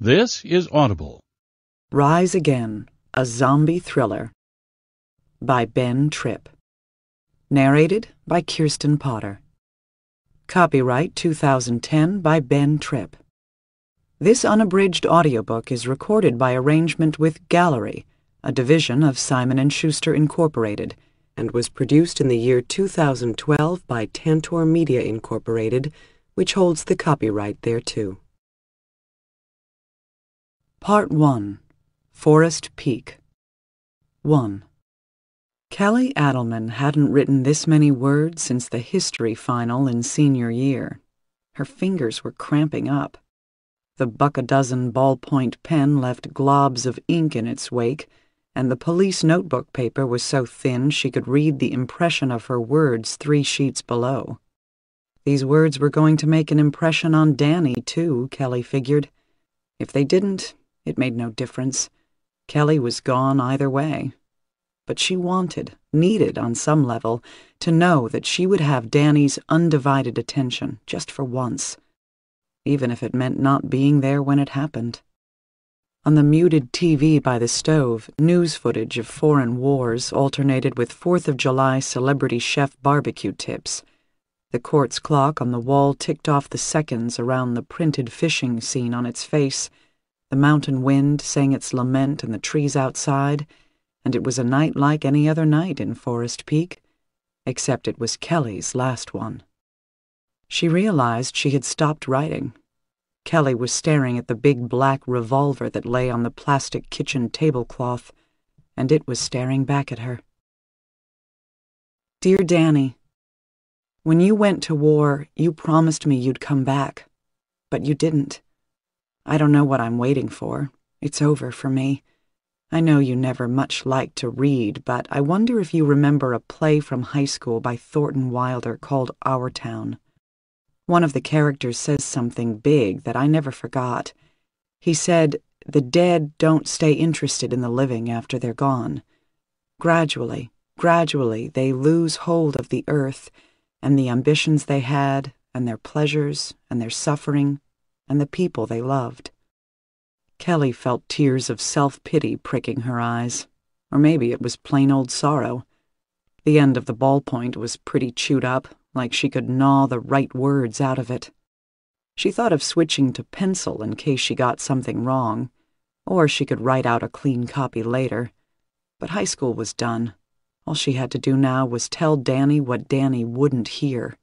This is Audible. Rise Again, a Zombie Thriller by Ben Tripp. Narrated by Kirsten Potter. Copyright 2010 by Ben Tripp. This unabridged audiobook is recorded by arrangement with Gallery, a division of Simon & Schuster Incorporated, and was produced in the year 2012 by Tantor Media Incorporated, which holds the copyright thereto. Part 1 Forest Peak 1. Kelly Adelman hadn't written this many words since the history final in senior year. Her fingers were cramping up. The buck a dozen ballpoint pen left globs of ink in its wake, and the police notebook paper was so thin she could read the impression of her words three sheets below. These words were going to make an impression on Danny, too, Kelly figured. If they didn't, it made no difference. Kelly was gone either way. But she wanted, needed on some level, to know that she would have Danny's undivided attention, just for once, even if it meant not being there when it happened. On the muted TV by the stove, news footage of foreign wars alternated with 4th of July celebrity chef barbecue tips. The quartz clock on the wall ticked off the seconds around the printed fishing scene on its face the mountain wind sang its lament in the trees outside, and it was a night like any other night in Forest Peak, except it was Kelly's last one. She realized she had stopped writing. Kelly was staring at the big black revolver that lay on the plastic kitchen tablecloth, and it was staring back at her. Dear Danny, when you went to war, you promised me you'd come back, but you didn't. I don't know what I'm waiting for. It's over for me. I know you never much liked to read, but I wonder if you remember a play from high school by Thornton Wilder called Our Town. One of the characters says something big that I never forgot. He said, The dead don't stay interested in the living after they're gone. Gradually, gradually, they lose hold of the earth and the ambitions they had, and their pleasures, and their suffering, and the people they loved. Kelly felt tears of self-pity pricking her eyes, or maybe it was plain old sorrow. The end of the ballpoint was pretty chewed up, like she could gnaw the right words out of it. She thought of switching to pencil in case she got something wrong, or she could write out a clean copy later. But high school was done. All she had to do now was tell Danny what Danny wouldn't hear.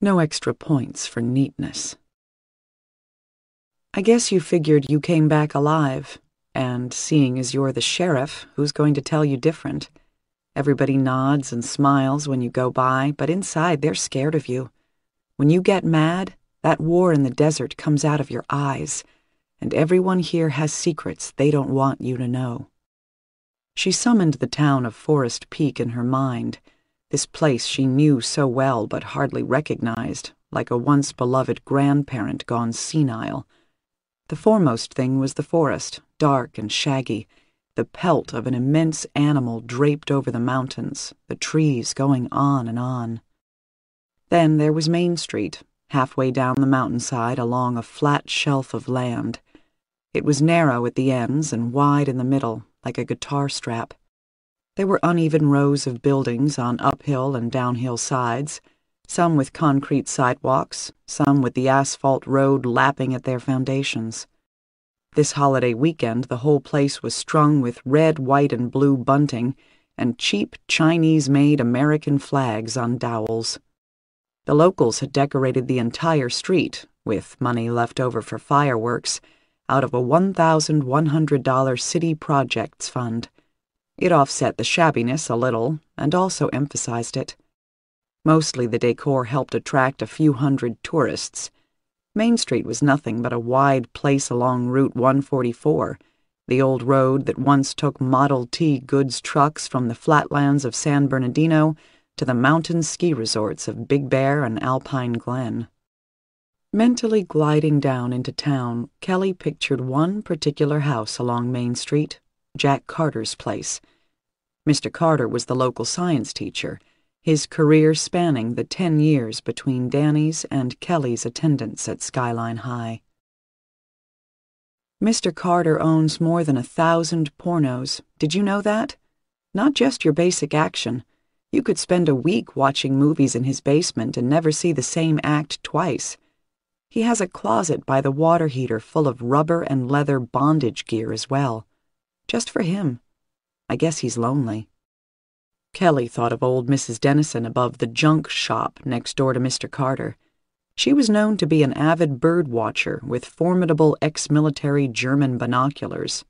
No extra points for neatness. I guess you figured you came back alive, and seeing as you're the sheriff, who's going to tell you different? Everybody nods and smiles when you go by, but inside they're scared of you. When you get mad, that war in the desert comes out of your eyes, and everyone here has secrets they don't want you to know. She summoned the town of Forest Peak in her mind, this place she knew so well but hardly recognized, like a once beloved grandparent gone senile the foremost thing was the forest, dark and shaggy, the pelt of an immense animal draped over the mountains, the trees going on and on. Then there was Main Street, halfway down the mountainside along a flat shelf of land. It was narrow at the ends and wide in the middle, like a guitar strap. There were uneven rows of buildings on uphill and downhill sides, some with concrete sidewalks, some with the asphalt road lapping at their foundations. This holiday weekend, the whole place was strung with red, white, and blue bunting and cheap Chinese made American flags on dowels. The locals had decorated the entire street, with money left over for fireworks, out of a $1,100 city projects fund. It offset the shabbiness a little and also emphasized it. Mostly the decor helped attract a few hundred tourists. Main Street was nothing but a wide place along Route 144, the old road that once took Model T goods trucks from the flatlands of San Bernardino to the mountain ski resorts of Big Bear and Alpine Glen. Mentally gliding down into town, Kelly pictured one particular house along Main Street, Jack Carter's place. Mr. Carter was the local science teacher his career spanning the 10 years between Danny's and Kelly's attendance at Skyline High. Mr. Carter owns more than a thousand pornos. Did you know that? Not just your basic action. You could spend a week watching movies in his basement and never see the same act twice. He has a closet by the water heater full of rubber and leather bondage gear as well. Just for him. I guess he's lonely. Kelly thought of old Mrs. Dennison above the junk shop next door to Mr. Carter. She was known to be an avid bird watcher with formidable ex military German binoculars.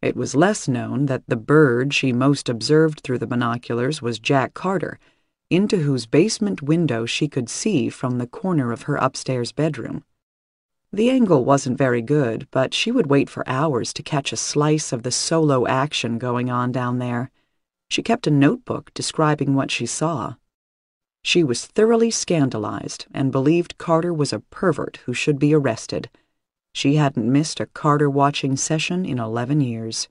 It was less known that the bird she most observed through the binoculars was Jack Carter, into whose basement window she could see from the corner of her upstairs bedroom. The angle wasn't very good, but she would wait for hours to catch a slice of the solo action going on down there. She kept a notebook describing what she saw. She was thoroughly scandalized and believed Carter was a pervert who should be arrested. She hadn't missed a Carter watching session in 11 years.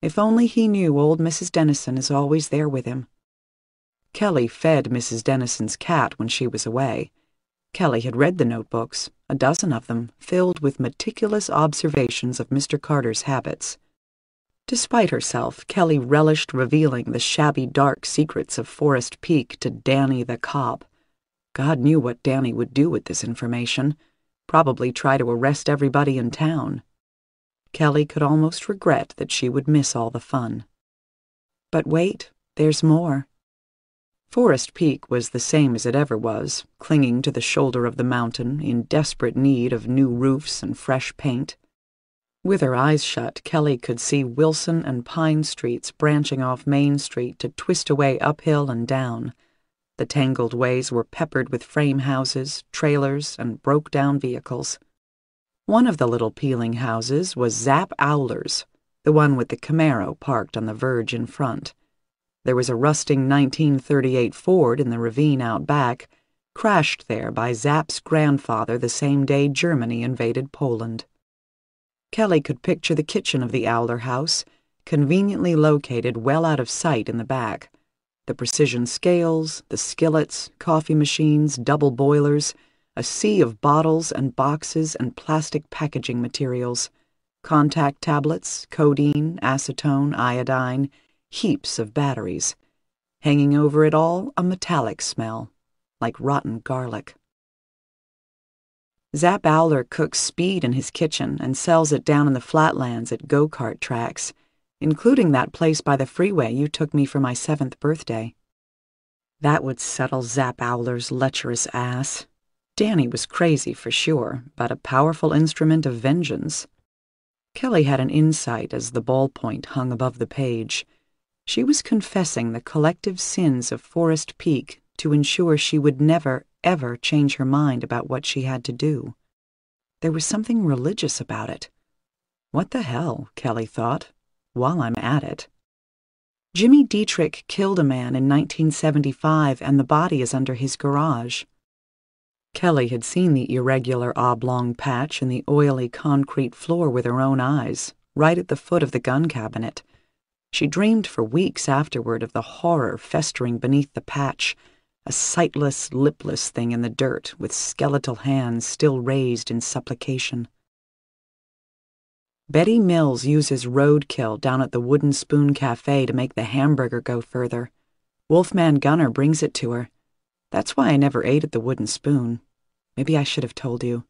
If only he knew old Mrs. Dennison is always there with him. Kelly fed Mrs. Dennison's cat when she was away. Kelly had read the notebooks, a dozen of them, filled with meticulous observations of Mr. Carter's habits. Despite herself, Kelly relished revealing the shabby dark secrets of Forest Peak to Danny the cop. God knew what Danny would do with this information. Probably try to arrest everybody in town. Kelly could almost regret that she would miss all the fun. But wait, there's more. Forest Peak was the same as it ever was, clinging to the shoulder of the mountain in desperate need of new roofs and fresh paint. With her eyes shut, Kelly could see Wilson and Pine Streets branching off Main Street to twist away uphill and down. The tangled ways were peppered with frame houses, trailers, and broke down vehicles. One of the little peeling houses was Zap Owler's, the one with the Camaro parked on the verge in front. There was a rusting 1938 Ford in the ravine out back, crashed there by Zapp's grandfather the same day Germany invaded Poland. Kelly could picture the kitchen of the Owler house, conveniently located well out of sight in the back. The precision scales, the skillets, coffee machines, double boilers, a sea of bottles and boxes and plastic packaging materials, contact tablets, codeine, acetone, iodine, heaps of batteries. Hanging over it all, a metallic smell, like rotten garlic. Zap Owler cooks speed in his kitchen and sells it down in the flatlands at go kart tracks, including that place by the freeway you took me for my seventh birthday. That would settle Zap Owler's lecherous ass. Danny was crazy for sure, but a powerful instrument of vengeance. Kelly had an insight as the ballpoint hung above the page. She was confessing the collective sins of Forest Peak to ensure she would never, ever change her mind about what she had to do. There was something religious about it. What the hell, Kelly thought, while I'm at it. Jimmy Dietrich killed a man in 1975 and the body is under his garage. Kelly had seen the irregular oblong patch in the oily concrete floor with her own eyes, right at the foot of the gun cabinet. She dreamed for weeks afterward of the horror festering beneath the patch a sightless, lipless thing in the dirt with skeletal hands still raised in supplication. Betty Mills uses roadkill down at the Wooden Spoon Cafe to make the hamburger go further. Wolfman Gunner brings it to her. That's why I never ate at the Wooden Spoon. Maybe I should have told you.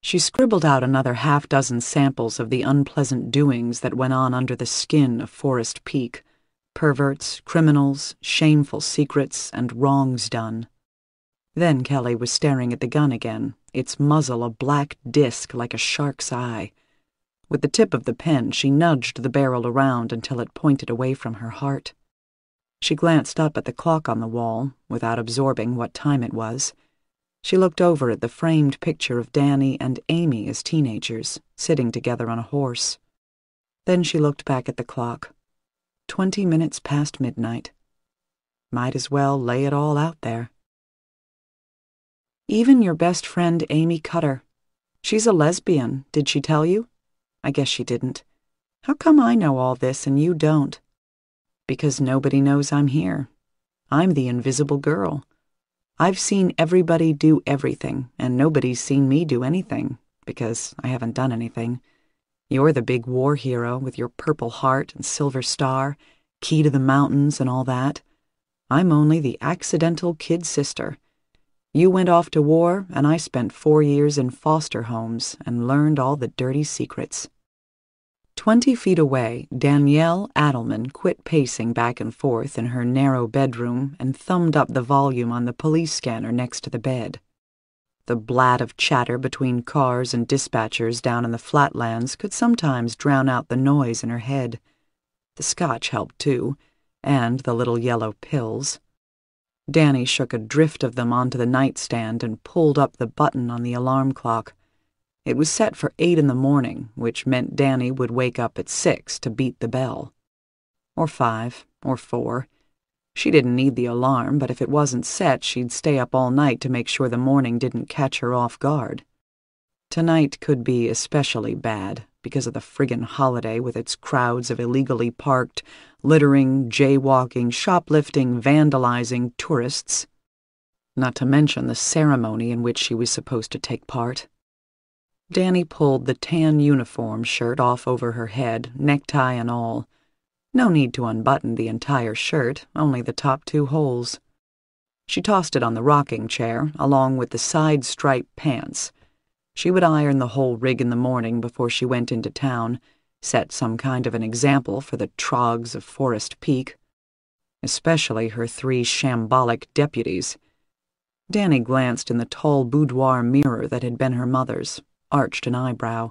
She scribbled out another half dozen samples of the unpleasant doings that went on under the skin of Forest Peak perverts, criminals, shameful secrets, and wrongs done. Then Kelly was staring at the gun again, its muzzle a black disk like a shark's eye. With the tip of the pen, she nudged the barrel around until it pointed away from her heart. She glanced up at the clock on the wall, without absorbing what time it was. She looked over at the framed picture of Danny and Amy as teenagers, sitting together on a horse. Then she looked back at the clock, twenty minutes past midnight. Might as well lay it all out there. Even your best friend Amy Cutter. She's a lesbian, did she tell you? I guess she didn't. How come I know all this and you don't? Because nobody knows I'm here. I'm the invisible girl. I've seen everybody do everything, and nobody's seen me do anything, because I haven't done anything. You're the big war hero with your purple heart and silver star, key to the mountains and all that. I'm only the accidental kid sister. You went off to war, and I spent four years in foster homes and learned all the dirty secrets. Twenty feet away, Danielle Adelman quit pacing back and forth in her narrow bedroom and thumbed up the volume on the police scanner next to the bed. The blat of chatter between cars and dispatchers down in the flatlands could sometimes drown out the noise in her head. The scotch helped too, and the little yellow pills. Danny shook a drift of them onto the nightstand and pulled up the button on the alarm clock. It was set for eight in the morning, which meant Danny would wake up at six to beat the bell. Or five, or four. She didn't need the alarm, but if it wasn't set, she'd stay up all night to make sure the morning didn't catch her off guard. Tonight could be especially bad because of the friggin' holiday with its crowds of illegally parked, littering, jaywalking, shoplifting, vandalizing tourists. Not to mention the ceremony in which she was supposed to take part. Danny pulled the tan uniform shirt off over her head, necktie and all no need to unbutton the entire shirt, only the top two holes. She tossed it on the rocking chair, along with the side striped pants. She would iron the whole rig in the morning before she went into town, set some kind of an example for the trogs of Forest Peak, especially her three shambolic deputies. Danny glanced in the tall boudoir mirror that had been her mother's, arched an eyebrow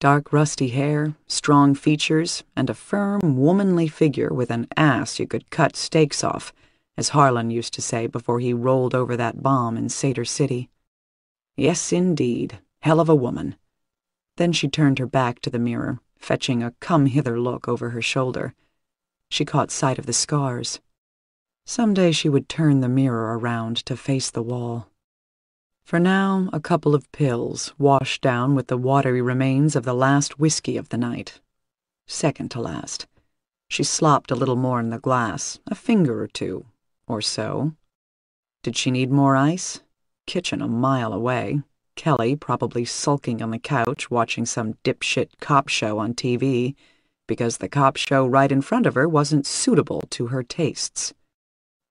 dark rusty hair, strong features, and a firm, womanly figure with an ass you could cut steaks off, as Harlan used to say before he rolled over that bomb in Sator City. Yes, indeed, hell of a woman. Then she turned her back to the mirror, fetching a come-hither look over her shoulder. She caught sight of the scars. Some day she would turn the mirror around to face the wall. For now, a couple of pills, washed down with the watery remains of the last whiskey of the night. Second to last. She slopped a little more in the glass, a finger or two, or so. Did she need more ice? Kitchen a mile away. Kelly probably sulking on the couch watching some dipshit cop show on TV because the cop show right in front of her wasn't suitable to her tastes.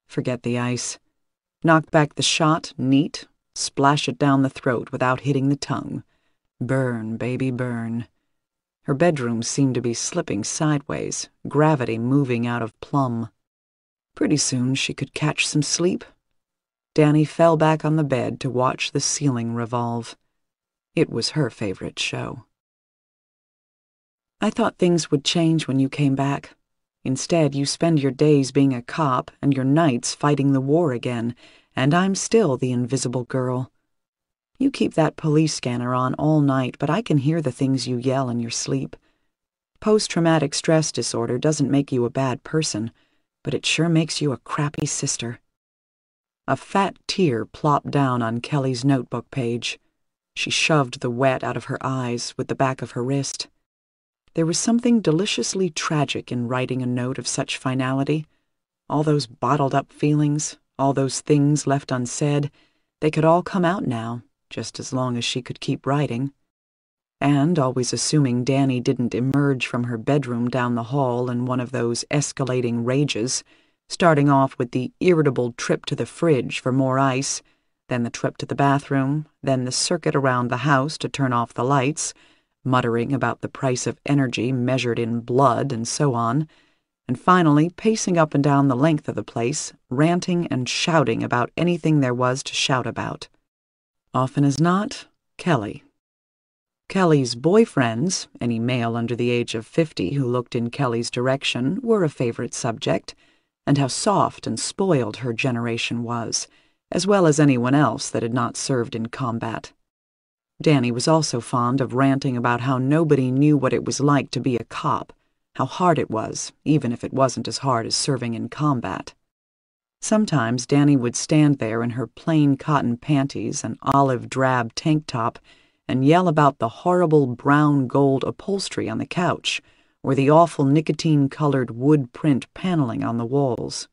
Forget the ice. Knock back the shot, neat, splash it down the throat without hitting the tongue. Burn, baby, burn. Her bedroom seemed to be slipping sideways, gravity moving out of plumb. Pretty soon she could catch some sleep. Danny fell back on the bed to watch the ceiling revolve. It was her favorite show. I thought things would change when you came back. Instead, you spend your days being a cop and your nights fighting the war again, and I'm still the invisible girl. You keep that police scanner on all night, but I can hear the things you yell in your sleep. Post traumatic stress disorder doesn't make you a bad person, but it sure makes you a crappy sister. A fat tear plopped down on Kelly's notebook page. She shoved the wet out of her eyes with the back of her wrist. There was something deliciously tragic in writing a note of such finality. All those bottled up feelings, all those things left unsaid, they could all come out now, just as long as she could keep writing. And, always assuming Danny didn't emerge from her bedroom down the hall in one of those escalating rages, starting off with the irritable trip to the fridge for more ice, then the trip to the bathroom, then the circuit around the house to turn off the lights, muttering about the price of energy measured in blood and so on, and finally pacing up and down the length of the place, ranting and shouting about anything there was to shout about. Often as not, Kelly. Kelly's boyfriends, any male under the age of 50 who looked in Kelly's direction, were a favorite subject, and how soft and spoiled her generation was, as well as anyone else that had not served in combat. Danny was also fond of ranting about how nobody knew what it was like to be a cop, how hard it was, even if it wasn't as hard as serving in combat. Sometimes Danny would stand there in her plain cotton panties and olive drab tank top and yell about the horrible brown gold upholstery on the couch or the awful nicotine colored wood print paneling on the walls.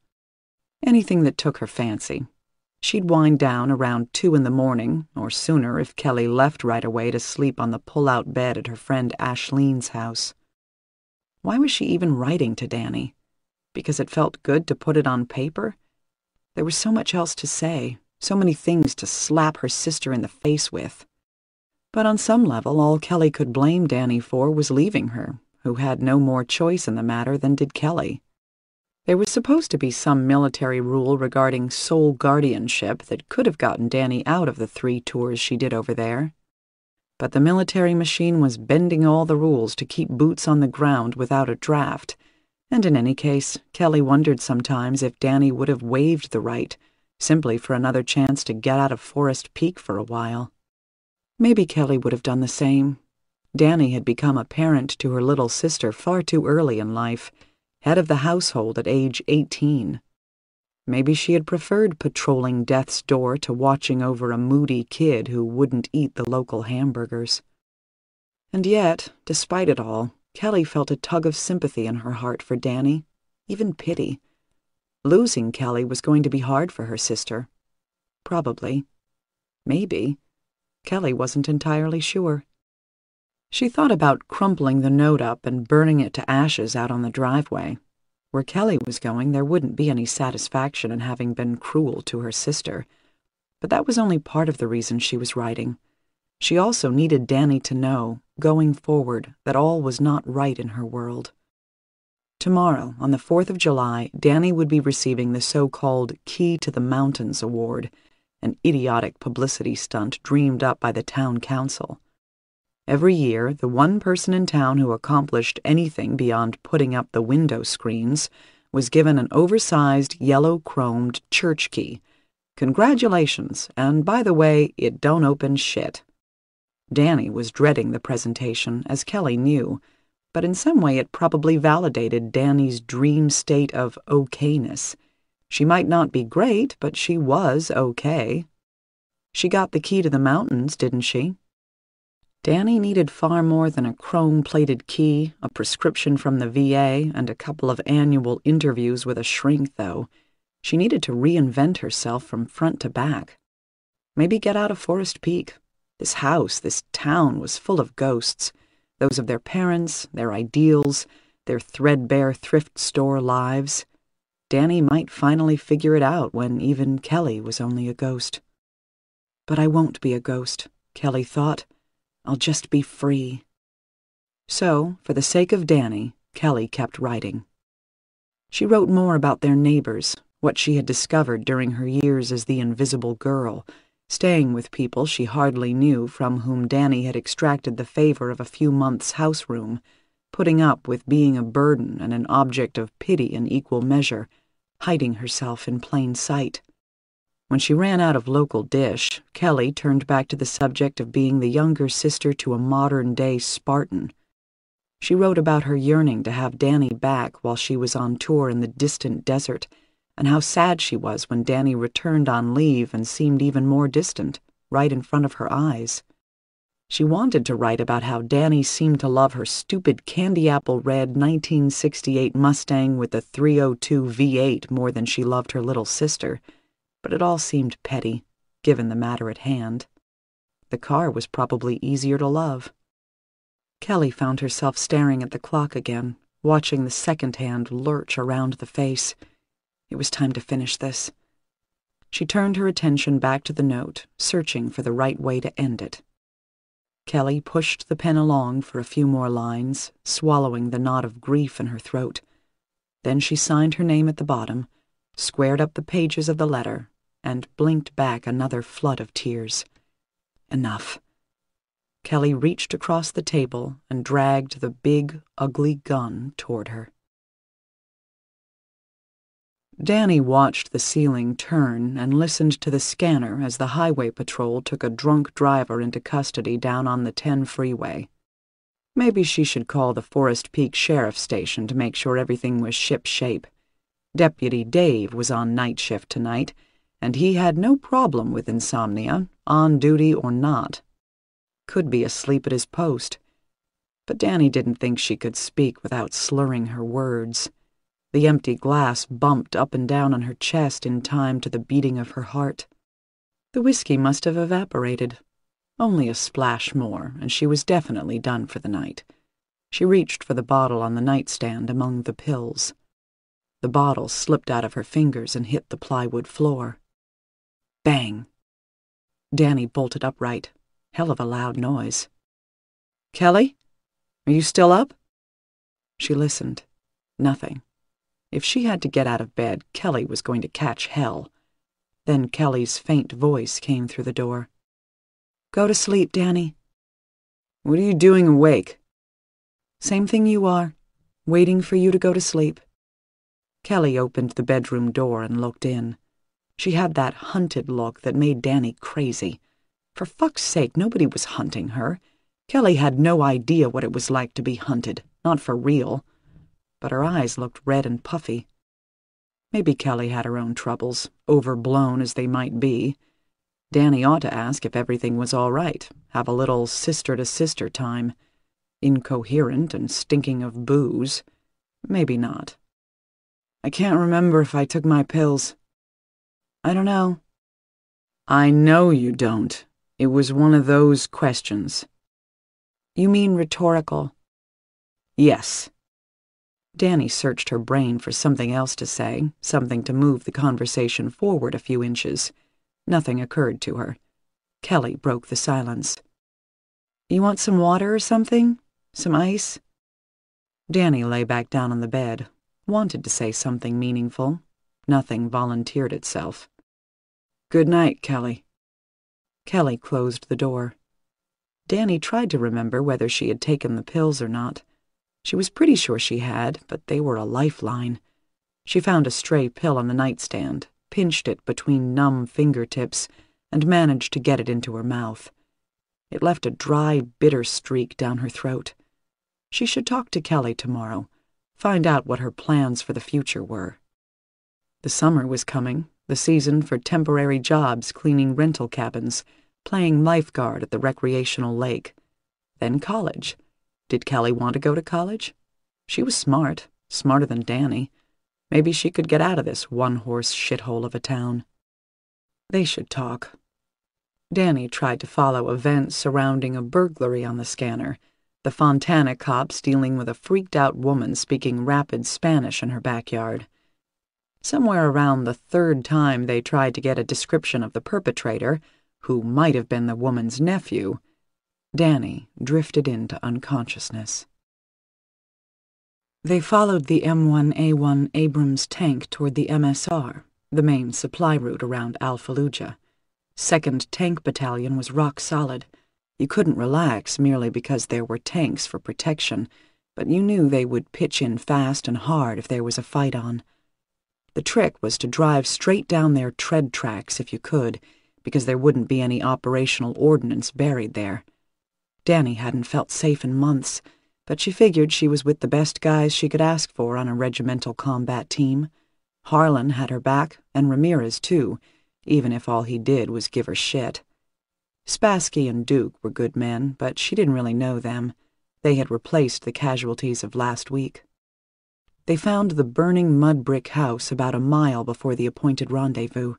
Anything that took her fancy. She'd wind down around two in the morning, or sooner if Kelly left right away to sleep on the pull out bed at her friend Ashleen's house. Why was she even writing to Danny? Because it felt good to put it on paper? There was so much else to say, so many things to slap her sister in the face with. But on some level, all Kelly could blame Danny for was leaving her, who had no more choice in the matter than did Kelly. There was supposed to be some military rule regarding sole guardianship that could have gotten Danny out of the three tours she did over there, but the military machine was bending all the rules to keep boots on the ground without a draft, and in any case, Kelly wondered sometimes if Danny would have waived the right, simply for another chance to get out of Forest Peak for a while. Maybe Kelly would have done the same. Danny had become a parent to her little sister far too early in life, head of the household at age 18. Maybe she had preferred patrolling death's door to watching over a moody kid who wouldn't eat the local hamburgers. And yet, despite it all, Kelly felt a tug of sympathy in her heart for Danny, even pity. Losing Kelly was going to be hard for her sister. Probably. Maybe. Kelly wasn't entirely sure. She thought about crumpling the note up and burning it to ashes out on the driveway. Where Kelly was going, there wouldn't be any satisfaction in having been cruel to her sister. But that was only part of the reason she was writing. She also needed Danny to know, going forward, that all was not right in her world. Tomorrow, on the 4th of July, Danny would be receiving the so called Key to the Mountains Award, an idiotic publicity stunt dreamed up by the town council. Every year, the one person in town who accomplished anything beyond putting up the window screens was given an oversized yellow chromed church key. Congratulations, and by the way, it don't open shit. Danny was dreading the presentation, as Kelly knew, but in some way it probably validated Danny's dream state of okayness. She might not be great, but she was okay. She got the key to the mountains, didn't she? Danny needed far more than a chrome plated key, a prescription from the VA, and a couple of annual interviews with a shrink, though. She needed to reinvent herself from front to back. Maybe get out of Forest Peak. This house, this town was full of ghosts those of their parents, their ideals, their threadbare thrift store lives. Danny might finally figure it out when even Kelly was only a ghost. But I won't be a ghost, Kelly thought I'll just be free. So, for the sake of Danny, Kelly kept writing. She wrote more about their neighbors, what she had discovered during her years as the invisible girl, staying with people she hardly knew from whom Danny had extracted the favor of a few months' house room, putting up with being a burden and an object of pity in equal measure, hiding herself in plain sight. When she ran out of local dish, Kelly turned back to the subject of being the younger sister to a modern day Spartan. She wrote about her yearning to have Danny back while she was on tour in the distant desert, and how sad she was when Danny returned on leave and seemed even more distant, right in front of her eyes. She wanted to write about how Danny seemed to love her stupid candy apple red 1968 Mustang with the 302 V8 more than she loved her little sister but it all seemed petty, given the matter at hand. The car was probably easier to love. Kelly found herself staring at the clock again, watching the second hand lurch around the face. It was time to finish this. She turned her attention back to the note, searching for the right way to end it. Kelly pushed the pen along for a few more lines, swallowing the knot of grief in her throat. Then she signed her name at the bottom, squared up the pages of the letter, and blinked back another flood of tears. Enough. Kelly reached across the table and dragged the big, ugly gun toward her. Danny watched the ceiling turn and listened to the scanner as the highway patrol took a drunk driver into custody down on the 10 freeway. Maybe she should call the Forest Peak Sheriff Station to make sure everything was shipshape. Deputy Dave was on night shift tonight, and he had no problem with insomnia, on duty or not. Could be asleep at his post. But Danny didn't think she could speak without slurring her words. The empty glass bumped up and down on her chest in time to the beating of her heart. The whiskey must have evaporated. Only a splash more, and she was definitely done for the night. She reached for the bottle on the nightstand among the pills. The bottle slipped out of her fingers and hit the plywood floor. Bang! Danny bolted upright. Hell of a loud noise. Kelly? Are you still up? She listened. Nothing. If she had to get out of bed, Kelly was going to catch hell. Then Kelly's faint voice came through the door. Go to sleep, Danny. What are you doing awake? Same thing you are, waiting for you to go to sleep. Kelly opened the bedroom door and looked in. She had that hunted look that made Danny crazy. For fuck's sake, nobody was hunting her. Kelly had no idea what it was like to be hunted, not for real. But her eyes looked red and puffy. Maybe Kelly had her own troubles, overblown as they might be. Danny ought to ask if everything was all right, have a little sister to sister time. Incoherent and stinking of booze. Maybe not. I can't remember if I took my pills, I don't know. I know you don't. It was one of those questions. You mean rhetorical? Yes. Danny searched her brain for something else to say, something to move the conversation forward a few inches. Nothing occurred to her. Kelly broke the silence. You want some water or something? Some ice? Danny lay back down on the bed, wanted to say something meaningful. Nothing volunteered itself. Good night, Kelly. Kelly closed the door. Danny tried to remember whether she had taken the pills or not. She was pretty sure she had, but they were a lifeline. She found a stray pill on the nightstand, pinched it between numb fingertips, and managed to get it into her mouth. It left a dry, bitter streak down her throat. She should talk to Kelly tomorrow, find out what her plans for the future were. The summer was coming, the season for temporary jobs cleaning rental cabins, playing lifeguard at the recreational lake. Then college. Did Kelly want to go to college? She was smart, smarter than Danny. Maybe she could get out of this one-horse shithole of a town. They should talk. Danny tried to follow events surrounding a burglary on the scanner, the Fontana cops dealing with a freaked-out woman speaking rapid Spanish in her backyard. Somewhere around the third time they tried to get a description of the perpetrator, who might have been the woman's nephew, Danny drifted into unconsciousness. They followed the M1A1 Abrams tank toward the MSR, the main supply route around Al Fallujah. Second Tank Battalion was rock solid. You couldn't relax merely because there were tanks for protection, but you knew they would pitch in fast and hard if there was a fight on. The trick was to drive straight down their tread tracks if you could, because there wouldn't be any operational ordnance buried there. Danny hadn't felt safe in months, but she figured she was with the best guys she could ask for on a regimental combat team. Harlan had her back, and Ramirez too, even if all he did was give her shit. Spassky and Duke were good men, but she didn't really know them. They had replaced the casualties of last week. They found the burning mud brick house about a mile before the appointed rendezvous.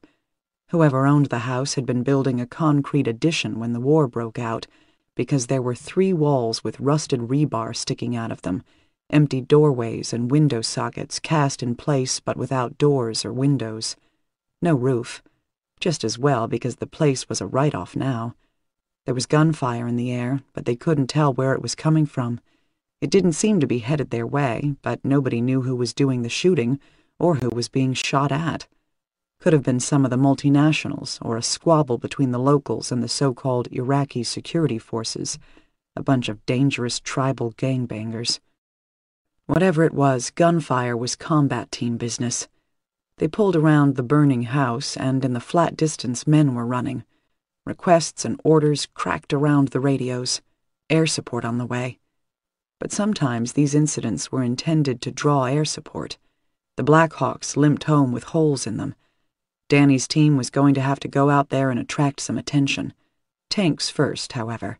Whoever owned the house had been building a concrete addition when the war broke out, because there were three walls with rusted rebar sticking out of them, empty doorways and window sockets cast in place but without doors or windows. No roof. Just as well, because the place was a write off now. There was gunfire in the air, but they couldn't tell where it was coming from. It didn't seem to be headed their way, but nobody knew who was doing the shooting or who was being shot at. Could have been some of the multinationals or a squabble between the locals and the so-called Iraqi security forces, a bunch of dangerous tribal gangbangers. Whatever it was, gunfire was combat team business. They pulled around the burning house, and in the flat distance men were running. Requests and orders cracked around the radios. Air support on the way but sometimes these incidents were intended to draw air support. The Blackhawks limped home with holes in them. Danny's team was going to have to go out there and attract some attention. Tanks first, however.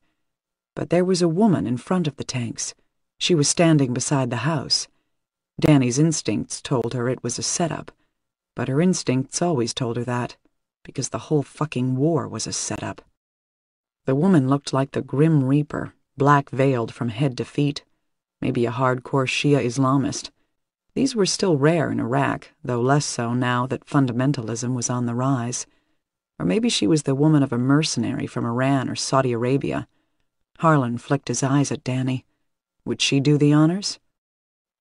But there was a woman in front of the tanks. She was standing beside the house. Danny's instincts told her it was a setup, but her instincts always told her that, because the whole fucking war was a setup. The woman looked like the Grim Reaper, black veiled from head to feet, maybe a hardcore Shia Islamist. These were still rare in Iraq, though less so now that fundamentalism was on the rise. Or maybe she was the woman of a mercenary from Iran or Saudi Arabia. Harlan flicked his eyes at Danny. Would she do the honors?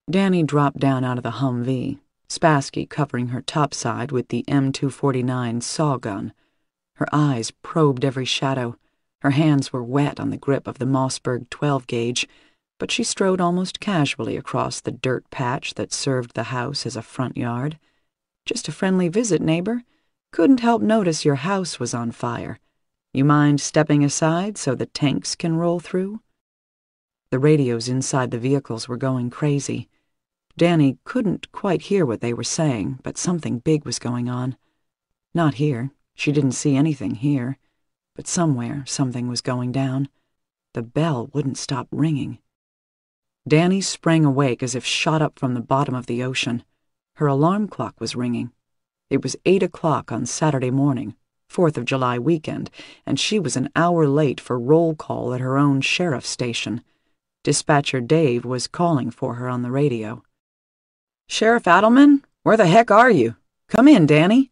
Danny dropped down out of the Humvee, Spassky covering her topside with the M249 saw gun. Her eyes probed every shadow. Her hands were wet on the grip of the Mossberg 12 gauge but she strode almost casually across the dirt patch that served the house as a front yard. Just a friendly visit, neighbor. Couldn't help notice your house was on fire. You mind stepping aside so the tanks can roll through? The radios inside the vehicles were going crazy. Danny couldn't quite hear what they were saying, but something big was going on. Not here. She didn't see anything here. But somewhere, something was going down. The bell wouldn't stop ringing. Danny sprang awake as if shot up from the bottom of the ocean. Her alarm clock was ringing. It was 8 o'clock on Saturday morning, 4th of July weekend, and she was an hour late for roll call at her own sheriff's station. Dispatcher Dave was calling for her on the radio. Sheriff Adelman, where the heck are you? Come in, Danny.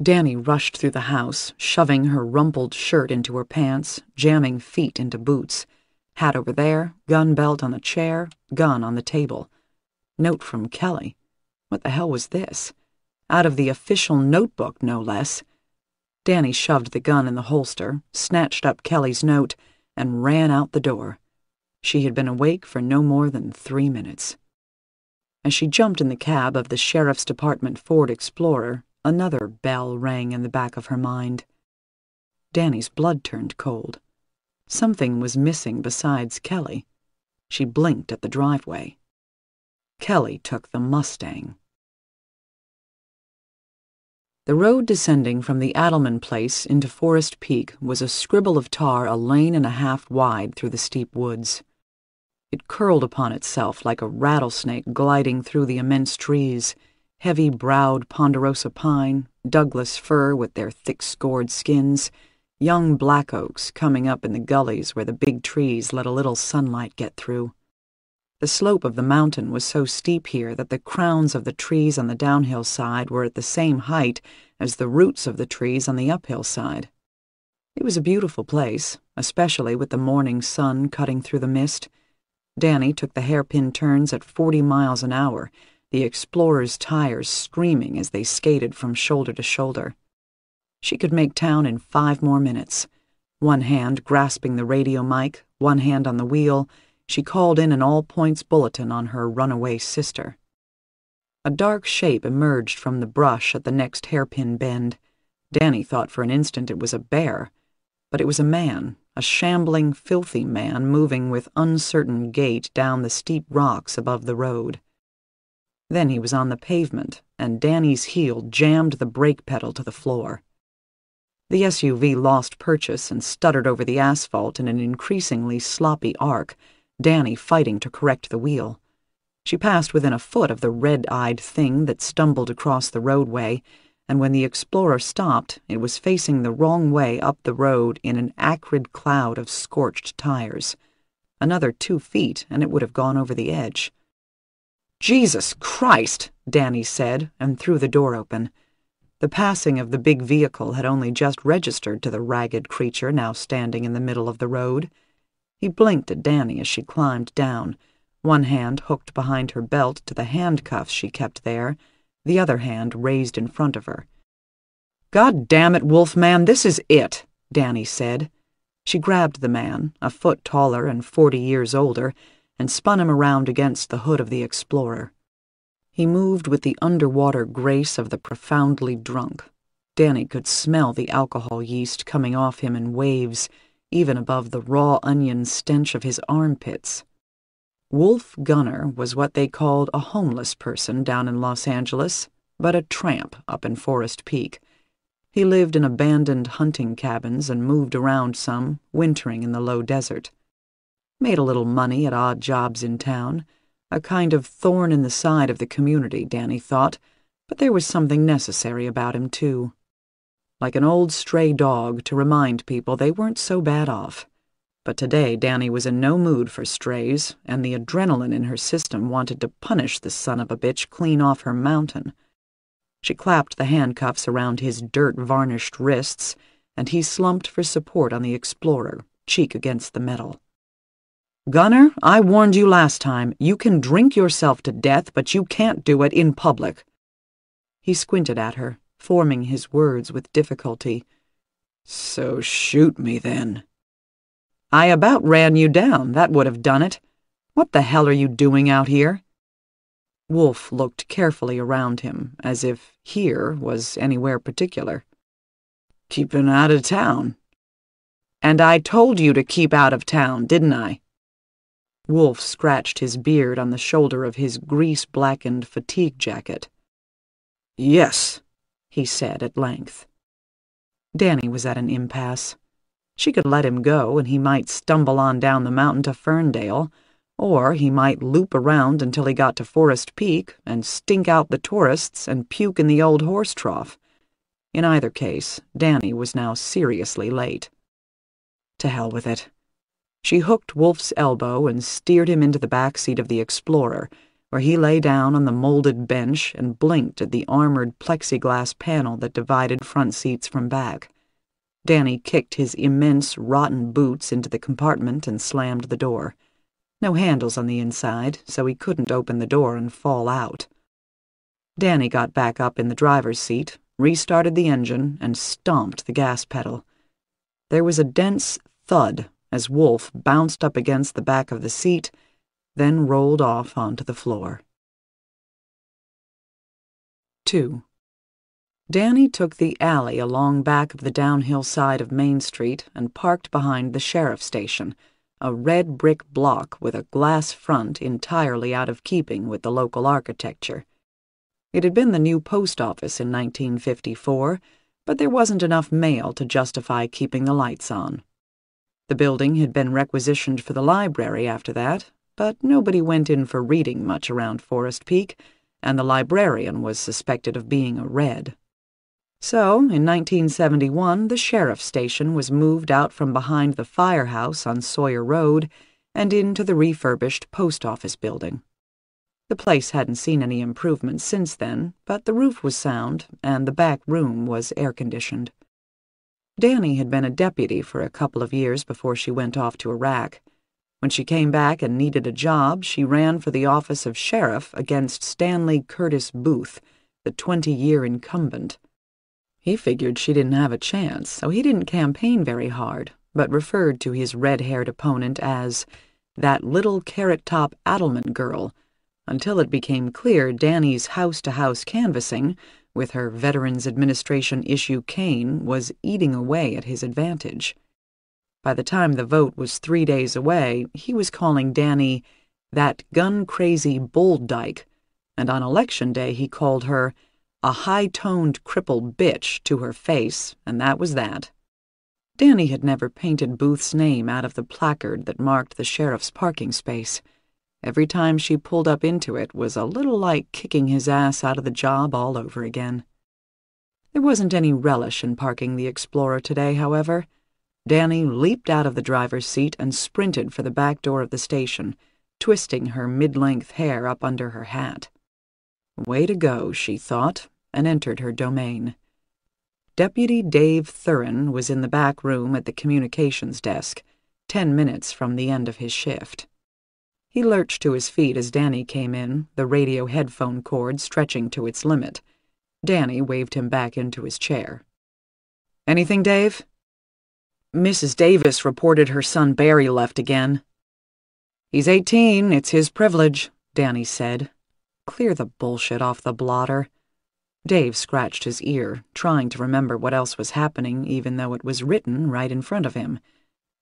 Danny rushed through the house, shoving her rumpled shirt into her pants, jamming feet into boots. Hat over there, gun belt on the chair, gun on the table. Note from Kelly. What the hell was this? Out of the official notebook, no less. Danny shoved the gun in the holster, snatched up Kelly's note, and ran out the door. She had been awake for no more than three minutes. As she jumped in the cab of the Sheriff's Department Ford Explorer, another bell rang in the back of her mind. Danny's blood turned cold. Something was missing besides Kelly. She blinked at the driveway. Kelly took the Mustang. The road descending from the Adelman place into Forest Peak was a scribble of tar a lane and a half wide through the steep woods. It curled upon itself like a rattlesnake gliding through the immense trees, heavy browed ponderosa pine, Douglas fir with their thick scored skins, young black oaks coming up in the gullies where the big trees let a little sunlight get through. The slope of the mountain was so steep here that the crowns of the trees on the downhill side were at the same height as the roots of the trees on the uphill side. It was a beautiful place, especially with the morning sun cutting through the mist. Danny took the hairpin turns at 40 miles an hour, the explorer's tires screaming as they skated from shoulder to shoulder. She could make town in five more minutes. One hand grasping the radio mic, one hand on the wheel, she called in an all points bulletin on her runaway sister. A dark shape emerged from the brush at the next hairpin bend. Danny thought for an instant it was a bear, but it was a man, a shambling, filthy man moving with uncertain gait down the steep rocks above the road. Then he was on the pavement, and Danny's heel jammed the brake pedal to the floor. The SUV lost purchase and stuttered over the asphalt in an increasingly sloppy arc, Danny fighting to correct the wheel. She passed within a foot of the red-eyed thing that stumbled across the roadway, and when the Explorer stopped, it was facing the wrong way up the road in an acrid cloud of scorched tires. Another two feet, and it would have gone over the edge. Jesus Christ, Danny said, and threw the door open. The passing of the big vehicle had only just registered to the ragged creature now standing in the middle of the road. He blinked at Danny as she climbed down, one hand hooked behind her belt to the handcuffs she kept there, the other hand raised in front of her. God damn it, Wolfman, this is it, Danny said. She grabbed the man, a foot taller and forty years older, and spun him around against the hood of the Explorer. He moved with the underwater grace of the profoundly drunk. Danny could smell the alcohol yeast coming off him in waves, even above the raw onion stench of his armpits. Wolf Gunner was what they called a homeless person down in Los Angeles, but a tramp up in Forest Peak. He lived in abandoned hunting cabins and moved around some, wintering in the low desert. Made a little money at odd jobs in town, a kind of thorn in the side of the community, Danny thought, but there was something necessary about him, too. Like an old stray dog to remind people they weren't so bad off. But today Danny was in no mood for strays, and the adrenaline in her system wanted to punish the son of a bitch clean off her mountain. She clapped the handcuffs around his dirt-varnished wrists, and he slumped for support on the Explorer, cheek against the metal. Gunner, I warned you last time. You can drink yourself to death, but you can't do it in public. He squinted at her, forming his words with difficulty. So shoot me then. I about ran you down. That would have done it. What the hell are you doing out here? Wolf looked carefully around him, as if here was anywhere particular. Keeping out of town. And I told you to keep out of town, didn't I? Wolf scratched his beard on the shoulder of his grease-blackened fatigue jacket. Yes, he said at length. Danny was at an impasse. She could let him go and he might stumble on down the mountain to Ferndale, or he might loop around until he got to Forest Peak and stink out the tourists and puke in the old horse trough. In either case, Danny was now seriously late. To hell with it. She hooked Wolf's elbow and steered him into the back seat of the Explorer, where he lay down on the molded bench and blinked at the armored plexiglass panel that divided front seats from back. Danny kicked his immense, rotten boots into the compartment and slammed the door. No handles on the inside, so he couldn't open the door and fall out. Danny got back up in the driver's seat, restarted the engine, and stomped the gas pedal. There was a dense thud as Wolf bounced up against the back of the seat, then rolled off onto the floor. 2. Danny took the alley along back of the downhill side of Main Street and parked behind the sheriff's station, a red brick block with a glass front entirely out of keeping with the local architecture. It had been the new post office in 1954, but there wasn't enough mail to justify keeping the lights on. The building had been requisitioned for the library after that, but nobody went in for reading much around Forest Peak, and the librarian was suspected of being a red. So, in 1971, the sheriff's station was moved out from behind the firehouse on Sawyer Road and into the refurbished post office building. The place hadn't seen any improvements since then, but the roof was sound and the back room was air conditioned. Danny had been a deputy for a couple of years before she went off to Iraq. When she came back and needed a job, she ran for the office of sheriff against Stanley Curtis Booth, the 20 year incumbent. He figured she didn't have a chance, so he didn't campaign very hard, but referred to his red haired opponent as that little carrot top Adelman girl until it became clear Danny's house to house canvassing with her Veterans Administration issue cane, was eating away at his advantage. By the time the vote was three days away, he was calling Danny that gun crazy bull dyke, and on election day he called her a high toned cripple bitch to her face, and that was that. Danny had never painted Booth's name out of the placard that marked the sheriff's parking space. Every time she pulled up into it was a little like kicking his ass out of the job all over again. There wasn't any relish in parking the Explorer today, however. Danny leaped out of the driver's seat and sprinted for the back door of the station, twisting her mid-length hair up under her hat. Way to go, she thought, and entered her domain. Deputy Dave Thurin was in the back room at the communications desk, ten minutes from the end of his shift. He lurched to his feet as Danny came in, the radio headphone cord stretching to its limit. Danny waved him back into his chair. Anything, Dave? Mrs. Davis reported her son Barry left again. He's 18, it's his privilege, Danny said. Clear the bullshit off the blotter. Dave scratched his ear, trying to remember what else was happening, even though it was written right in front of him.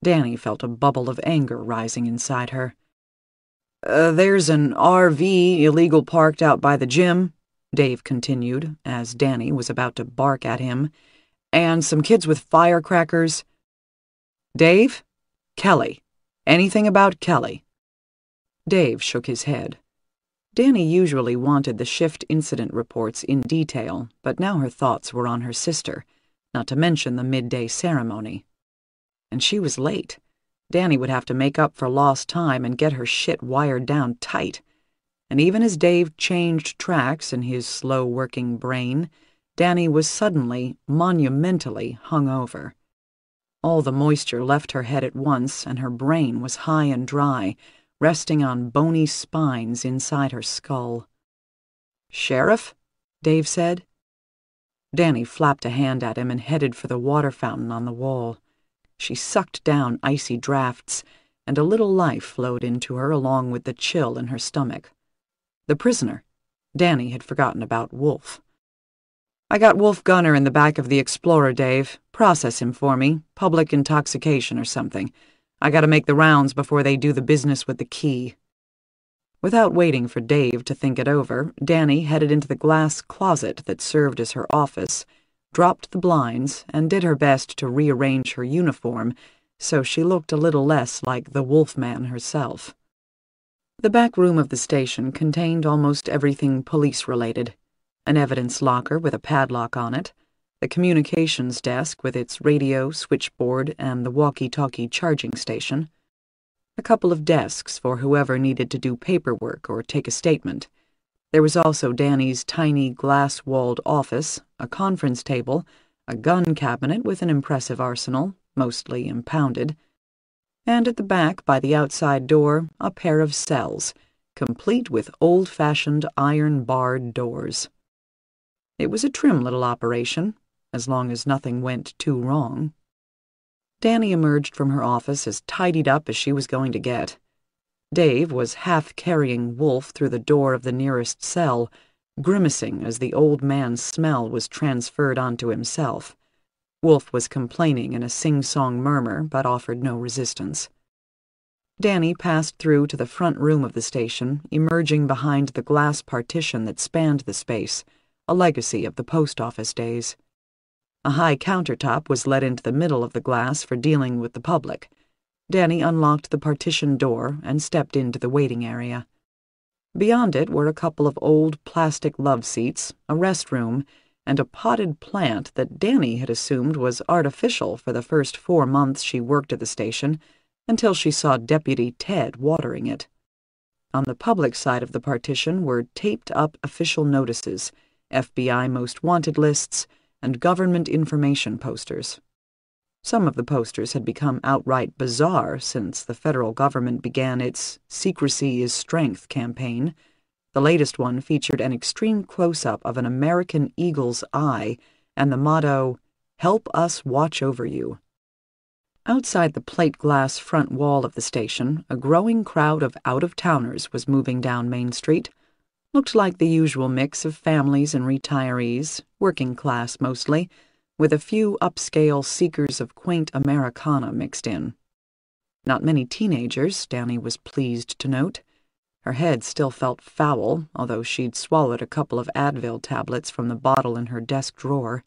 Danny felt a bubble of anger rising inside her. Uh, there's an RV illegal parked out by the gym, Dave continued, as Danny was about to bark at him, and some kids with firecrackers. Dave? Kelly. Anything about Kelly? Dave shook his head. Danny usually wanted the shift incident reports in detail, but now her thoughts were on her sister, not to mention the midday ceremony. And she was late. Danny would have to make up for lost time and get her shit wired down tight. And even as Dave changed tracks in his slow working brain, Danny was suddenly, monumentally hungover. All the moisture left her head at once, and her brain was high and dry, resting on bony spines inside her skull. Sheriff? Dave said. Danny flapped a hand at him and headed for the water fountain on the wall. She sucked down icy drafts, and a little life flowed into her along with the chill in her stomach. The prisoner. Danny had forgotten about Wolf. I got Wolf Gunner in the back of the Explorer, Dave. Process him for me. Public intoxication or something. I gotta make the rounds before they do the business with the key. Without waiting for Dave to think it over, Danny headed into the glass closet that served as her office dropped the blinds, and did her best to rearrange her uniform so she looked a little less like the wolfman herself. The back room of the station contained almost everything police-related. An evidence locker with a padlock on it, the communications desk with its radio, switchboard, and the walkie-talkie charging station, a couple of desks for whoever needed to do paperwork or take a statement, there was also Danny's tiny glass-walled office, a conference table, a gun cabinet with an impressive arsenal, mostly impounded, and at the back by the outside door a pair of cells, complete with old-fashioned iron-barred doors. It was a trim little operation, as long as nothing went too wrong. Danny emerged from her office as tidied up as she was going to get. Dave was half carrying Wolf through the door of the nearest cell, grimacing as the old man's smell was transferred onto himself. Wolf was complaining in a sing song murmur, but offered no resistance. Danny passed through to the front room of the station, emerging behind the glass partition that spanned the space, a legacy of the post office days. A high countertop was let into the middle of the glass for dealing with the public. Danny unlocked the partition door and stepped into the waiting area. Beyond it were a couple of old plastic love seats, a restroom, and a potted plant that Danny had assumed was artificial for the first four months she worked at the station until she saw Deputy Ted watering it. On the public side of the partition were taped up official notices, FBI most wanted lists, and government information posters. Some of the posters had become outright bizarre since the federal government began its Secrecy is Strength campaign. The latest one featured an extreme close up of an American eagle's eye and the motto, Help us watch over you. Outside the plate glass front wall of the station, a growing crowd of out of towners was moving down Main Street. Looked like the usual mix of families and retirees, working class mostly with a few upscale seekers of quaint Americana mixed in. Not many teenagers, Danny was pleased to note. Her head still felt foul, although she'd swallowed a couple of Advil tablets from the bottle in her desk drawer.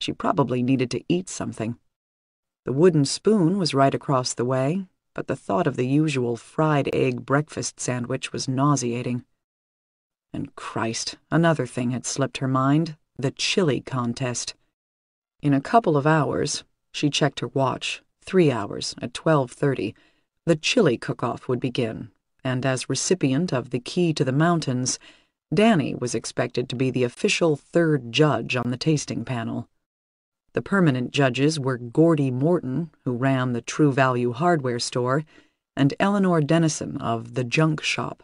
She probably needed to eat something. The wooden spoon was right across the way, but the thought of the usual fried egg breakfast sandwich was nauseating. And Christ, another thing had slipped her mind, the chili contest. In a couple of hours, she checked her watch, three hours at 12.30, the chili cook-off would begin, and as recipient of the Key to the Mountains, Danny was expected to be the official third judge on the tasting panel. The permanent judges were Gordy Morton, who ran the True Value Hardware Store, and Eleanor Dennison of The Junk Shop.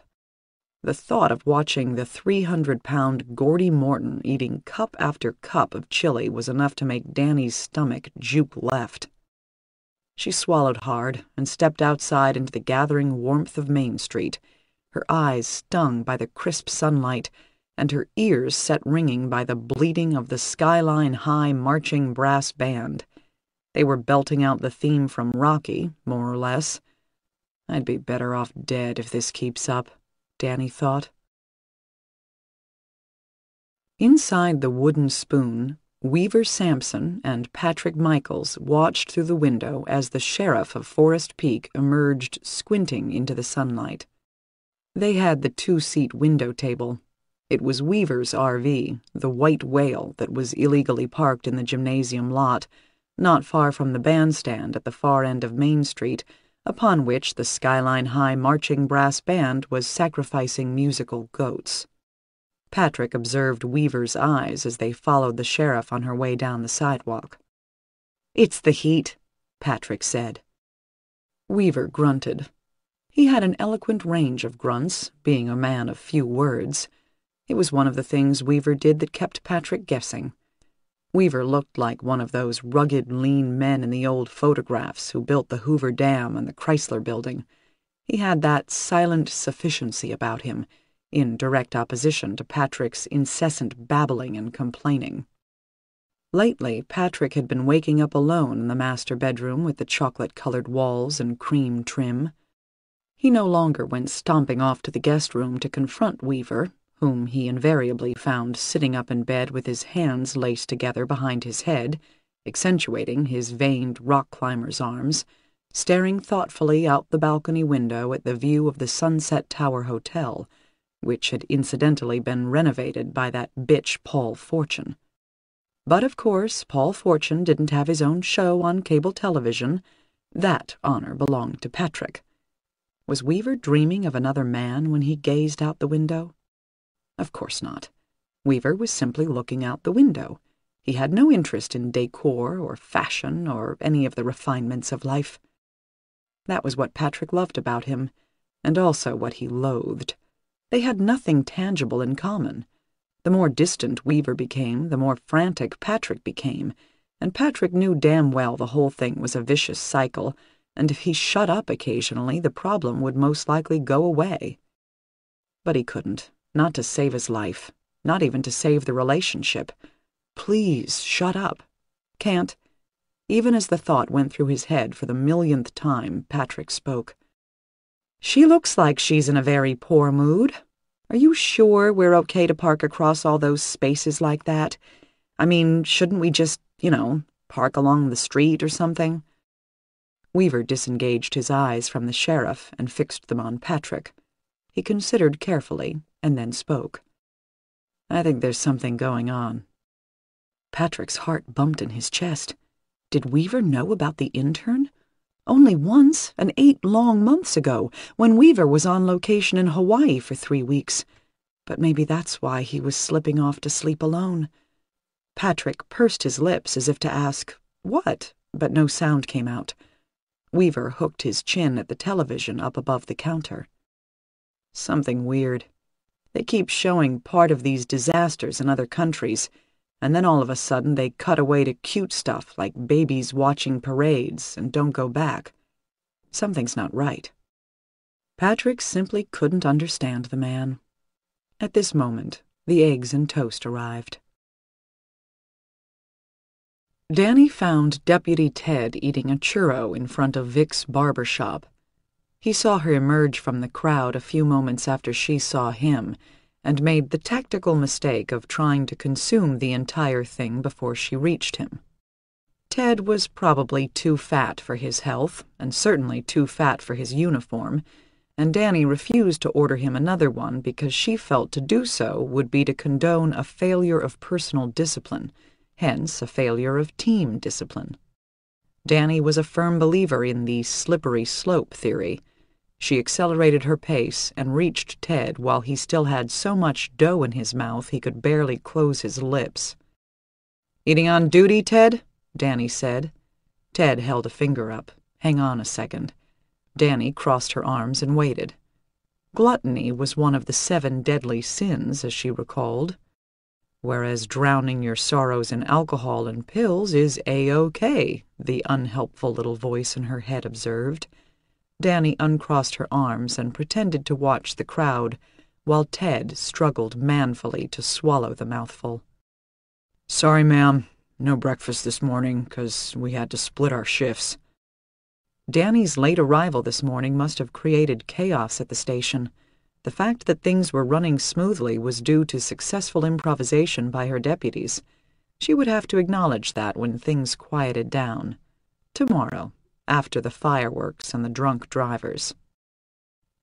The thought of watching the 300 pound Gordy Morton eating cup after cup of chili was enough to make Danny's stomach juke left. She swallowed hard and stepped outside into the gathering warmth of Main Street, her eyes stung by the crisp sunlight and her ears set ringing by the bleating of the skyline high marching brass band. They were belting out the theme from Rocky, more or less. I'd be better off dead if this keeps up. Danny thought. Inside the wooden spoon, Weaver Sampson and Patrick Michaels watched through the window as the sheriff of Forest Peak emerged squinting into the sunlight. They had the two-seat window table. It was Weaver's RV, the White Whale that was illegally parked in the gymnasium lot, not far from the bandstand at the far end of Main Street, upon which the Skyline High Marching Brass Band was sacrificing musical goats. Patrick observed Weaver's eyes as they followed the sheriff on her way down the sidewalk. It's the heat, Patrick said. Weaver grunted. He had an eloquent range of grunts, being a man of few words. It was one of the things Weaver did that kept Patrick guessing. Weaver looked like one of those rugged, lean men in the old photographs who built the Hoover Dam and the Chrysler Building. He had that silent sufficiency about him, in direct opposition to Patrick's incessant babbling and complaining. Lately, Patrick had been waking up alone in the master bedroom with the chocolate colored walls and cream trim. He no longer went stomping off to the guest room to confront Weaver whom he invariably found sitting up in bed with his hands laced together behind his head, accentuating his veined rock climber's arms, staring thoughtfully out the balcony window at the view of the Sunset Tower Hotel, which had incidentally been renovated by that bitch Paul Fortune. But of course, Paul Fortune didn't have his own show on cable television. That honor belonged to Patrick. Was Weaver dreaming of another man when he gazed out the window? Of course not. Weaver was simply looking out the window. He had no interest in decor or fashion or any of the refinements of life. That was what Patrick loved about him, and also what he loathed. They had nothing tangible in common. The more distant Weaver became, the more frantic Patrick became, and Patrick knew damn well the whole thing was a vicious cycle, and if he shut up occasionally, the problem would most likely go away. But he couldn't. Not to save his life, not even to save the relationship. Please shut up. Can't. Even as the thought went through his head for the millionth time, Patrick spoke. She looks like she's in a very poor mood. Are you sure we're okay to park across all those spaces like that? I mean, shouldn't we just, you know, park along the street or something? Weaver disengaged his eyes from the sheriff and fixed them on Patrick. He considered carefully and then spoke. I think there's something going on. Patrick's heart bumped in his chest. Did Weaver know about the intern? Only once, and eight long months ago, when Weaver was on location in Hawaii for three weeks. But maybe that's why he was slipping off to sleep alone. Patrick pursed his lips as if to ask, What? But no sound came out. Weaver hooked his chin at the television up above the counter. Something weird. They keep showing part of these disasters in other countries, and then all of a sudden they cut away to cute stuff like babies watching parades and don't go back. Something's not right. Patrick simply couldn't understand the man. At this moment, the eggs and toast arrived. Danny found Deputy Ted eating a churro in front of Vic's barber shop. He saw her emerge from the crowd a few moments after she saw him, and made the tactical mistake of trying to consume the entire thing before she reached him. Ted was probably too fat for his health, and certainly too fat for his uniform, and Danny refused to order him another one because she felt to do so would be to condone a failure of personal discipline, hence a failure of team discipline. Danny was a firm believer in the slippery slope theory, she accelerated her pace and reached Ted while he still had so much dough in his mouth he could barely close his lips. Eating on duty, Ted? Danny said. Ted held a finger up. Hang on a second. Danny crossed her arms and waited. Gluttony was one of the seven deadly sins, as she recalled, whereas drowning your sorrows in alcohol and pills is A-OK, the unhelpful little voice in her head observed. Danny uncrossed her arms and pretended to watch the crowd, while Ted struggled manfully to swallow the mouthful. Sorry, ma'am. No breakfast this morning, 'cause we had to split our shifts. Danny's late arrival this morning must have created chaos at the station. The fact that things were running smoothly was due to successful improvisation by her deputies. She would have to acknowledge that when things quieted down. Tomorrow after the fireworks and the drunk drivers.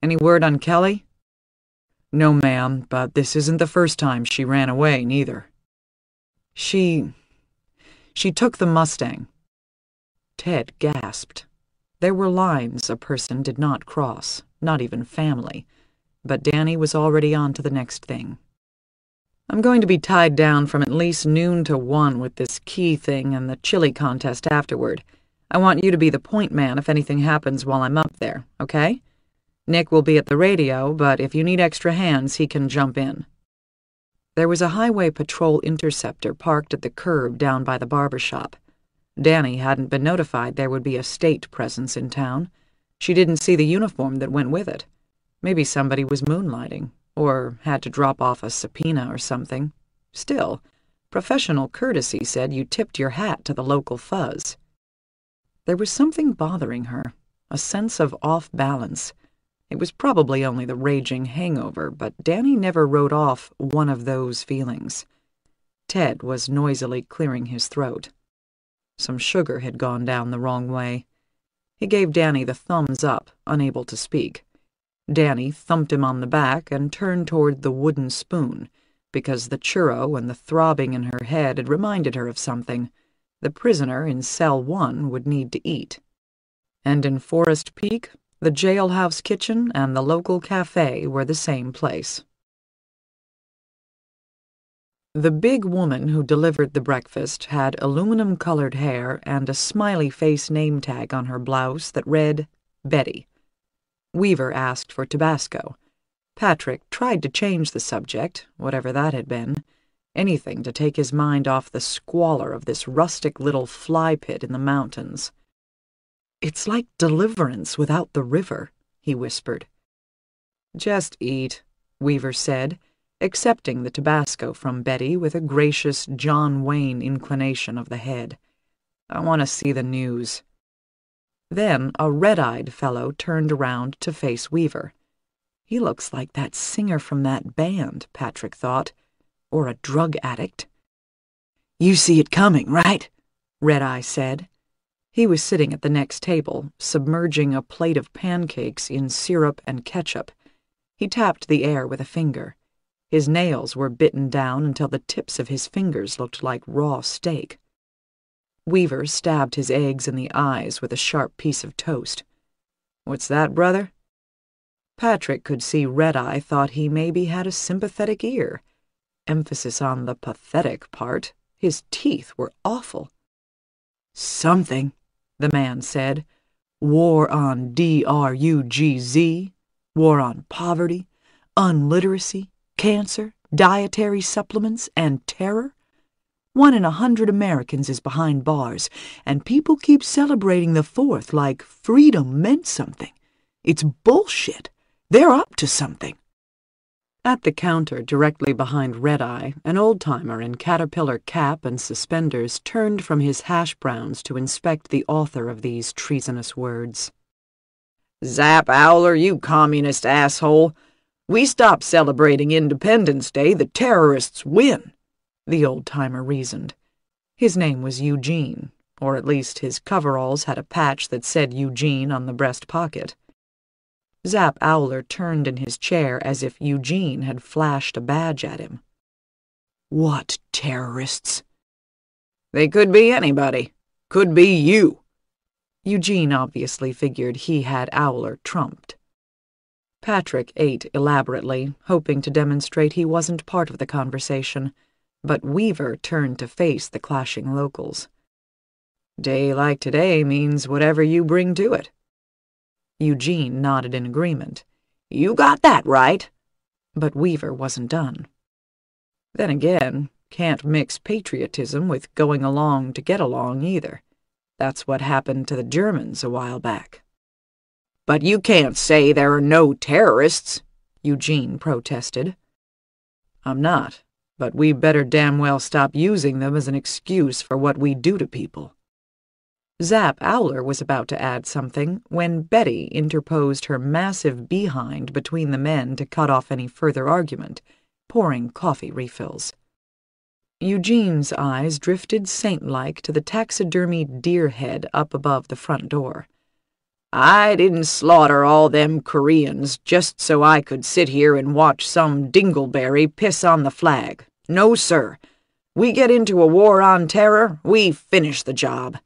Any word on Kelly? No, ma'am, but this isn't the first time she ran away, neither. She. She took the Mustang. Ted gasped. There were lines a person did not cross, not even family, but Danny was already on to the next thing. I'm going to be tied down from at least noon to one with this key thing and the chili contest afterward. I want you to be the point man if anything happens while I'm up there, okay? Nick will be at the radio, but if you need extra hands, he can jump in. There was a highway patrol interceptor parked at the curb down by the barber shop. Danny hadn't been notified there would be a state presence in town. She didn't see the uniform that went with it. Maybe somebody was moonlighting, or had to drop off a subpoena or something. Still, professional courtesy said you tipped your hat to the local fuzz. There was something bothering her, a sense of off balance. It was probably only the raging hangover, but Danny never wrote off one of those feelings. Ted was noisily clearing his throat. Some sugar had gone down the wrong way. He gave Danny the thumbs up, unable to speak. Danny thumped him on the back and turned toward the wooden spoon, because the churro and the throbbing in her head had reminded her of something. The prisoner in cell one would need to eat. And in Forest Peak, the jailhouse kitchen and the local cafe were the same place. The big woman who delivered the breakfast had aluminum colored hair and a smiley face name tag on her blouse that read Betty. Weaver asked for Tabasco. Patrick tried to change the subject, whatever that had been anything to take his mind off the squalor of this rustic little fly pit in the mountains. It's like deliverance without the river, he whispered. Just eat, Weaver said, accepting the Tabasco from Betty with a gracious John Wayne inclination of the head. I want to see the news. Then a red-eyed fellow turned around to face Weaver. He looks like that singer from that band, Patrick thought or a drug addict. You see it coming, right? Red Eye said. He was sitting at the next table, submerging a plate of pancakes in syrup and ketchup. He tapped the air with a finger. His nails were bitten down until the tips of his fingers looked like raw steak. Weaver stabbed his eggs in the eyes with a sharp piece of toast. What's that, brother? Patrick could see Red Eye thought he maybe had a sympathetic ear emphasis on the pathetic part. His teeth were awful. Something, the man said. War on D-R-U-G-Z, war on poverty, unliteracy, cancer, dietary supplements, and terror. One in a hundred Americans is behind bars, and people keep celebrating the Fourth like freedom meant something. It's bullshit. They're up to something. At the counter directly behind Red Eye, an old-timer in caterpillar cap and suspenders turned from his hash browns to inspect the author of these treasonous words. Zap Owler, you communist asshole! We stop celebrating Independence Day, the terrorists win, the old-timer reasoned. His name was Eugene, or at least his coveralls had a patch that said Eugene on the breast pocket. Zap Owler turned in his chair as if Eugene had flashed a badge at him. What terrorists? They could be anybody. Could be you. Eugene obviously figured he had Owler trumped. Patrick ate elaborately, hoping to demonstrate he wasn't part of the conversation, but Weaver turned to face the clashing locals. Day like today means whatever you bring to it. Eugene nodded in agreement. You got that right. But Weaver wasn't done. Then again, can't mix patriotism with going along to get along either. That's what happened to the Germans a while back. But you can't say there are no terrorists, Eugene protested. I'm not, but we better damn well stop using them as an excuse for what we do to people. Zap Owler was about to add something when Betty interposed her massive behind between the men to cut off any further argument, pouring coffee refills. Eugene's eyes drifted saint-like to the taxidermied deer head up above the front door. I didn't slaughter all them Koreans just so I could sit here and watch some dingleberry piss on the flag. No, sir. We get into a war on terror, we finish the job.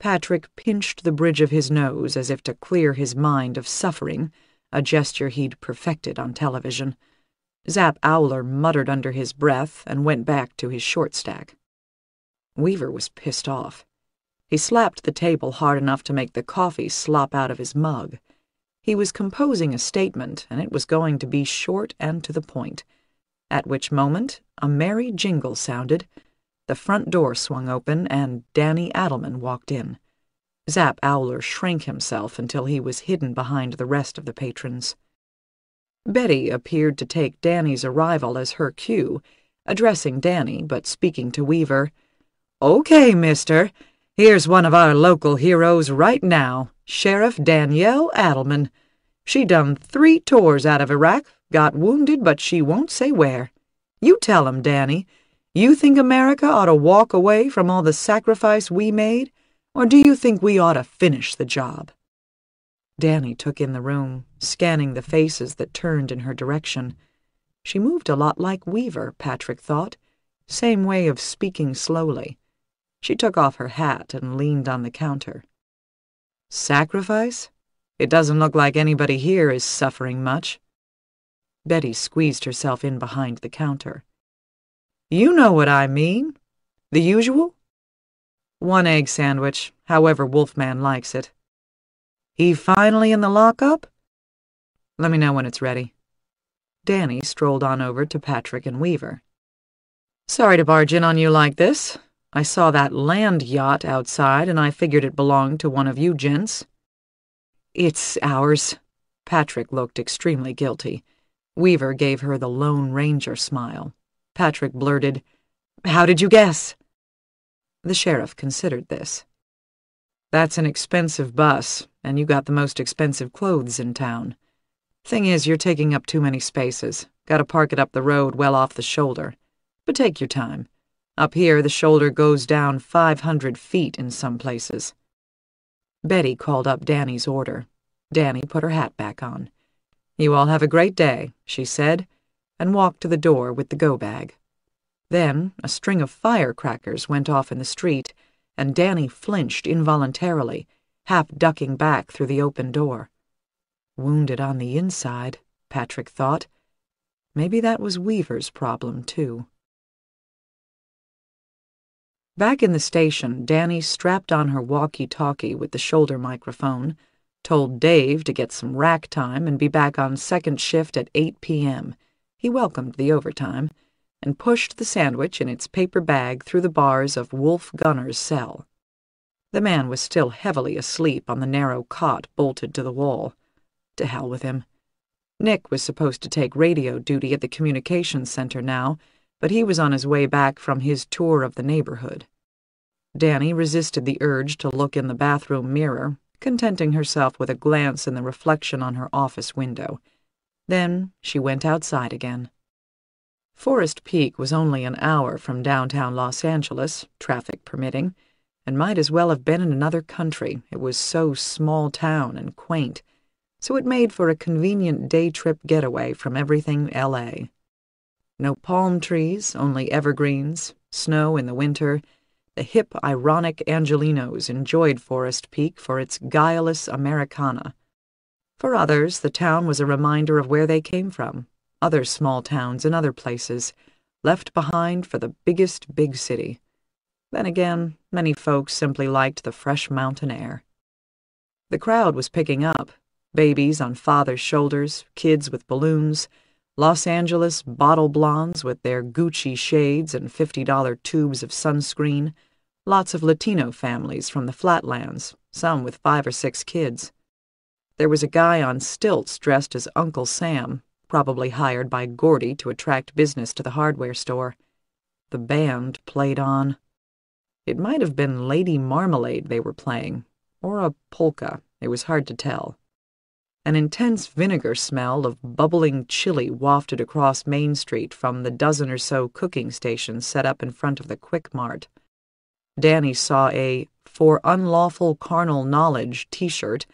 Patrick pinched the bridge of his nose as if to clear his mind of suffering, a gesture he'd perfected on television. Zap Owler muttered under his breath and went back to his short stack. Weaver was pissed off. He slapped the table hard enough to make the coffee slop out of his mug. He was composing a statement, and it was going to be short and to the point. At which moment, a merry jingle sounded, the front door swung open, and Danny Adelman walked in. Zap Owler shrank himself until he was hidden behind the rest of the patrons. Betty appeared to take Danny's arrival as her cue, addressing Danny but speaking to Weaver. Okay, mister. Here's one of our local heroes right now, Sheriff Danielle Adelman. She done three tours out of Iraq, got wounded, but she won't say where. You tell him, Danny. You think America ought to walk away from all the sacrifice we made, or do you think we ought to finish the job? Danny took in the room, scanning the faces that turned in her direction. She moved a lot like Weaver, Patrick thought, same way of speaking slowly. She took off her hat and leaned on the counter. Sacrifice? It doesn't look like anybody here is suffering much. Betty squeezed herself in behind the counter. You know what I mean. The usual? One egg sandwich, however Wolfman likes it. He finally in the lockup? Let me know when it's ready. Danny strolled on over to Patrick and Weaver. Sorry to barge in on you like this. I saw that land yacht outside and I figured it belonged to one of you gents. It's ours. Patrick looked extremely guilty. Weaver gave her the Lone Ranger smile. Patrick blurted. How did you guess? The sheriff considered this. That's an expensive bus, and you got the most expensive clothes in town. Thing is, you're taking up too many spaces. Gotta park it up the road well off the shoulder. But take your time. Up here, the shoulder goes down 500 feet in some places. Betty called up Danny's order. Danny put her hat back on. You all have a great day, she said, and walked to the door with the go-bag. Then a string of firecrackers went off in the street, and Danny flinched involuntarily, half ducking back through the open door. Wounded on the inside, Patrick thought. Maybe that was Weaver's problem, too. Back in the station, Danny strapped on her walkie-talkie with the shoulder microphone, told Dave to get some rack time and be back on second shift at 8 p.m., he welcomed the overtime and pushed the sandwich in its paper bag through the bars of Wolf Gunner's cell. The man was still heavily asleep on the narrow cot bolted to the wall. To hell with him. Nick was supposed to take radio duty at the communications center now, but he was on his way back from his tour of the neighborhood. Danny resisted the urge to look in the bathroom mirror, contenting herself with a glance in the reflection on her office window. Then she went outside again. Forest Peak was only an hour from downtown Los Angeles, traffic permitting, and might as well have been in another country. It was so small town and quaint, so it made for a convenient day trip getaway from everything L.A. No palm trees, only evergreens, snow in the winter. The hip, ironic Angelinos enjoyed Forest Peak for its guileless Americana, for others, the town was a reminder of where they came from, other small towns and other places, left behind for the biggest big city. Then again, many folks simply liked the fresh mountain air. The crowd was picking up, babies on father's shoulders, kids with balloons, Los Angeles bottle blondes with their Gucci shades and $50 tubes of sunscreen, lots of Latino families from the flatlands, some with five or six kids. There was a guy on stilts dressed as Uncle Sam, probably hired by Gordy to attract business to the hardware store. The band played on. It might have been Lady Marmalade they were playing, or a polka, it was hard to tell. An intense vinegar smell of bubbling chili wafted across Main Street from the dozen or so cooking stations set up in front of the Quick Mart. Danny saw a For Unlawful Carnal Knowledge t shirt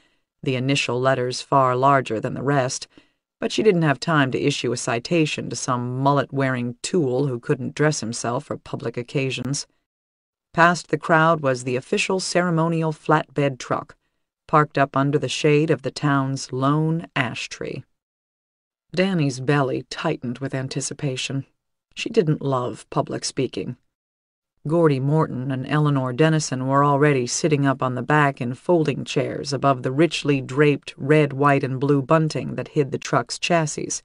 the initial letters far larger than the rest, but she didn't have time to issue a citation to some mullet-wearing tool who couldn't dress himself for public occasions. Past the crowd was the official ceremonial flatbed truck, parked up under the shade of the town's lone ash tree. Danny's belly tightened with anticipation. She didn't love public speaking. Gordy Morton and Eleanor Dennison were already sitting up on the back in folding chairs above the richly draped red, white, and blue bunting that hid the truck's chassis.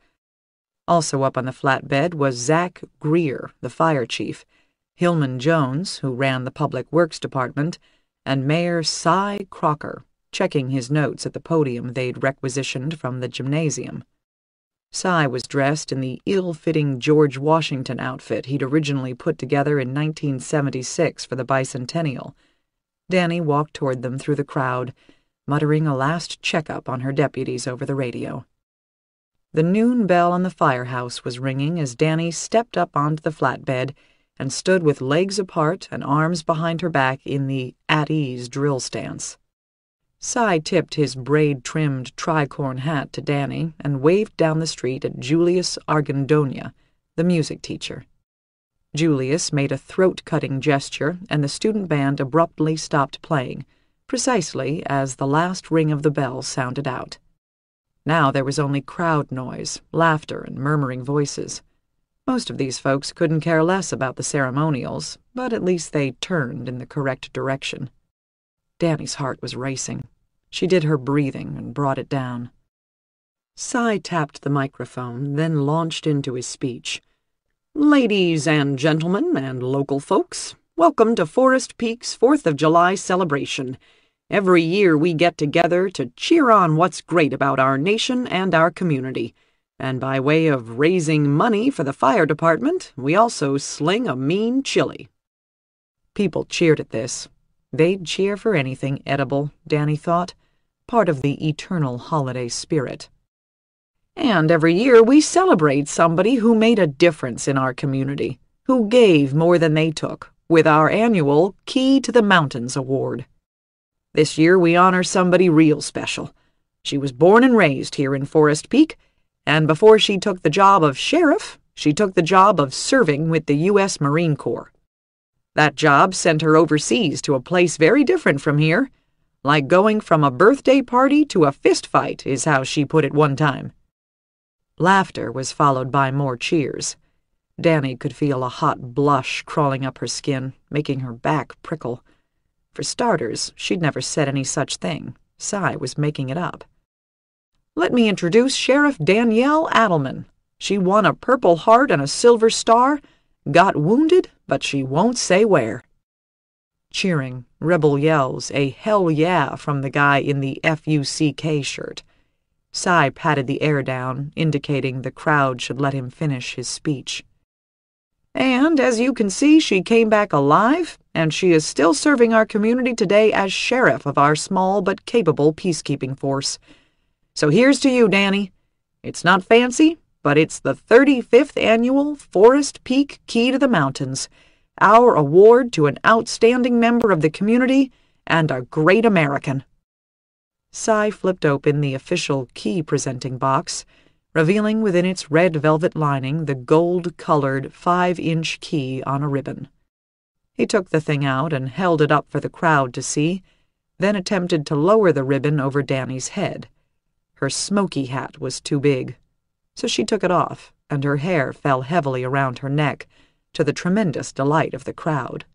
Also up on the flatbed was Zach Greer, the fire chief, Hillman Jones, who ran the Public Works Department, and Mayor Cy Crocker, checking his notes at the podium they'd requisitioned from the gymnasium. Cy was dressed in the ill-fitting George Washington outfit he'd originally put together in 1976 for the bicentennial. Danny walked toward them through the crowd, muttering a last checkup on her deputies over the radio. The noon bell on the firehouse was ringing as Danny stepped up onto the flatbed and stood with legs apart and arms behind her back in the at ease drill stance. Cy tipped his braid-trimmed tricorn hat to Danny and waved down the street at Julius Argandonia, the music teacher. Julius made a throat-cutting gesture, and the student band abruptly stopped playing, precisely as the last ring of the bell sounded out. Now there was only crowd noise, laughter, and murmuring voices. Most of these folks couldn't care less about the ceremonials, but at least they turned in the correct direction. Danny's heart was racing. She did her breathing and brought it down. Cy tapped the microphone, then launched into his speech. Ladies and gentlemen and local folks, welcome to Forest Peak's 4th of July celebration. Every year we get together to cheer on what's great about our nation and our community. And by way of raising money for the fire department, we also sling a mean chili. People cheered at this, They'd cheer for anything edible, Danny thought, part of the eternal holiday spirit. And every year we celebrate somebody who made a difference in our community, who gave more than they took, with our annual Key to the Mountains Award. This year we honor somebody real special. She was born and raised here in Forest Peak, and before she took the job of sheriff, she took the job of serving with the U.S. Marine Corps. That job sent her overseas to a place very different from here. Like going from a birthday party to a fistfight is how she put it one time. Laughter was followed by more cheers. Danny could feel a hot blush crawling up her skin, making her back prickle. For starters, she'd never said any such thing. Cy was making it up. Let me introduce Sheriff Danielle Adelman. She won a Purple Heart and a Silver Star, got wounded, but she won't say where. Cheering, Rebel yells a hell yeah from the guy in the FUCK shirt. Cy patted the air down, indicating the crowd should let him finish his speech. And, as you can see, she came back alive, and she is still serving our community today as sheriff of our small but capable peacekeeping force. So here's to you, Danny. It's not fancy, but it's the 35th annual Forest Peak Key to the Mountains, our award to an outstanding member of the community and a great American. Cy flipped open the official key presenting box, revealing within its red velvet lining the gold-colored five-inch key on a ribbon. He took the thing out and held it up for the crowd to see, then attempted to lower the ribbon over Danny's head. Her smoky hat was too big so she took it off, and her hair fell heavily around her neck, to the tremendous delight of the crowd.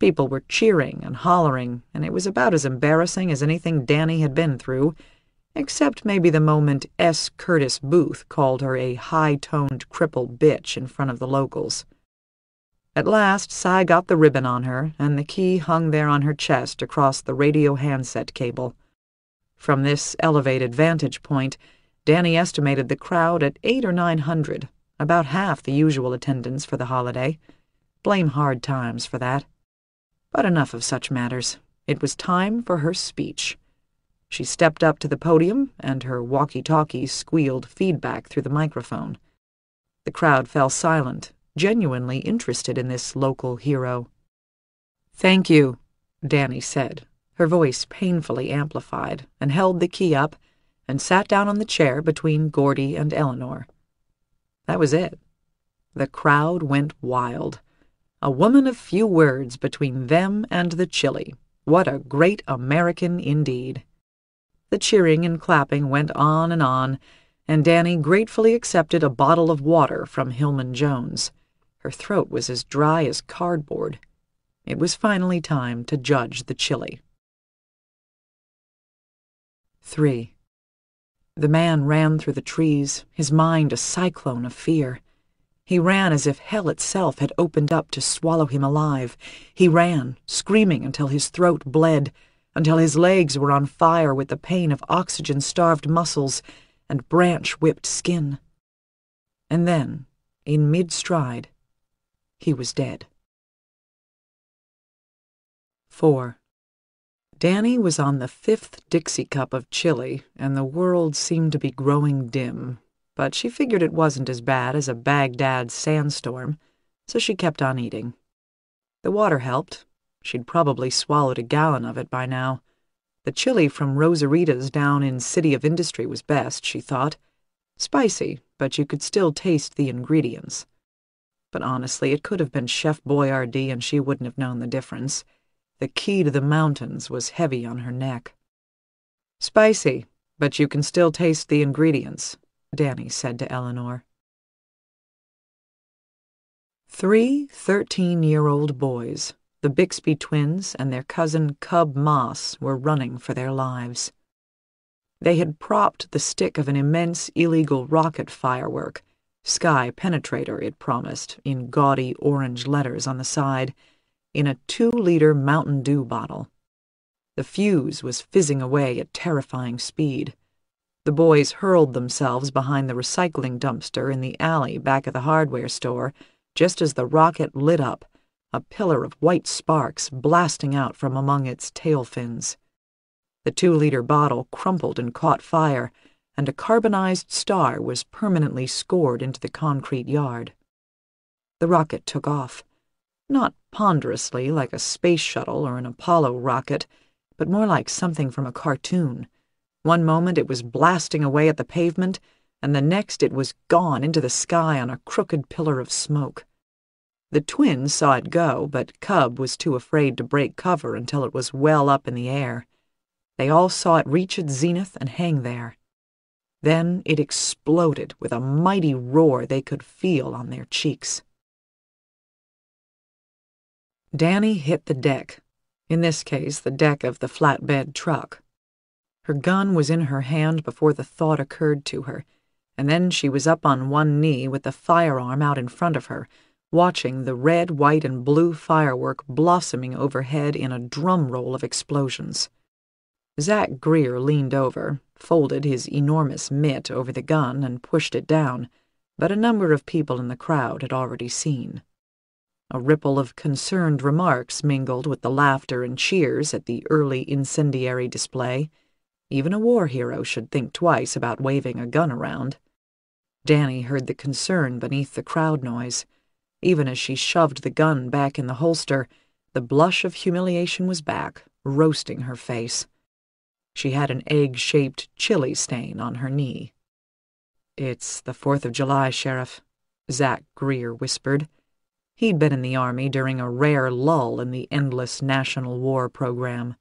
People were cheering and hollering, and it was about as embarrassing as anything Danny had been through, except maybe the moment S. Curtis Booth called her a high-toned crippled bitch in front of the locals. At last, Cy got the ribbon on her, and the key hung there on her chest across the radio handset cable. From this elevated vantage point, Danny estimated the crowd at eight or nine hundred, about half the usual attendance for the holiday. Blame hard times for that. But enough of such matters. It was time for her speech. She stepped up to the podium, and her walkie-talkie squealed feedback through the microphone. The crowd fell silent, genuinely interested in this local hero. Thank you, Danny said, her voice painfully amplified, and held the key up and sat down on the chair between Gordy and Eleanor. That was it. The crowd went wild. A woman of few words between them and the chili. What a great American indeed. The cheering and clapping went on and on, and Danny gratefully accepted a bottle of water from Hillman Jones. Her throat was as dry as cardboard. It was finally time to judge the chili. 3. The man ran through the trees, his mind a cyclone of fear. He ran as if hell itself had opened up to swallow him alive. He ran, screaming until his throat bled, until his legs were on fire with the pain of oxygen-starved muscles and branch-whipped skin. And then, in mid-stride, he was dead. 4. Danny was on the fifth Dixie cup of chili, and the world seemed to be growing dim. But she figured it wasn't as bad as a Baghdad sandstorm, so she kept on eating. The water helped. She'd probably swallowed a gallon of it by now. The chili from Rosarita's down in City of Industry was best, she thought. Spicy, but you could still taste the ingredients. But honestly, it could have been Chef Boyardee and she wouldn't have known the difference. The key to the mountains was heavy on her neck. Spicy, but you can still taste the ingredients, Danny said to Eleanor. 313 13 year old boys, the Bixby twins and their cousin Cub Moss, were running for their lives. They had propped the stick of an immense illegal rocket firework, Sky Penetrator, it promised, in gaudy orange letters on the side in a two liter Mountain Dew bottle. The fuse was fizzing away at terrifying speed. The boys hurled themselves behind the recycling dumpster in the alley back of the hardware store just as the rocket lit up, a pillar of white sparks blasting out from among its tail fins. The two liter bottle crumpled and caught fire, and a carbonized star was permanently scored into the concrete yard. The rocket took off, not ponderously like a space shuttle or an Apollo rocket, but more like something from a cartoon. One moment it was blasting away at the pavement, and the next it was gone into the sky on a crooked pillar of smoke. The twins saw it go, but Cub was too afraid to break cover until it was well up in the air. They all saw it reach its zenith and hang there. Then it exploded with a mighty roar they could feel on their cheeks. Danny hit the deck, in this case, the deck of the flatbed truck. Her gun was in her hand before the thought occurred to her, and then she was up on one knee with the firearm out in front of her, watching the red, white, and blue firework blossoming overhead in a drum roll of explosions. Zack Greer leaned over, folded his enormous mitt over the gun, and pushed it down, but a number of people in the crowd had already seen. A ripple of concerned remarks mingled with the laughter and cheers at the early incendiary display. Even a war hero should think twice about waving a gun around. Danny heard the concern beneath the crowd noise. Even as she shoved the gun back in the holster, the blush of humiliation was back, roasting her face. She had an egg shaped chili stain on her knee. It's the Fourth of July, Sheriff, Zack Greer whispered, He'd been in the Army during a rare lull in the endless National War program.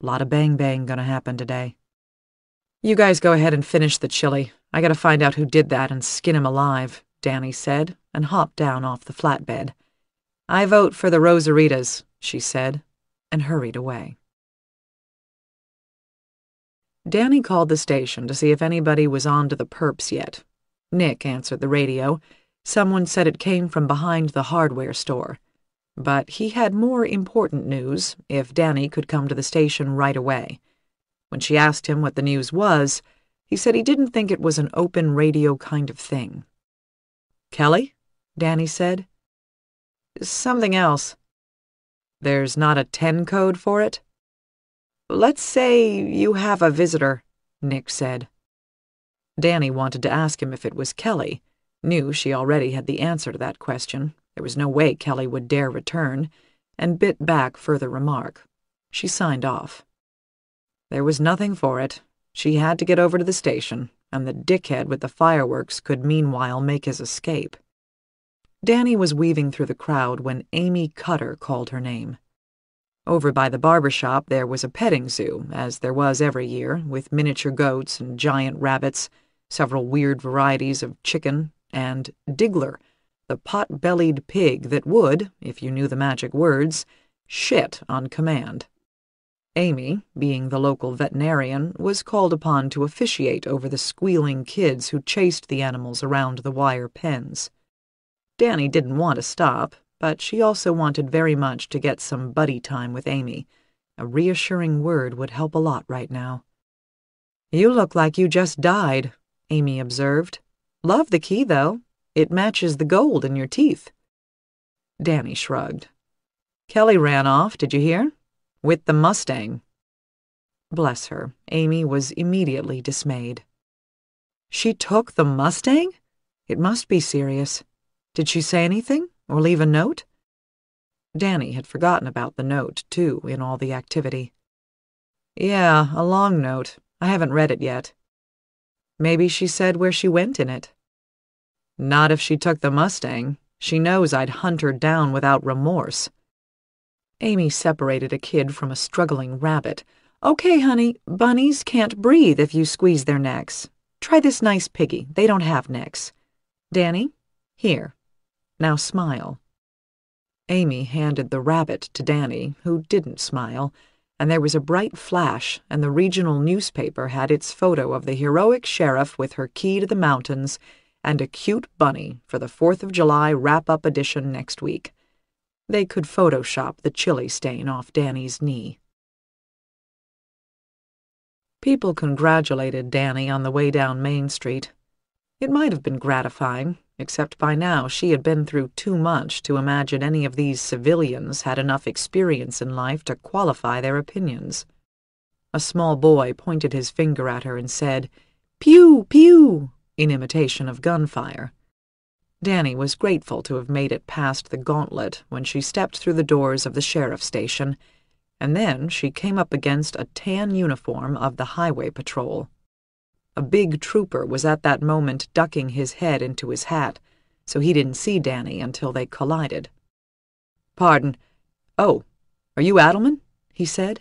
Lot of bang-bang gonna happen today. You guys go ahead and finish the chili. I gotta find out who did that and skin him alive, Danny said, and hopped down off the flatbed. I vote for the Rosaritas, she said, and hurried away. Danny called the station to see if anybody was on to the perps yet. Nick answered the radio, Someone said it came from behind the hardware store. But he had more important news if Danny could come to the station right away. When she asked him what the news was, he said he didn't think it was an open radio kind of thing. Kelly? Danny said. Something else. There's not a 10 code for it? Let's say you have a visitor, Nick said. Danny wanted to ask him if it was Kelly knew she already had the answer to that question. There was no way Kelly would dare return, and bit back further remark. She signed off. There was nothing for it. She had to get over to the station, and the dickhead with the fireworks could meanwhile make his escape. Danny was weaving through the crowd when Amy Cutter called her name. Over by the barber shop, there was a petting zoo, as there was every year, with miniature goats and giant rabbits, several weird varieties of chicken, and Diggler, the pot-bellied pig that would, if you knew the magic words, shit on command. Amy, being the local veterinarian, was called upon to officiate over the squealing kids who chased the animals around the wire pens. Danny didn't want to stop, but she also wanted very much to get some buddy time with Amy. A reassuring word would help a lot right now. You look like you just died, Amy observed. Love the key, though. It matches the gold in your teeth. Danny shrugged. Kelly ran off, did you hear? With the Mustang. Bless her, Amy was immediately dismayed. She took the Mustang? It must be serious. Did she say anything or leave a note? Danny had forgotten about the note, too, in all the activity. Yeah, a long note. I haven't read it yet. Maybe she said where she went in it. Not if she took the Mustang. She knows I'd hunt her down without remorse. Amy separated a kid from a struggling rabbit. Okay, honey, bunnies can't breathe if you squeeze their necks. Try this nice piggy. They don't have necks. Danny, here. Now smile. Amy handed the rabbit to Danny, who didn't smile, and there was a bright flash, and the regional newspaper had its photo of the heroic sheriff with her key to the mountains and a cute bunny for the 4th of July wrap-up edition next week. They could Photoshop the chili stain off Danny's knee. People congratulated Danny on the way down Main Street. It might have been gratifying, except by now she had been through too much to imagine any of these civilians had enough experience in life to qualify their opinions. A small boy pointed his finger at her and said, Pew, pew, in imitation of gunfire. Danny was grateful to have made it past the gauntlet when she stepped through the doors of the sheriff's station, and then she came up against a tan uniform of the highway patrol. A big trooper was at that moment ducking his head into his hat, so he didn't see Danny until they collided. Pardon. Oh, are you Adelman? he said.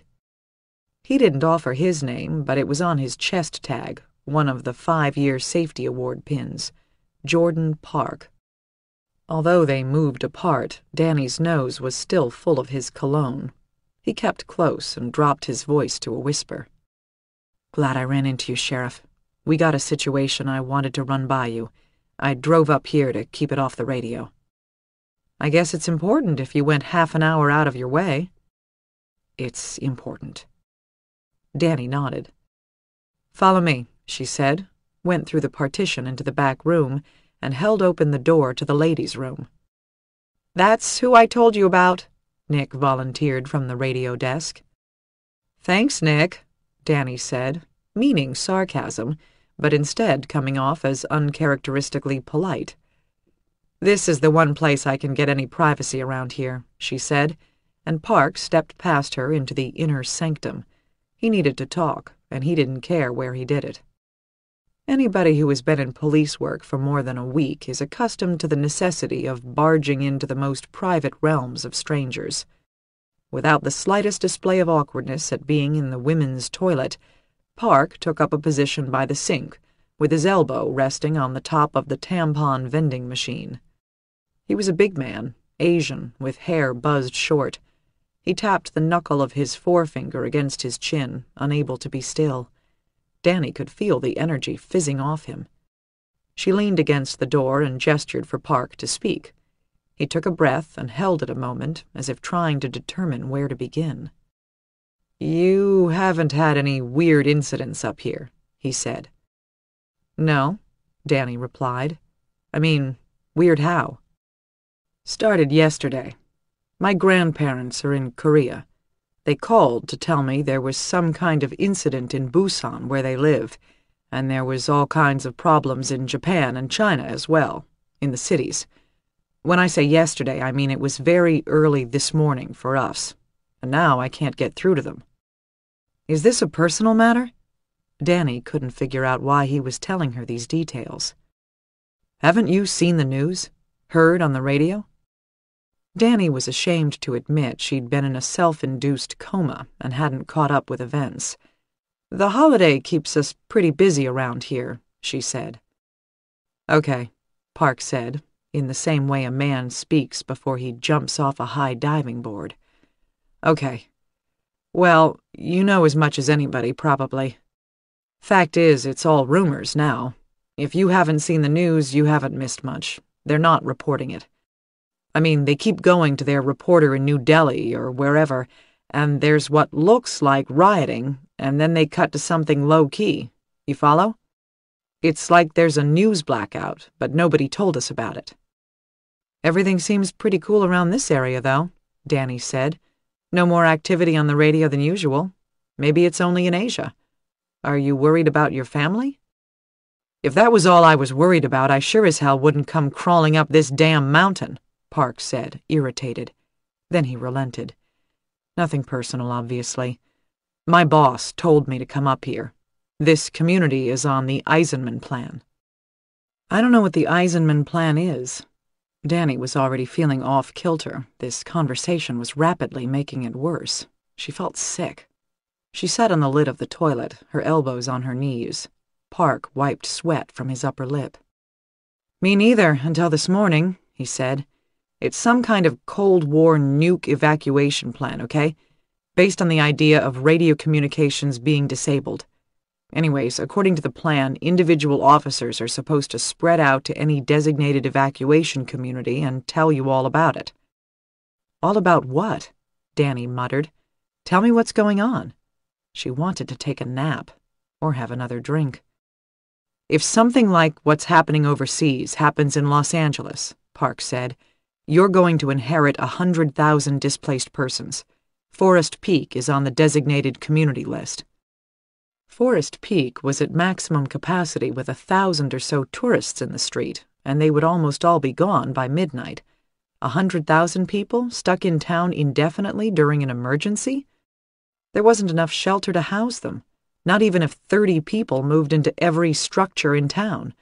He didn't offer his name, but it was on his chest tag, one of the five-year safety award pins, Jordan Park. Although they moved apart, Danny's nose was still full of his cologne. He kept close and dropped his voice to a whisper. Glad I ran into you, Sheriff. We got a situation I wanted to run by you. I drove up here to keep it off the radio. I guess it's important if you went half an hour out of your way. It's important. Danny nodded. Follow me she said, went through the partition into the back room, and held open the door to the ladies' room. That's who I told you about, Nick volunteered from the radio desk. Thanks, Nick, Danny said, meaning sarcasm, but instead coming off as uncharacteristically polite. This is the one place I can get any privacy around here, she said, and Park stepped past her into the inner sanctum. He needed to talk, and he didn't care where he did it. Anybody who has been in police work for more than a week is accustomed to the necessity of barging into the most private realms of strangers. Without the slightest display of awkwardness at being in the women's toilet, Park took up a position by the sink, with his elbow resting on the top of the tampon vending machine. He was a big man, Asian, with hair buzzed short. He tapped the knuckle of his forefinger against his chin, unable to be still. Danny could feel the energy fizzing off him. She leaned against the door and gestured for Park to speak. He took a breath and held it a moment, as if trying to determine where to begin. You haven't had any weird incidents up here, he said. No, Danny replied. I mean, weird how? Started yesterday. My grandparents are in Korea. They called to tell me there was some kind of incident in Busan where they live, and there was all kinds of problems in Japan and China as well, in the cities. When I say yesterday, I mean it was very early this morning for us, and now I can't get through to them. Is this a personal matter? Danny couldn't figure out why he was telling her these details. Haven't you seen the news? Heard on the radio? Danny was ashamed to admit she'd been in a self-induced coma and hadn't caught up with events. The holiday keeps us pretty busy around here, she said. Okay, Park said, in the same way a man speaks before he jumps off a high diving board. Okay. Well, you know as much as anybody, probably. Fact is, it's all rumors now. If you haven't seen the news, you haven't missed much. They're not reporting it. I mean, they keep going to their reporter in New Delhi or wherever, and there's what looks like rioting, and then they cut to something low key. You follow? It's like there's a news blackout, but nobody told us about it. Everything seems pretty cool around this area, though, Danny said. No more activity on the radio than usual. Maybe it's only in Asia. Are you worried about your family? If that was all I was worried about, I sure as hell wouldn't come crawling up this damn mountain, Park said, irritated. Then he relented. Nothing personal, obviously. My boss told me to come up here. This community is on the Eisenman Plan. I don't know what the Eisenman Plan is. Danny was already feeling off kilter. This conversation was rapidly making it worse. She felt sick. She sat on the lid of the toilet, her elbows on her knees. Park wiped sweat from his upper lip. Me neither, until this morning, he said. It's some kind of Cold War nuke evacuation plan, okay? Based on the idea of radio communications being disabled. Anyways, according to the plan, individual officers are supposed to spread out to any designated evacuation community and tell you all about it. All about what? Danny muttered. Tell me what's going on. She wanted to take a nap or have another drink. If something like what's happening overseas happens in Los Angeles, Park said, you're going to inherit a 100,000 displaced persons. Forest Peak is on the designated community list. Forest Peak was at maximum capacity with a thousand or so tourists in the street, and they would almost all be gone by midnight. A hundred thousand people stuck in town indefinitely during an emergency? There wasn't enough shelter to house them, not even if 30 people moved into every structure in town.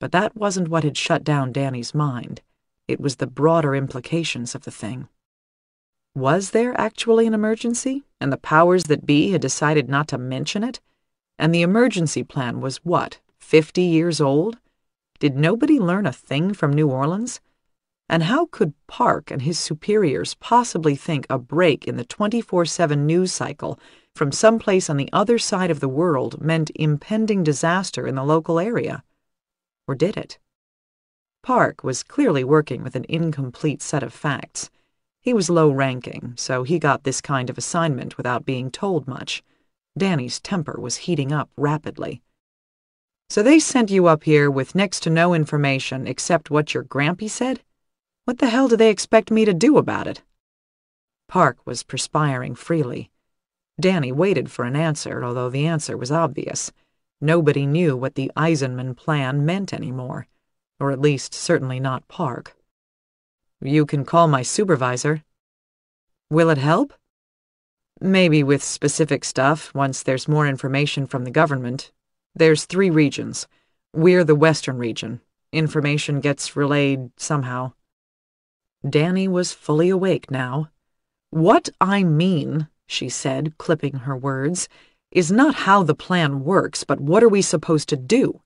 But that wasn't what had shut down Danny's mind. It was the broader implications of the thing. Was there actually an emergency, and the powers that be had decided not to mention it? And the emergency plan was what, 50 years old? Did nobody learn a thing from New Orleans? And how could Park and his superiors possibly think a break in the 24 7 news cycle from someplace on the other side of the world meant impending disaster in the local area? Or did it? Park was clearly working with an incomplete set of facts. He was low ranking, so he got this kind of assignment without being told much. Danny's temper was heating up rapidly. So they sent you up here with next to no information except what your grampy said? What the hell do they expect me to do about it? Park was perspiring freely. Danny waited for an answer, although the answer was obvious. Nobody knew what the Eisenman plan meant anymore or at least certainly not Park. You can call my supervisor. Will it help? Maybe with specific stuff, once there's more information from the government. There's three regions. We're the western region. Information gets relayed somehow. Danny was fully awake now. What I mean, she said, clipping her words, is not how the plan works, but what are we supposed to do?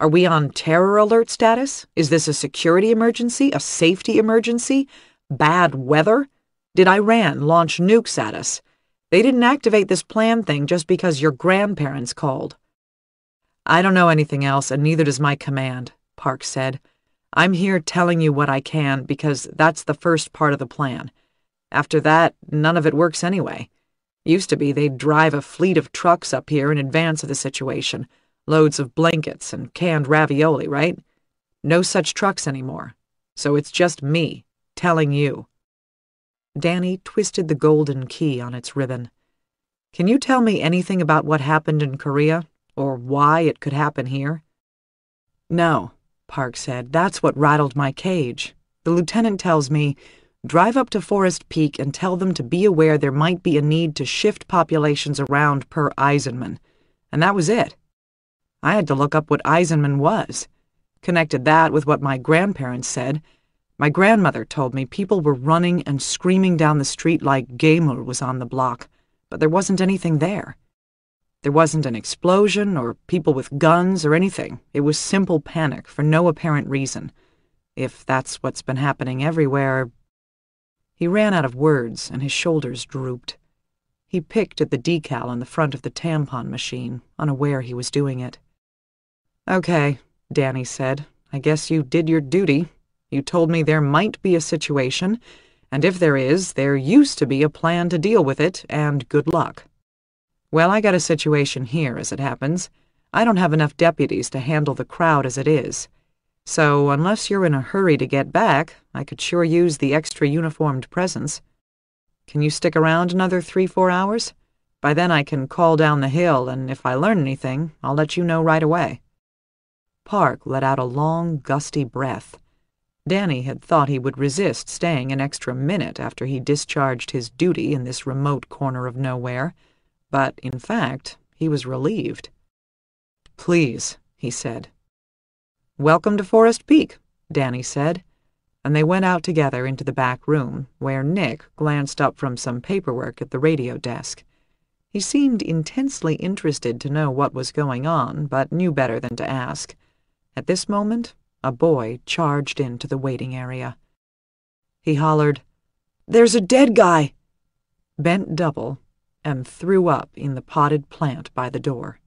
Are we on terror alert status? Is this a security emergency? A safety emergency? Bad weather? Did Iran launch nukes at us? They didn't activate this plan thing just because your grandparents called. I don't know anything else, and neither does my command, Park said. I'm here telling you what I can because that's the first part of the plan. After that, none of it works anyway. Used to be they'd drive a fleet of trucks up here in advance of the situation. Loads of blankets and canned ravioli, right? No such trucks anymore. So it's just me, telling you. Danny twisted the golden key on its ribbon. Can you tell me anything about what happened in Korea, or why it could happen here? No, Park said. That's what rattled my cage. The lieutenant tells me, drive up to Forest Peak and tell them to be aware there might be a need to shift populations around per Eisenman. And that was it. I had to look up what Eisenman was. Connected that with what my grandparents said. My grandmother told me people were running and screaming down the street like Gamel was on the block, but there wasn't anything there. There wasn't an explosion or people with guns or anything. It was simple panic for no apparent reason. If that's what's been happening everywhere. He ran out of words and his shoulders drooped. He picked at the decal on the front of the tampon machine, unaware he was doing it. Okay, Danny said. I guess you did your duty. You told me there might be a situation, and if there is, there used to be a plan to deal with it, and good luck. Well, I got a situation here, as it happens. I don't have enough deputies to handle the crowd as it is. So, unless you're in a hurry to get back, I could sure use the extra uniformed presence. Can you stick around another three, four hours? By then I can call down the hill, and if I learn anything, I'll let you know right away. Park let out a long, gusty breath. Danny had thought he would resist staying an extra minute after he discharged his duty in this remote corner of nowhere, but in fact, he was relieved. Please, he said. Welcome to Forest Peak, Danny said, and they went out together into the back room, where Nick glanced up from some paperwork at the radio desk. He seemed intensely interested to know what was going on, but knew better than to ask. At this moment, a boy charged into the waiting area. He hollered, There's a dead guy! bent double, and threw up in the potted plant by the door.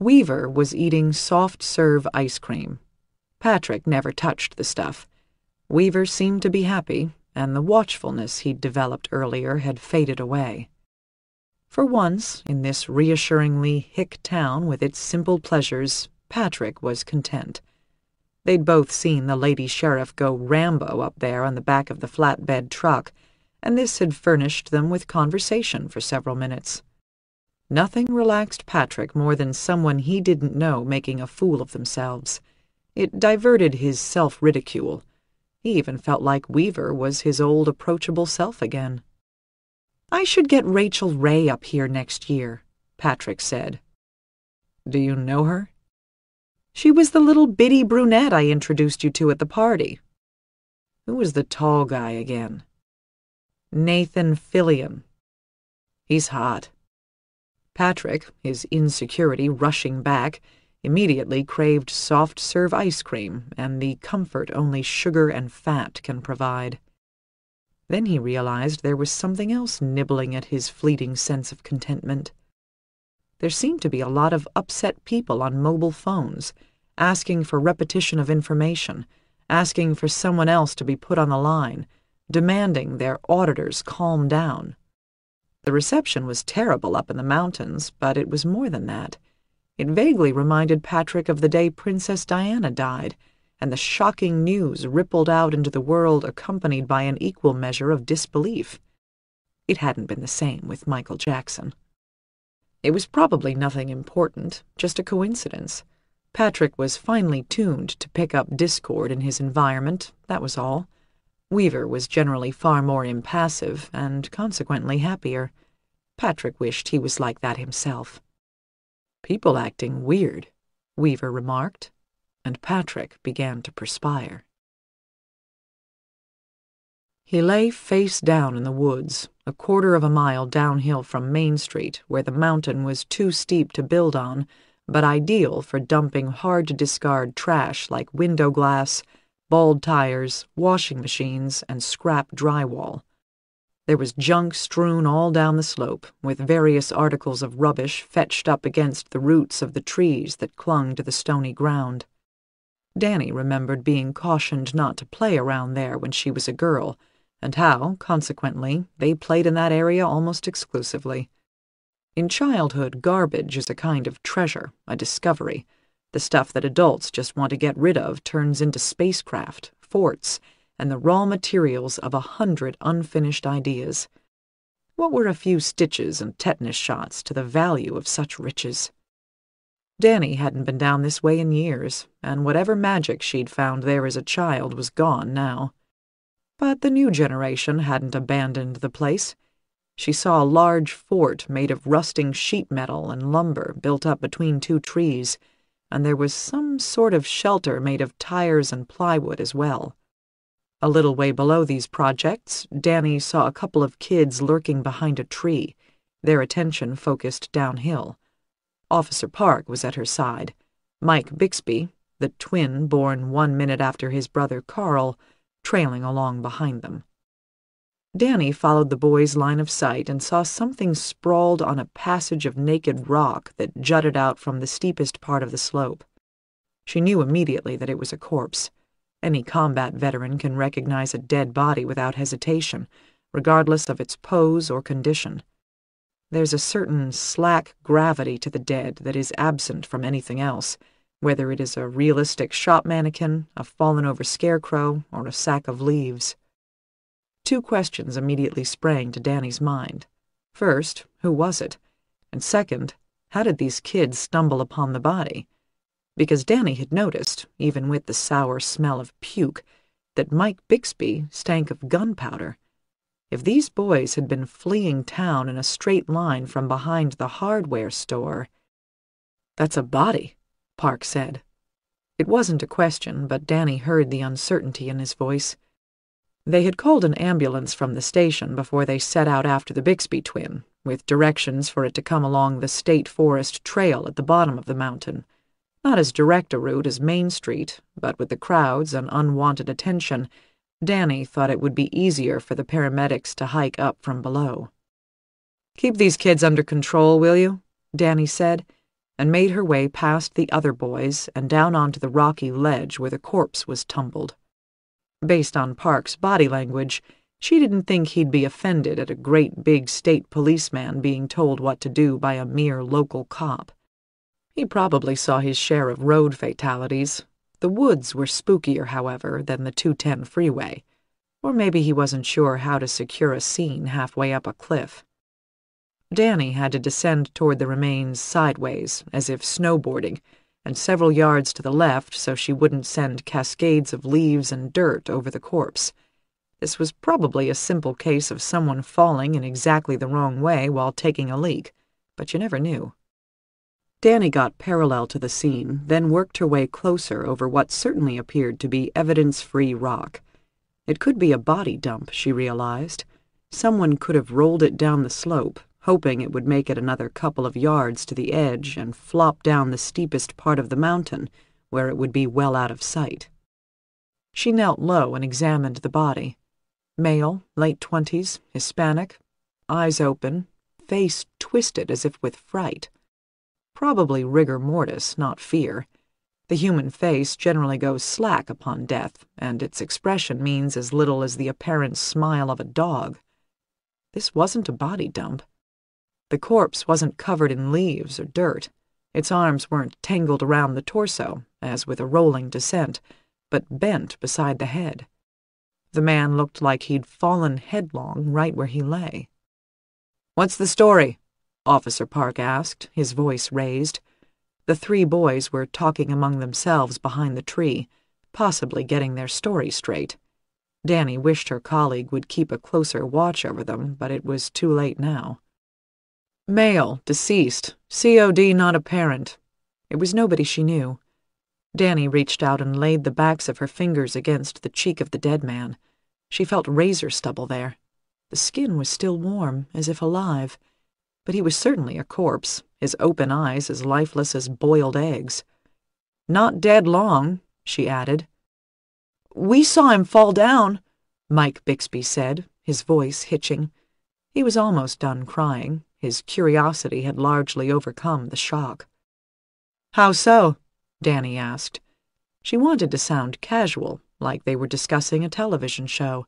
Weaver was eating soft serve ice cream. Patrick never touched the stuff. Weaver seemed to be happy, and the watchfulness he'd developed earlier had faded away. For once, in this reassuringly hick town with its simple pleasures, Patrick was content. They'd both seen the lady sheriff go Rambo up there on the back of the flatbed truck, and this had furnished them with conversation for several minutes. Nothing relaxed Patrick more than someone he didn't know making a fool of themselves. It diverted his self-ridicule. He even felt like Weaver was his old approachable self again. I should get Rachel Ray up here next year, Patrick said. Do you know her? She was the little bitty brunette I introduced you to at the party. Who was the tall guy again? Nathan Fillion. He's hot. Patrick, his insecurity rushing back, immediately craved soft serve ice cream and the comfort only sugar and fat can provide. Then he realized there was something else nibbling at his fleeting sense of contentment. There seemed to be a lot of upset people on mobile phones, asking for repetition of information, asking for someone else to be put on the line, demanding their auditors calm down. The reception was terrible up in the mountains, but it was more than that. It vaguely reminded Patrick of the day Princess Diana died, and the shocking news rippled out into the world accompanied by an equal measure of disbelief. It hadn't been the same with Michael Jackson. It was probably nothing important, just a coincidence. Patrick was finely tuned to pick up discord in his environment, that was all. Weaver was generally far more impassive and consequently happier. Patrick wished he was like that himself. People acting weird, Weaver remarked and Patrick began to perspire. He lay face down in the woods, a quarter of a mile downhill from Main Street, where the mountain was too steep to build on, but ideal for dumping hard to discard trash like window glass, bald tires, washing machines, and scrap drywall. There was junk strewn all down the slope, with various articles of rubbish fetched up against the roots of the trees that clung to the stony ground. Danny remembered being cautioned not to play around there when she was a girl, and how, consequently, they played in that area almost exclusively. In childhood, garbage is a kind of treasure, a discovery. The stuff that adults just want to get rid of turns into spacecraft, forts, and the raw materials of a hundred unfinished ideas. What were a few stitches and tetanus shots to the value of such riches? Danny hadn't been down this way in years, and whatever magic she'd found there as a child was gone now. But the new generation hadn't abandoned the place. She saw a large fort made of rusting sheet metal and lumber built up between two trees, and there was some sort of shelter made of tires and plywood as well. A little way below these projects, Danny saw a couple of kids lurking behind a tree, their attention focused downhill. Officer Park was at her side. Mike Bixby, the twin born one minute after his brother Carl, trailing along behind them. Danny followed the boy's line of sight and saw something sprawled on a passage of naked rock that jutted out from the steepest part of the slope. She knew immediately that it was a corpse. Any combat veteran can recognize a dead body without hesitation, regardless of its pose or condition. There's a certain slack gravity to the dead that is absent from anything else, whether it is a realistic shop mannequin, a fallen over scarecrow, or a sack of leaves. Two questions immediately sprang to Danny's mind. First, who was it? And second, how did these kids stumble upon the body? Because Danny had noticed, even with the sour smell of puke, that Mike Bixby stank of gunpowder. If these boys had been fleeing town in a straight line from behind the hardware store. That's a body, Park said. It wasn't a question, but Danny heard the uncertainty in his voice. They had called an ambulance from the station before they set out after the Bixby twin, with directions for it to come along the State Forest Trail at the bottom of the mountain. Not as direct a route as Main Street, but with the crowds and unwanted attention, Danny thought it would be easier for the paramedics to hike up from below. Keep these kids under control, will you? Danny said, and made her way past the other boys and down onto the rocky ledge where the corpse was tumbled. Based on Park's body language, she didn't think he'd be offended at a great big state policeman being told what to do by a mere local cop. He probably saw his share of road fatalities, the woods were spookier, however, than the 210 freeway. Or maybe he wasn't sure how to secure a scene halfway up a cliff. Danny had to descend toward the remains sideways, as if snowboarding, and several yards to the left so she wouldn't send cascades of leaves and dirt over the corpse. This was probably a simple case of someone falling in exactly the wrong way while taking a leak, but you never knew. Danny got parallel to the scene, then worked her way closer over what certainly appeared to be evidence-free rock. It could be a body dump, she realized. Someone could have rolled it down the slope, hoping it would make it another couple of yards to the edge and flop down the steepest part of the mountain, where it would be well out of sight. She knelt low and examined the body. Male, late twenties, Hispanic, eyes open, face twisted as if with fright probably rigor mortis, not fear. The human face generally goes slack upon death, and its expression means as little as the apparent smile of a dog. This wasn't a body dump. The corpse wasn't covered in leaves or dirt. Its arms weren't tangled around the torso, as with a rolling descent, but bent beside the head. The man looked like he'd fallen headlong right where he lay. What's the story? Officer Park asked, his voice raised. The three boys were talking among themselves behind the tree, possibly getting their story straight. Danny wished her colleague would keep a closer watch over them, but it was too late now. Male, deceased, COD not apparent. It was nobody she knew. Danny reached out and laid the backs of her fingers against the cheek of the dead man. She felt razor stubble there. The skin was still warm, as if alive but he was certainly a corpse, his open eyes as lifeless as boiled eggs. Not dead long, she added. We saw him fall down, Mike Bixby said, his voice hitching. He was almost done crying. His curiosity had largely overcome the shock. How so? Danny asked. She wanted to sound casual, like they were discussing a television show.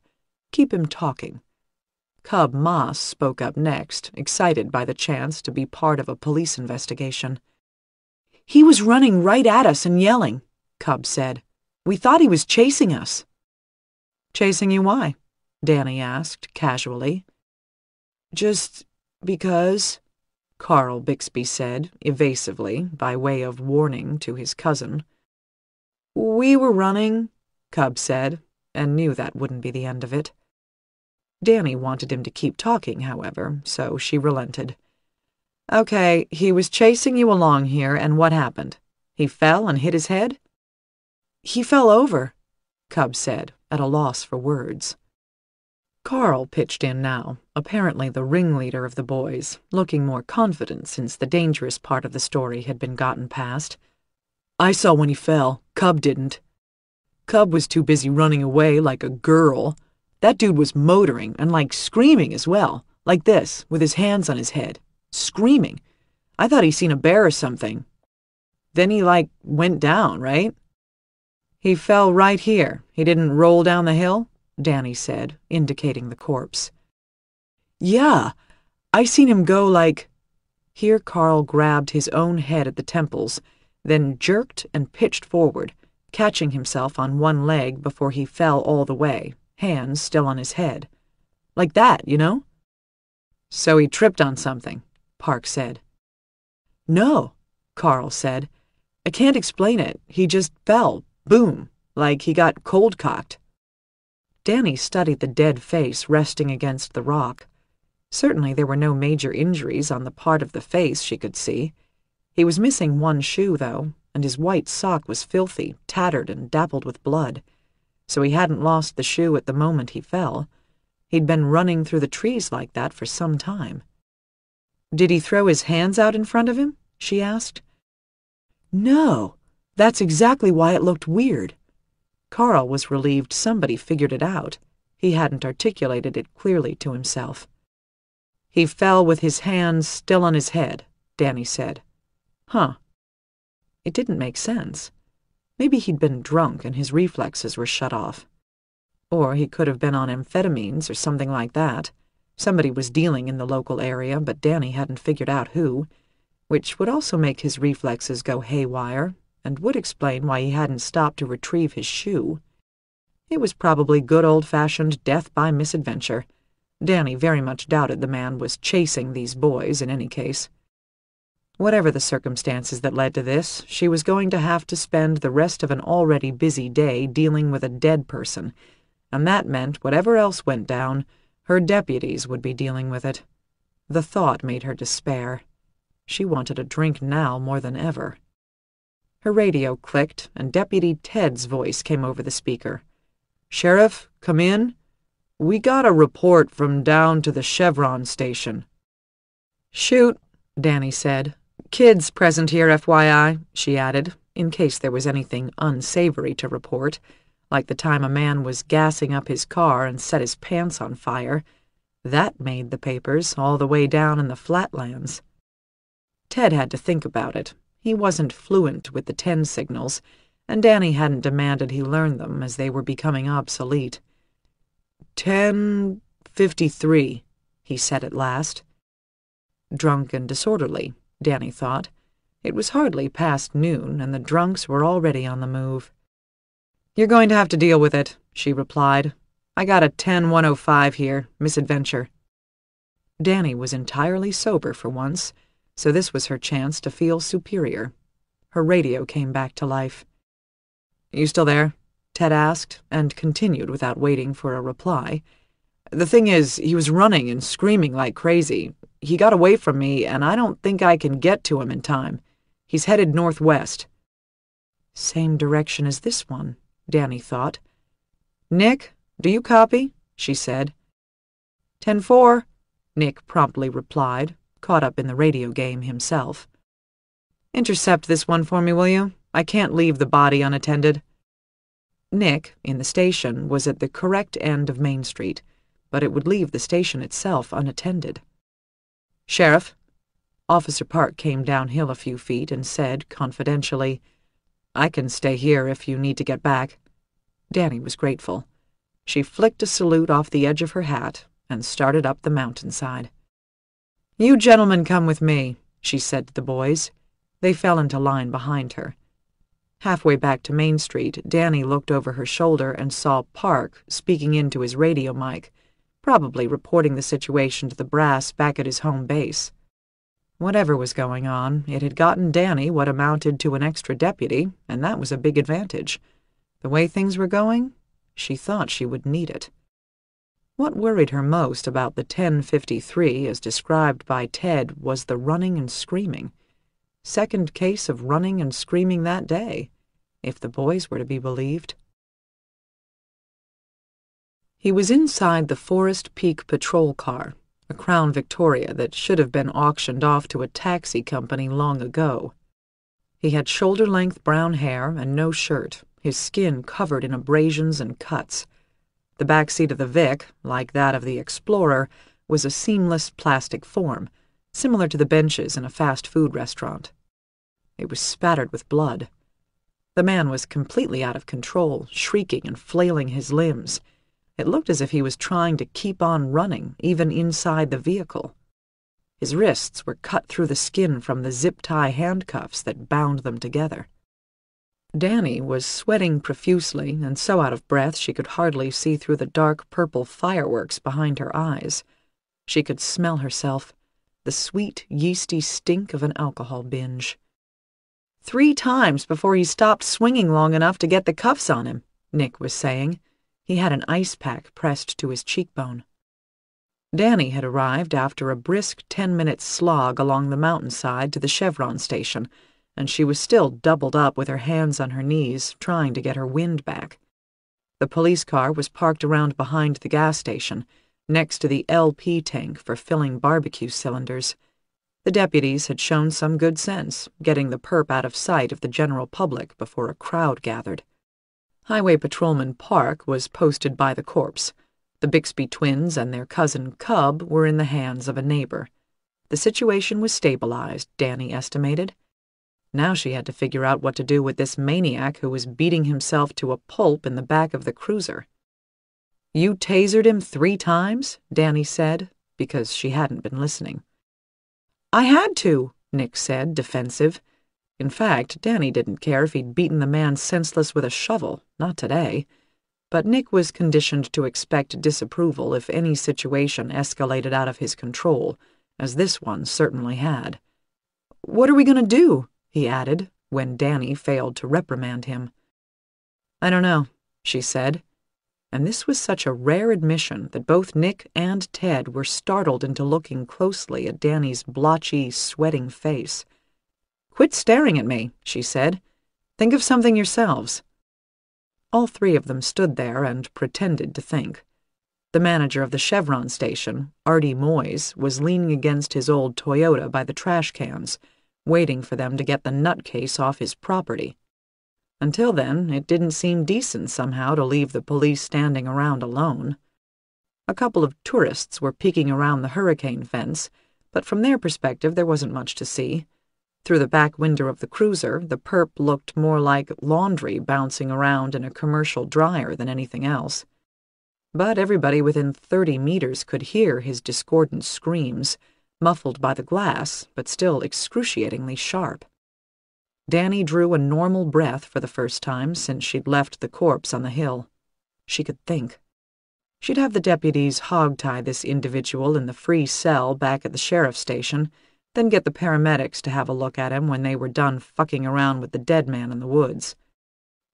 Keep him talking. Cub Moss spoke up next, excited by the chance to be part of a police investigation. He was running right at us and yelling, Cub said. We thought he was chasing us. Chasing you why? Danny asked, casually. Just because, Carl Bixby said, evasively, by way of warning to his cousin. We were running, Cub said, and knew that wouldn't be the end of it. Danny wanted him to keep talking, however, so she relented. Okay, he was chasing you along here, and what happened? He fell and hit his head? He fell over, Cub said, at a loss for words. Carl pitched in now, apparently the ringleader of the boys, looking more confident since the dangerous part of the story had been gotten past. I saw when he fell. Cub didn't. Cub was too busy running away like a girl. That dude was motoring and like screaming as well, like this, with his hands on his head. Screaming. I thought he seen a bear or something. Then he like went down, right? He fell right here. He didn't roll down the hill, Danny said, indicating the corpse. Yeah, I seen him go like... Here Carl grabbed his own head at the temples, then jerked and pitched forward, catching himself on one leg before he fell all the way, hands still on his head. Like that, you know? So he tripped on something, Park said. No, Carl said. I can't explain it. He just fell, boom, like he got cold cocked. Danny studied the dead face resting against the rock. Certainly there were no major injuries on the part of the face she could see. He was missing one shoe, though, and his white sock was filthy, tattered, and dappled with blood so he hadn't lost the shoe at the moment he fell. He'd been running through the trees like that for some time. Did he throw his hands out in front of him? she asked. No, that's exactly why it looked weird. Carl was relieved somebody figured it out. He hadn't articulated it clearly to himself. He fell with his hands still on his head, Danny said. Huh. It didn't make sense. Maybe he'd been drunk and his reflexes were shut off. Or he could have been on amphetamines or something like that. Somebody was dealing in the local area, but Danny hadn't figured out who, which would also make his reflexes go haywire and would explain why he hadn't stopped to retrieve his shoe. It was probably good old-fashioned death by misadventure. Danny very much doubted the man was chasing these boys in any case. Whatever the circumstances that led to this, she was going to have to spend the rest of an already busy day dealing with a dead person, and that meant whatever else went down, her deputies would be dealing with it. The thought made her despair. She wanted a drink now more than ever. Her radio clicked, and Deputy Ted's voice came over the speaker. Sheriff, come in. We got a report from down to the Chevron station. Shoot, Danny said, Kids present here, FYI, she added, in case there was anything unsavory to report, like the time a man was gassing up his car and set his pants on fire. That made the papers all the way down in the flatlands. Ted had to think about it. He wasn't fluent with the ten signals, and Danny hadn't demanded he learn them as they were becoming obsolete. Ten fifty-three, he said at last. Drunk and disorderly, Danny thought. It was hardly past noon, and the drunks were already on the move. You're going to have to deal with it, she replied. I got a 10105 here, misadventure. Danny was entirely sober for once, so this was her chance to feel superior. Her radio came back to life. You still there? Ted asked, and continued without waiting for a reply. The thing is, he was running and screaming like crazy. He got away from me, and I don't think I can get to him in time. He's headed northwest. Same direction as this one, Danny thought. Nick, do you copy? she said. Ten four, Nick promptly replied, caught up in the radio game himself. Intercept this one for me, will you? I can't leave the body unattended. Nick, in the station, was at the correct end of Main Street but it would leave the station itself unattended. Sheriff, Officer Park came downhill a few feet and said, confidentially, I can stay here if you need to get back. Danny was grateful. She flicked a salute off the edge of her hat and started up the mountainside. You gentlemen come with me, she said to the boys. They fell into line behind her. Halfway back to Main Street, Danny looked over her shoulder and saw Park speaking into his radio mic probably reporting the situation to the brass back at his home base. Whatever was going on, it had gotten Danny what amounted to an extra deputy, and that was a big advantage. The way things were going, she thought she would need it. What worried her most about the 1053 as described by Ted was the running and screaming. Second case of running and screaming that day, if the boys were to be believed. He was inside the Forest Peak patrol car, a Crown Victoria that should have been auctioned off to a taxi company long ago. He had shoulder-length brown hair and no shirt, his skin covered in abrasions and cuts. The back seat of the Vic, like that of the Explorer, was a seamless plastic form, similar to the benches in a fast food restaurant. It was spattered with blood. The man was completely out of control, shrieking and flailing his limbs. It looked as if he was trying to keep on running, even inside the vehicle. His wrists were cut through the skin from the zip-tie handcuffs that bound them together. Danny was sweating profusely and so out of breath she could hardly see through the dark purple fireworks behind her eyes. She could smell herself, the sweet, yeasty stink of an alcohol binge. Three times before he stopped swinging long enough to get the cuffs on him, Nick was saying. He had an ice pack pressed to his cheekbone. Danny had arrived after a brisk ten-minute slog along the mountainside to the Chevron station, and she was still doubled up with her hands on her knees, trying to get her wind back. The police car was parked around behind the gas station, next to the LP tank for filling barbecue cylinders. The deputies had shown some good sense, getting the perp out of sight of the general public before a crowd gathered. Highway Patrolman Park was posted by the corpse. The Bixby twins and their cousin Cub were in the hands of a neighbor. The situation was stabilized, Danny estimated. Now she had to figure out what to do with this maniac who was beating himself to a pulp in the back of the cruiser. You tasered him three times? Danny said, because she hadn't been listening. I had to, Nick said, defensive. In fact, Danny didn't care if he'd beaten the man senseless with a shovel, not today. But Nick was conditioned to expect disapproval if any situation escalated out of his control, as this one certainly had. What are we going to do? he added, when Danny failed to reprimand him. I don't know, she said. And this was such a rare admission that both Nick and Ted were startled into looking closely at Danny's blotchy, sweating face. Quit staring at me, she said. Think of something yourselves. All three of them stood there and pretended to think. The manager of the Chevron station, Artie Moyes, was leaning against his old Toyota by the trash cans, waiting for them to get the nutcase off his property. Until then, it didn't seem decent somehow to leave the police standing around alone. A couple of tourists were peeking around the hurricane fence, but from their perspective there wasn't much to see. Through the back window of the cruiser, the perp looked more like laundry bouncing around in a commercial dryer than anything else. But everybody within 30 meters could hear his discordant screams, muffled by the glass, but still excruciatingly sharp. Danny drew a normal breath for the first time since she'd left the corpse on the hill. She could think. She'd have the deputies hogtie this individual in the free cell back at the sheriff's station then get the paramedics to have a look at him when they were done fucking around with the dead man in the woods.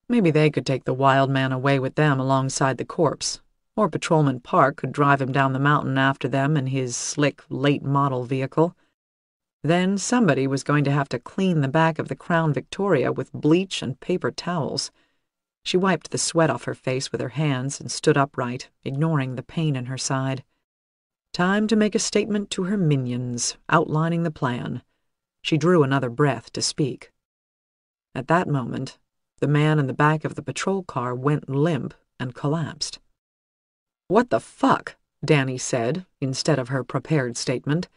Maybe they could take the wild man away with them alongside the corpse, or Patrolman Park could drive him down the mountain after them in his slick, late model vehicle. Then somebody was going to have to clean the back of the Crown Victoria with bleach and paper towels. She wiped the sweat off her face with her hands and stood upright, ignoring the pain in her side. Time to make a statement to her minions, outlining the plan. She drew another breath to speak. At that moment, the man in the back of the patrol car went limp and collapsed. What the fuck? Danny said, instead of her prepared statement.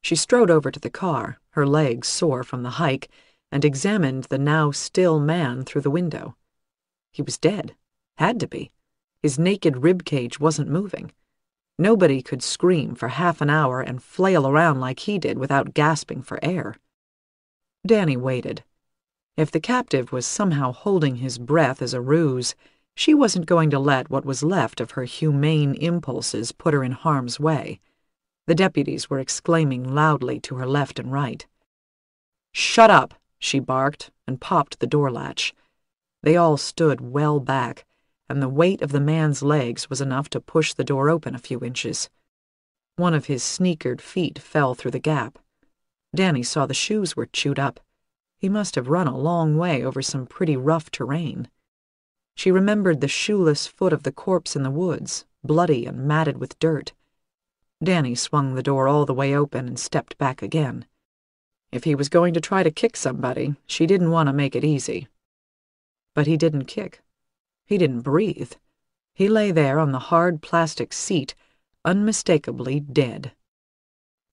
She strode over to the car, her legs sore from the hike, and examined the now still man through the window. He was dead. Had to be. His naked rib cage wasn't moving. Nobody could scream for half an hour and flail around like he did without gasping for air. Danny waited. If the captive was somehow holding his breath as a ruse, she wasn't going to let what was left of her humane impulses put her in harm's way. The deputies were exclaiming loudly to her left and right. Shut up, she barked and popped the door latch. They all stood well back, and the weight of the man's legs was enough to push the door open a few inches. One of his sneakered feet fell through the gap. Danny saw the shoes were chewed up. He must have run a long way over some pretty rough terrain. She remembered the shoeless foot of the corpse in the woods, bloody and matted with dirt. Danny swung the door all the way open and stepped back again. If he was going to try to kick somebody, she didn't want to make it easy. But he didn't kick. He didn't breathe. He lay there on the hard plastic seat, unmistakably dead.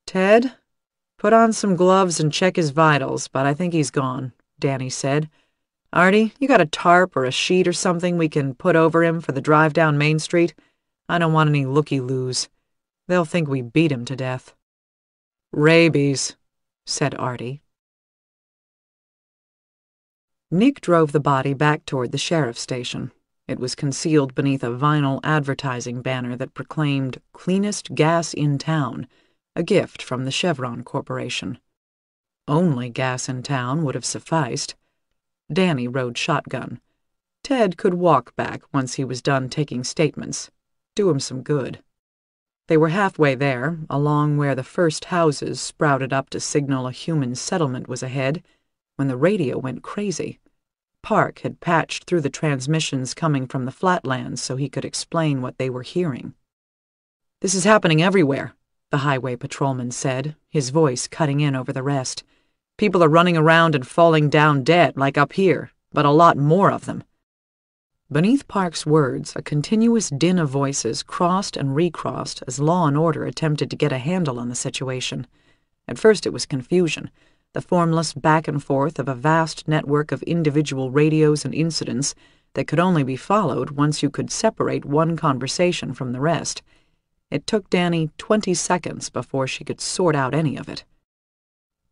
Ted, put on some gloves and check his vitals, but I think he's gone, Danny said. Artie, you got a tarp or a sheet or something we can put over him for the drive down Main Street? I don't want any looky-loos. They'll think we beat him to death. Rabies, said Artie. Nick drove the body back toward the sheriff's station. It was concealed beneath a vinyl advertising banner that proclaimed Cleanest Gas in Town, a gift from the Chevron Corporation. Only gas in town would have sufficed. Danny rode shotgun. Ted could walk back once he was done taking statements. Do him some good. They were halfway there, along where the first houses sprouted up to signal a human settlement was ahead, when the radio went crazy. Park had patched through the transmissions coming from the flatlands so he could explain what they were hearing. This is happening everywhere, the highway patrolman said, his voice cutting in over the rest. People are running around and falling down dead, like up here, but a lot more of them. Beneath Park's words, a continuous din of voices crossed and recrossed as law and order attempted to get a handle on the situation. At first it was confusion, the formless back and forth of a vast network of individual radios and incidents that could only be followed once you could separate one conversation from the rest. It took Danny 20 seconds before she could sort out any of it.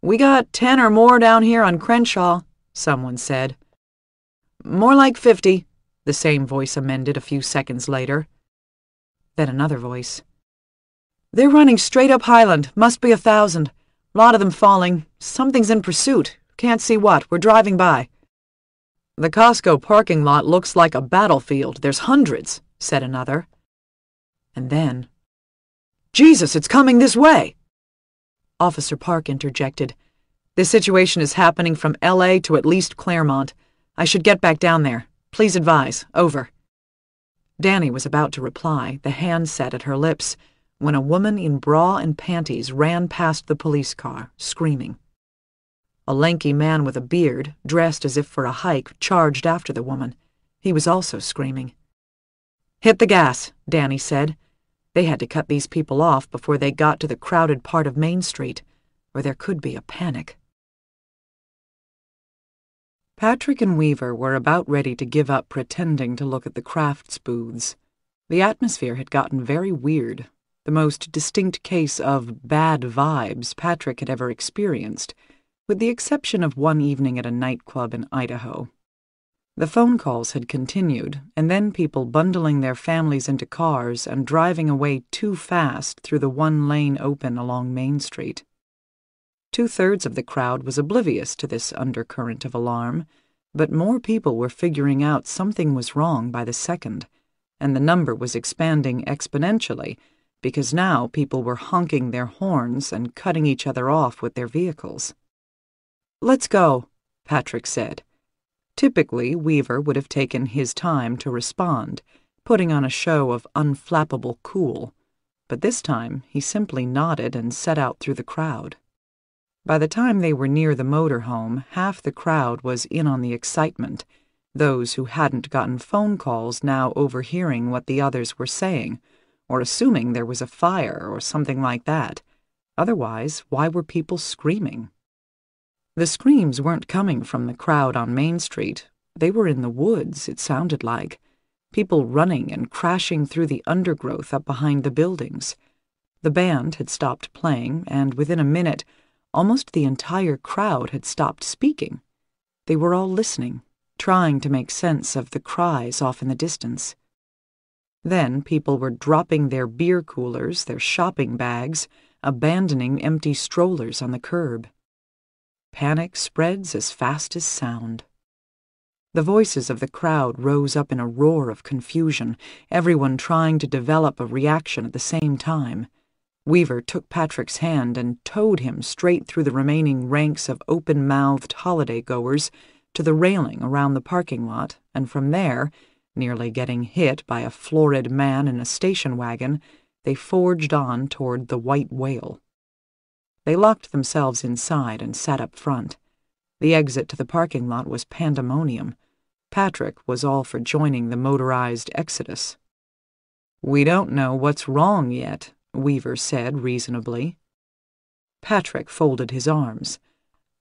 We got 10 or more down here on Crenshaw, someone said. More like 50, the same voice amended a few seconds later. Then another voice. They're running straight up Highland, must be a thousand. Lot of them falling. Something's in pursuit. Can't see what. We're driving by. The Costco parking lot looks like a battlefield. There's hundreds, said another. And then, Jesus, it's coming this way! Officer Park interjected. This situation is happening from L.A. to at least Claremont. I should get back down there. Please advise. Over. Danny was about to reply, the hand set at her lips when a woman in bra and panties ran past the police car, screaming. A lanky man with a beard, dressed as if for a hike, charged after the woman. He was also screaming. Hit the gas, Danny said. They had to cut these people off before they got to the crowded part of Main Street, or there could be a panic. Patrick and Weaver were about ready to give up pretending to look at the crafts booths. The atmosphere had gotten very weird, the most distinct case of bad vibes Patrick had ever experienced, with the exception of one evening at a nightclub in Idaho. The phone calls had continued, and then people bundling their families into cars and driving away too fast through the one lane open along Main Street. Two thirds of the crowd was oblivious to this undercurrent of alarm, but more people were figuring out something was wrong by the second, and the number was expanding exponentially because now people were honking their horns and cutting each other off with their vehicles. Let's go, Patrick said. Typically, Weaver would have taken his time to respond, putting on a show of unflappable cool, but this time he simply nodded and set out through the crowd. By the time they were near the motorhome, half the crowd was in on the excitement, those who hadn't gotten phone calls now overhearing what the others were saying or assuming there was a fire or something like that. Otherwise, why were people screaming? The screams weren't coming from the crowd on Main Street. They were in the woods, it sounded like. People running and crashing through the undergrowth up behind the buildings. The band had stopped playing, and within a minute, almost the entire crowd had stopped speaking. They were all listening, trying to make sense of the cries off in the distance. Then people were dropping their beer coolers, their shopping bags, abandoning empty strollers on the curb. Panic spreads as fast as sound. The voices of the crowd rose up in a roar of confusion, everyone trying to develop a reaction at the same time. Weaver took Patrick's hand and towed him straight through the remaining ranks of open mouthed holiday goers to the railing around the parking lot, and from there, Nearly getting hit by a florid man in a station wagon, they forged on toward the White Whale. They locked themselves inside and sat up front. The exit to the parking lot was pandemonium. Patrick was all for joining the motorized exodus. We don't know what's wrong yet, Weaver said reasonably. Patrick folded his arms.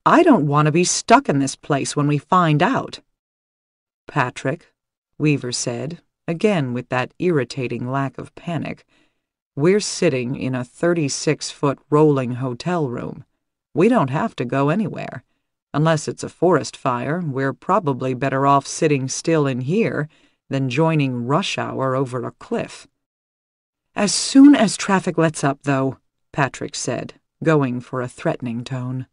I don't want to be stuck in this place when we find out. Patrick, Weaver said, again with that irritating lack of panic. We're sitting in a 36 foot rolling hotel room. We don't have to go anywhere. Unless it's a forest fire, we're probably better off sitting still in here than joining rush hour over a cliff. As soon as traffic lets up, though, Patrick said, going for a threatening tone.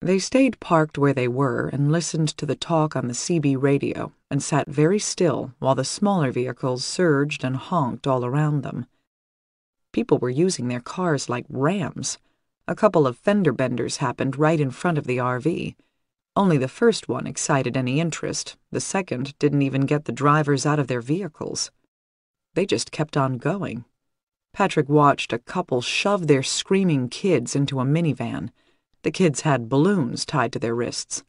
They stayed parked where they were and listened to the talk on the CB radio and sat very still while the smaller vehicles surged and honked all around them. People were using their cars like rams. A couple of fender benders happened right in front of the RV. Only the first one excited any interest, the second didn't even get the drivers out of their vehicles. They just kept on going. Patrick watched a couple shove their screaming kids into a minivan. The kids had balloons tied to their wrists.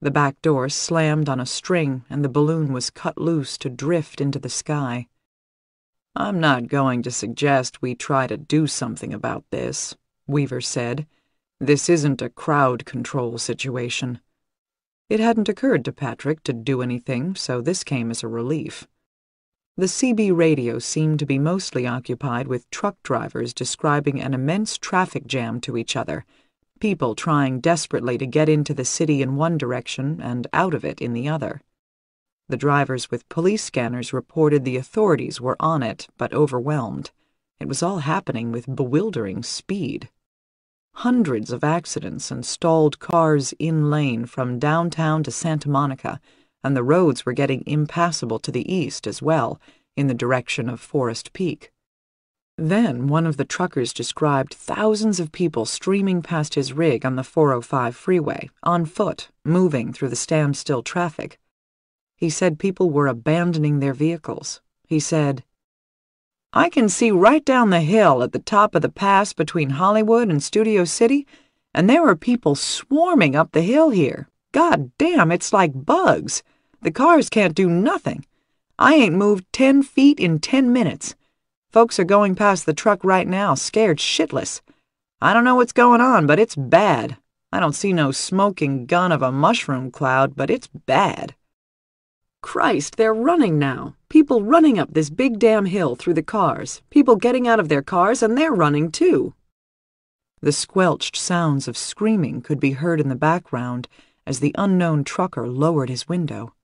The back door slammed on a string, and the balloon was cut loose to drift into the sky. I'm not going to suggest we try to do something about this, Weaver said. This isn't a crowd control situation. It hadn't occurred to Patrick to do anything, so this came as a relief. The CB radio seemed to be mostly occupied with truck drivers describing an immense traffic jam to each other people trying desperately to get into the city in one direction and out of it in the other. The drivers with police scanners reported the authorities were on it, but overwhelmed. It was all happening with bewildering speed. Hundreds of accidents and stalled cars in lane from downtown to Santa Monica, and the roads were getting impassable to the east as well, in the direction of Forest Peak. Then one of the truckers described thousands of people streaming past his rig on the 405 freeway, on foot, moving through the standstill traffic. He said people were abandoning their vehicles. He said, I can see right down the hill at the top of the pass between Hollywood and Studio City, and there are people swarming up the hill here. God damn, it's like bugs. The cars can't do nothing. I ain't moved ten feet in ten minutes. Folks are going past the truck right now, scared shitless. I don't know what's going on, but it's bad. I don't see no smoking gun of a mushroom cloud, but it's bad. Christ, they're running now. People running up this big damn hill through the cars. People getting out of their cars, and they're running too. The squelched sounds of screaming could be heard in the background as the unknown trucker lowered his window.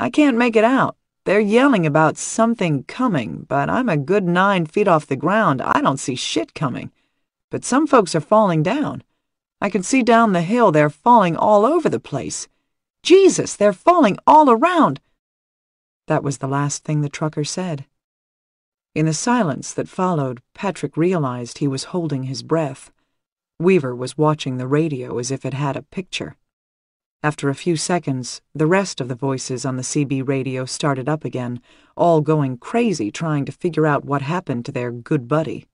I can't make it out, they're yelling about something coming, but I'm a good nine feet off the ground. I don't see shit coming. But some folks are falling down. I can see down the hill they're falling all over the place. Jesus, they're falling all around. That was the last thing the trucker said. In the silence that followed, Patrick realized he was holding his breath. Weaver was watching the radio as if it had a picture. After a few seconds, the rest of the voices on the CB radio started up again, all going crazy trying to figure out what happened to their good buddy.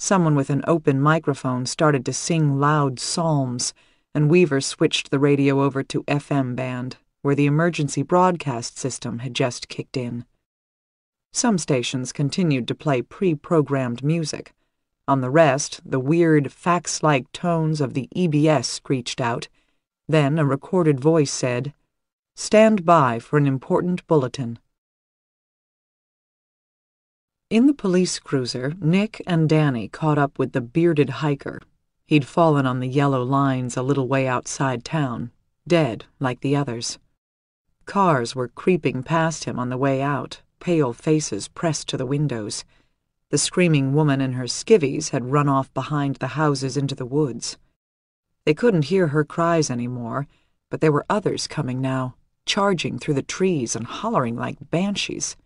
Someone with an open microphone started to sing loud psalms, and Weaver switched the radio over to FM band, where the emergency broadcast system had just kicked in. Some stations continued to play pre programmed music. On the rest, the weird, fax like tones of the EBS screeched out, then a recorded voice said, Stand by for an important bulletin. In the police cruiser, Nick and Danny caught up with the bearded hiker. He'd fallen on the yellow lines a little way outside town, dead like the others. Cars were creeping past him on the way out, pale faces pressed to the windows. The screaming woman in her skivvies had run off behind the houses into the woods. They couldn't hear her cries anymore, but there were others coming now, charging through the trees and hollering like banshees.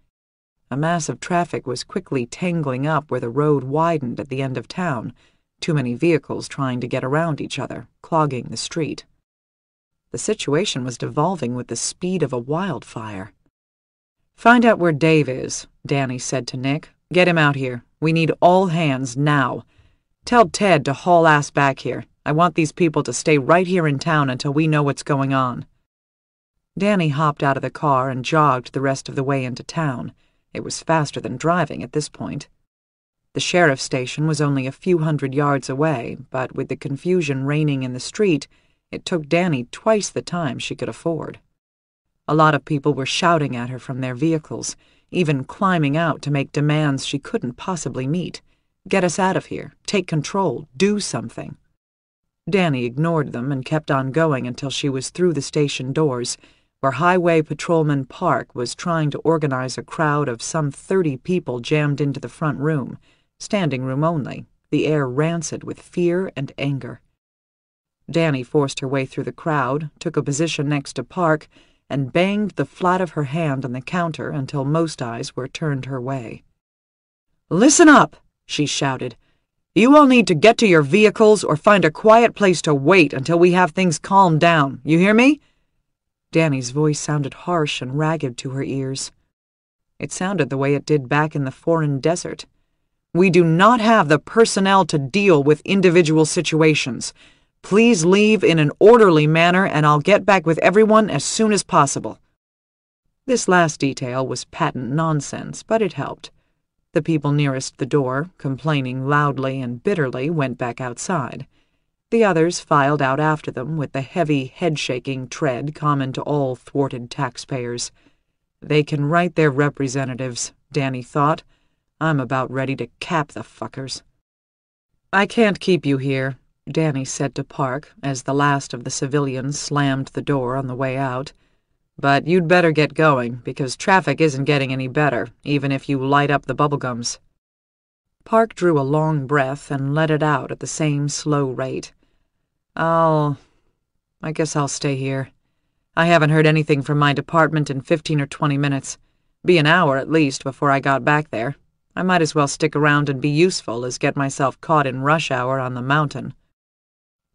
A mass of traffic was quickly tangling up where the road widened at the end of town, too many vehicles trying to get around each other, clogging the street. The situation was devolving with the speed of a wildfire. Find out where Dave is, Danny said to Nick. Get him out here. We need all hands now. Tell Ted to haul ass back here. I want these people to stay right here in town until we know what's going on. Danny hopped out of the car and jogged the rest of the way into town. It was faster than driving at this point. The sheriff's station was only a few hundred yards away, but with the confusion reigning in the street, it took Danny twice the time she could afford. A lot of people were shouting at her from their vehicles, even climbing out to make demands she couldn't possibly meet. Get us out of here. Take control. Do something. Danny ignored them and kept on going until she was through the station doors, where Highway Patrolman Park was trying to organize a crowd of some 30 people jammed into the front room, standing room only, the air rancid with fear and anger. Danny forced her way through the crowd, took a position next to Park, and banged the flat of her hand on the counter until most eyes were turned her way. Listen up, she shouted. You all need to get to your vehicles or find a quiet place to wait until we have things calmed down. You hear me? Danny's voice sounded harsh and ragged to her ears. It sounded the way it did back in the foreign desert. We do not have the personnel to deal with individual situations. Please leave in an orderly manner and I'll get back with everyone as soon as possible. This last detail was patent nonsense, but it helped. The people nearest the door, complaining loudly and bitterly, went back outside. The others filed out after them with the heavy, head-shaking tread common to all thwarted taxpayers. They can write their representatives, Danny thought. I'm about ready to cap the fuckers. I can't keep you here, Danny said to Park as the last of the civilians slammed the door on the way out. But you'd better get going, because traffic isn't getting any better, even if you light up the bubblegums. Park drew a long breath and let it out at the same slow rate. I'll. I guess I'll stay here. I haven't heard anything from my department in 15 or 20 minutes. Be an hour at least before I got back there. I might as well stick around and be useful as get myself caught in rush hour on the mountain.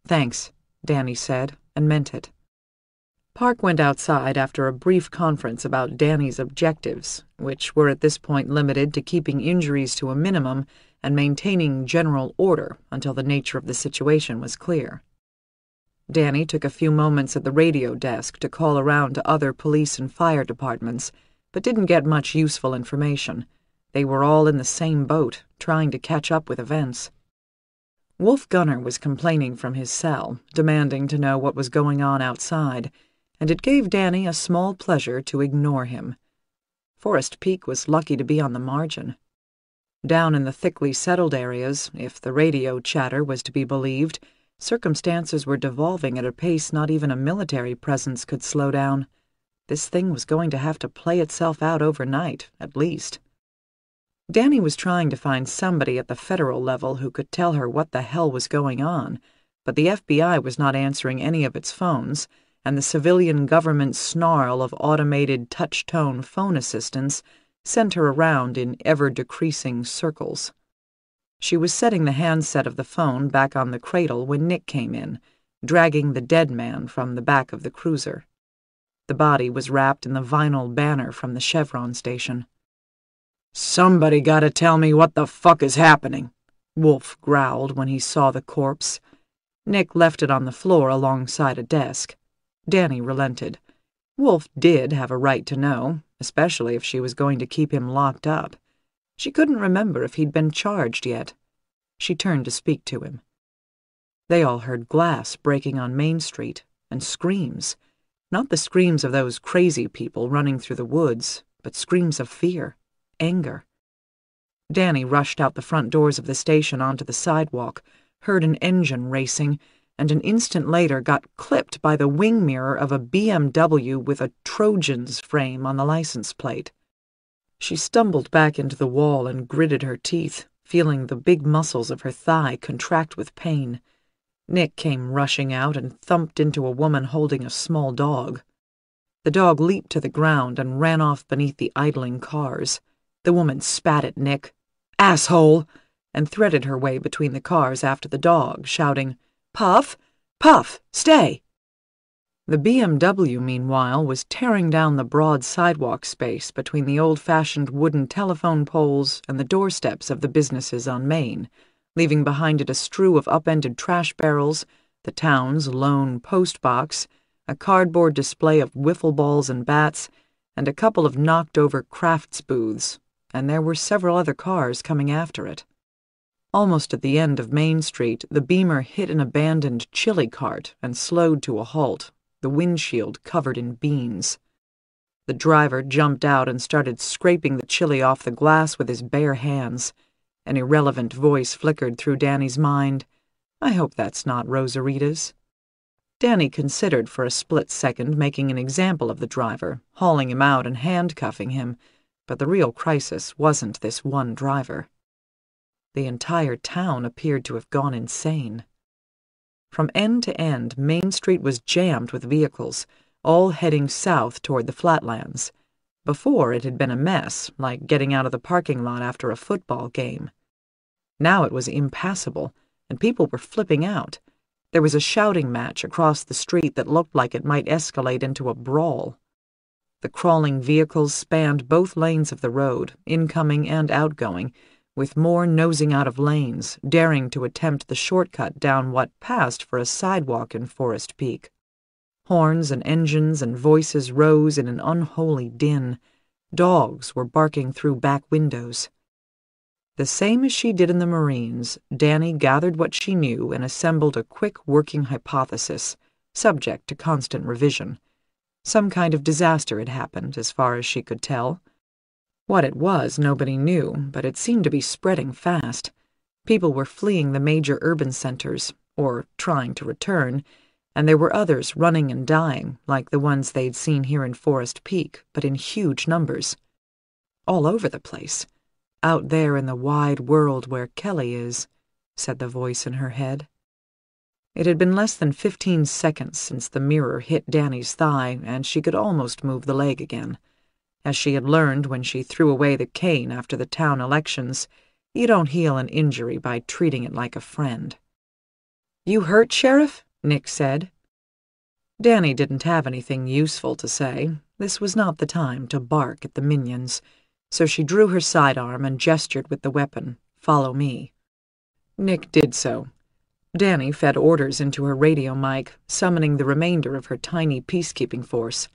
Thanks, Danny said, and meant it. Park went outside after a brief conference about Danny's objectives, which were at this point limited to keeping injuries to a minimum and maintaining general order until the nature of the situation was clear. Danny took a few moments at the radio desk to call around to other police and fire departments, but didn't get much useful information. They were all in the same boat, trying to catch up with events. Wolf Gunner was complaining from his cell, demanding to know what was going on outside, and it gave Danny a small pleasure to ignore him. Forest Peak was lucky to be on the margin. Down in the thickly settled areas, if the radio chatter was to be believed, circumstances were devolving at a pace not even a military presence could slow down. This thing was going to have to play itself out overnight, at least. Danny was trying to find somebody at the federal level who could tell her what the hell was going on, but the FBI was not answering any of its phones, and the civilian government snarl of automated touch-tone phone assistants sent her around in ever-decreasing circles. She was setting the handset of the phone back on the cradle when Nick came in, dragging the dead man from the back of the cruiser. The body was wrapped in the vinyl banner from the Chevron station. Somebody gotta tell me what the fuck is happening, Wolf growled when he saw the corpse. Nick left it on the floor alongside a desk. Danny relented. Wolf did have a right to know, especially if she was going to keep him locked up. She couldn't remember if he'd been charged yet. She turned to speak to him. They all heard glass breaking on Main Street and screams. Not the screams of those crazy people running through the woods, but screams of fear, anger. Danny rushed out the front doors of the station onto the sidewalk, heard an engine racing, and an instant later got clipped by the wing mirror of a BMW with a Trojan's frame on the license plate. She stumbled back into the wall and gritted her teeth, feeling the big muscles of her thigh contract with pain. Nick came rushing out and thumped into a woman holding a small dog. The dog leaped to the ground and ran off beneath the idling cars. The woman spat at Nick, Asshole! and threaded her way between the cars after the dog, shouting, Puff, puff, stay. The BMW, meanwhile, was tearing down the broad sidewalk space between the old-fashioned wooden telephone poles and the doorsteps of the businesses on Main, leaving behind it a strew of upended trash barrels, the town's lone post box, a cardboard display of wiffle balls and bats, and a couple of knocked over crafts booths, and there were several other cars coming after it. Almost at the end of Main Street, the Beamer hit an abandoned chili cart and slowed to a halt, the windshield covered in beans. The driver jumped out and started scraping the chili off the glass with his bare hands. An irrelevant voice flickered through Danny's mind. I hope that's not Rosarita's. Danny considered for a split second making an example of the driver, hauling him out and handcuffing him, but the real crisis wasn't this one driver. The entire town appeared to have gone insane. From end to end, Main Street was jammed with vehicles, all heading south toward the flatlands. Before, it had been a mess, like getting out of the parking lot after a football game. Now it was impassable, and people were flipping out. There was a shouting match across the street that looked like it might escalate into a brawl. The crawling vehicles spanned both lanes of the road, incoming and outgoing, with more nosing out of lanes, daring to attempt the shortcut down what passed for a sidewalk in Forest Peak. Horns and engines and voices rose in an unholy din. Dogs were barking through back windows. The same as she did in the Marines, Danny gathered what she knew and assembled a quick working hypothesis, subject to constant revision. Some kind of disaster had happened, as far as she could tell. What it was, nobody knew, but it seemed to be spreading fast. People were fleeing the major urban centers, or trying to return, and there were others running and dying, like the ones they'd seen here in Forest Peak, but in huge numbers. All over the place. Out there in the wide world where Kelly is, said the voice in her head. It had been less than fifteen seconds since the mirror hit Danny's thigh, and she could almost move the leg again as she had learned when she threw away the cane after the town elections, you don't heal an injury by treating it like a friend. You hurt, Sheriff? Nick said. Danny didn't have anything useful to say. This was not the time to bark at the minions, so she drew her sidearm and gestured with the weapon, Follow me. Nick did so. Danny fed orders into her radio mic, summoning the remainder of her tiny peacekeeping force.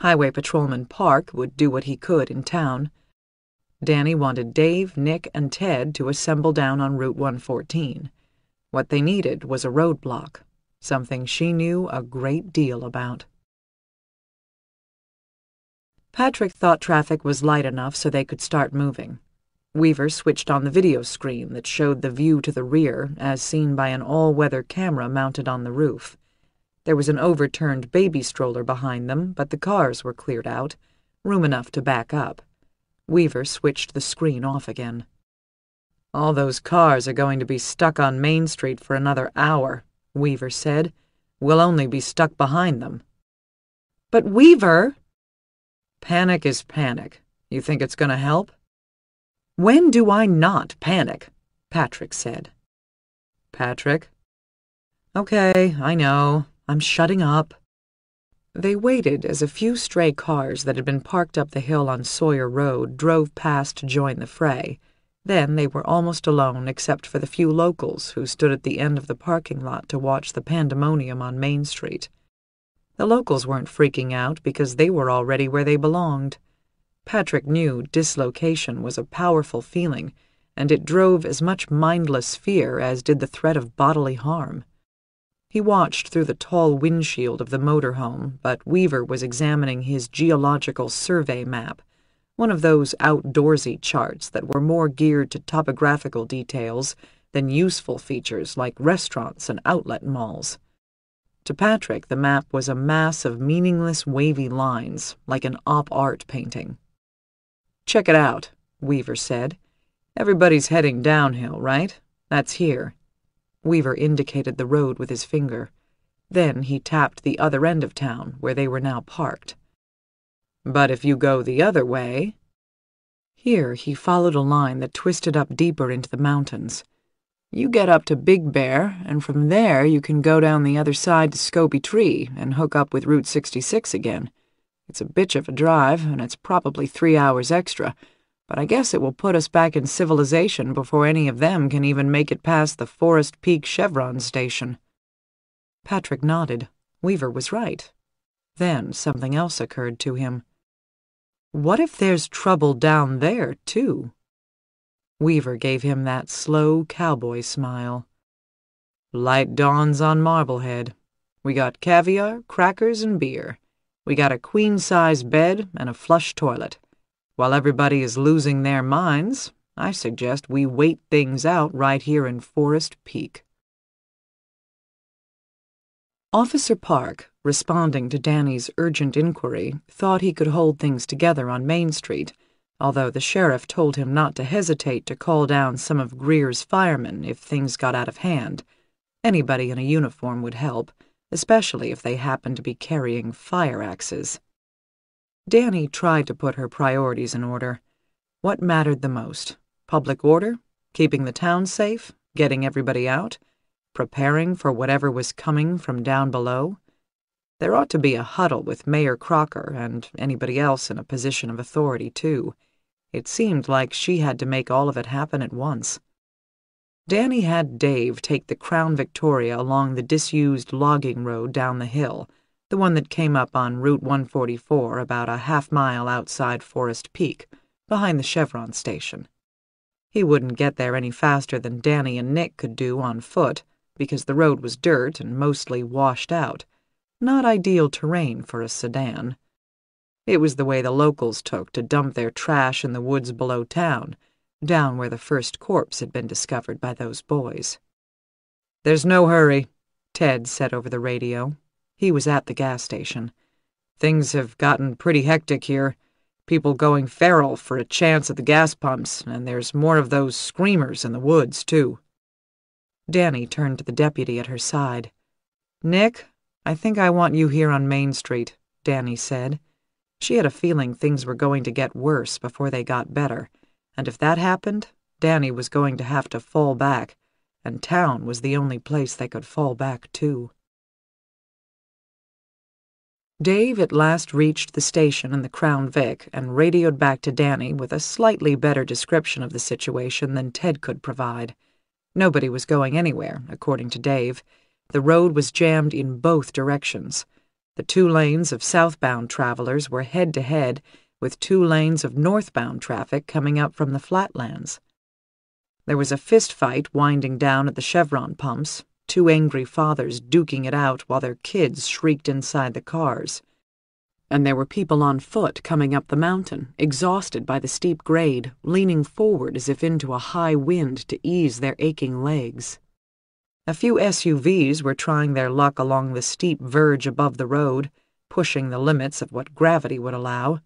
Highway Patrolman Park would do what he could in town. Danny wanted Dave, Nick, and Ted to assemble down on Route 114. What they needed was a roadblock, something she knew a great deal about. Patrick thought traffic was light enough so they could start moving. Weaver switched on the video screen that showed the view to the rear as seen by an all-weather camera mounted on the roof. There was an overturned baby stroller behind them, but the cars were cleared out, room enough to back up. Weaver switched the screen off again. All those cars are going to be stuck on Main Street for another hour, Weaver said. We'll only be stuck behind them. But Weaver! Panic is panic. You think it's going to help? When do I not panic? Patrick said. Patrick? Okay, I know. I'm shutting up. They waited as a few stray cars that had been parked up the hill on Sawyer Road drove past to join the fray. Then they were almost alone except for the few locals who stood at the end of the parking lot to watch the pandemonium on Main Street. The locals weren't freaking out because they were already where they belonged. Patrick knew dislocation was a powerful feeling, and it drove as much mindless fear as did the threat of bodily harm. He watched through the tall windshield of the motorhome, but Weaver was examining his geological survey map, one of those outdoorsy charts that were more geared to topographical details than useful features like restaurants and outlet malls. To Patrick, the map was a mass of meaningless wavy lines, like an op art painting. Check it out, Weaver said. Everybody's heading downhill, right? That's here. Weaver indicated the road with his finger. Then he tapped the other end of town, where they were now parked. But if you go the other way. Here he followed a line that twisted up deeper into the mountains. You get up to Big Bear, and from there you can go down the other side to Scobie Tree and hook up with Route 66 again. It's a bitch of a drive, and it's probably three hours extra but I guess it will put us back in civilization before any of them can even make it past the Forest Peak Chevron station. Patrick nodded. Weaver was right. Then something else occurred to him. What if there's trouble down there, too? Weaver gave him that slow cowboy smile. Light dawns on Marblehead. We got caviar, crackers, and beer. We got a queen-size bed and a flush toilet. While everybody is losing their minds, I suggest we wait things out right here in Forest Peak. Officer Park, responding to Danny's urgent inquiry, thought he could hold things together on Main Street, although the sheriff told him not to hesitate to call down some of Greer's firemen if things got out of hand. Anybody in a uniform would help, especially if they happened to be carrying fire axes. Danny tried to put her priorities in order. What mattered the most? Public order? Keeping the town safe? Getting everybody out? Preparing for whatever was coming from down below? There ought to be a huddle with Mayor Crocker and anybody else in a position of authority, too. It seemed like she had to make all of it happen at once. Danny had Dave take the Crown Victoria along the disused logging road down the hill, the one that came up on Route 144 about a half mile outside Forest Peak, behind the Chevron station. He wouldn't get there any faster than Danny and Nick could do on foot, because the road was dirt and mostly washed out. Not ideal terrain for a sedan. It was the way the locals took to dump their trash in the woods below town, down where the first corpse had been discovered by those boys. There's no hurry, Ted said over the radio, he was at the gas station. Things have gotten pretty hectic here. People going feral for a chance at the gas pumps, and there's more of those screamers in the woods, too. Danny turned to the deputy at her side. Nick, I think I want you here on Main Street, Danny said. She had a feeling things were going to get worse before they got better, and if that happened, Danny was going to have to fall back, and town was the only place they could fall back to. Dave at last reached the station in the Crown Vic and radioed back to Danny with a slightly better description of the situation than Ted could provide. Nobody was going anywhere, according to Dave. The road was jammed in both directions. The two lanes of southbound travelers were head to head with two lanes of northbound traffic coming up from the flatlands. There was a fist fight winding down at the Chevron pumps, two angry fathers duking it out while their kids shrieked inside the cars. And there were people on foot coming up the mountain, exhausted by the steep grade, leaning forward as if into a high wind to ease their aching legs. A few SUVs were trying their luck along the steep verge above the road, pushing the limits of what gravity would allow.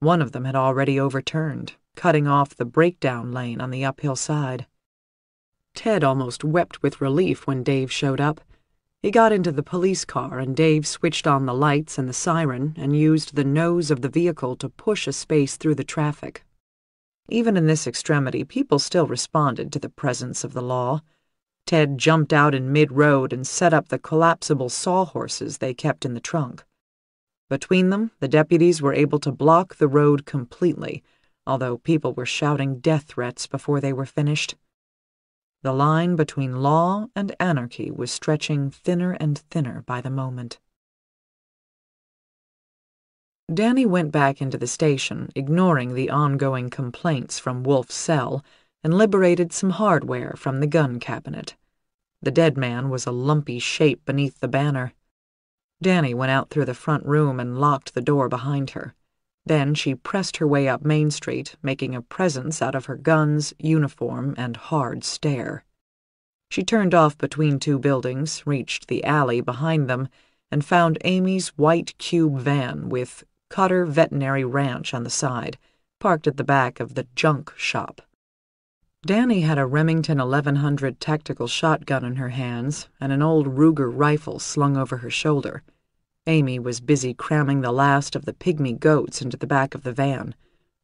One of them had already overturned, cutting off the breakdown lane on the uphill side. Ted almost wept with relief when Dave showed up. He got into the police car and Dave switched on the lights and the siren and used the nose of the vehicle to push a space through the traffic. Even in this extremity, people still responded to the presence of the law. Ted jumped out in mid road and set up the collapsible sawhorses they kept in the trunk. Between them, the deputies were able to block the road completely, although people were shouting death threats before they were finished. The line between law and anarchy was stretching thinner and thinner by the moment. Danny went back into the station, ignoring the ongoing complaints from Wolf's cell, and liberated some hardware from the gun cabinet. The dead man was a lumpy shape beneath the banner. Danny went out through the front room and locked the door behind her. Then she pressed her way up Main Street, making a presence out of her guns, uniform, and hard stare. She turned off between two buildings, reached the alley behind them, and found Amy's white cube van with Cutter Veterinary Ranch on the side, parked at the back of the junk shop. Danny had a Remington 1100 tactical shotgun in her hands and an old Ruger rifle slung over her shoulder. Amy was busy cramming the last of the pygmy goats into the back of the van.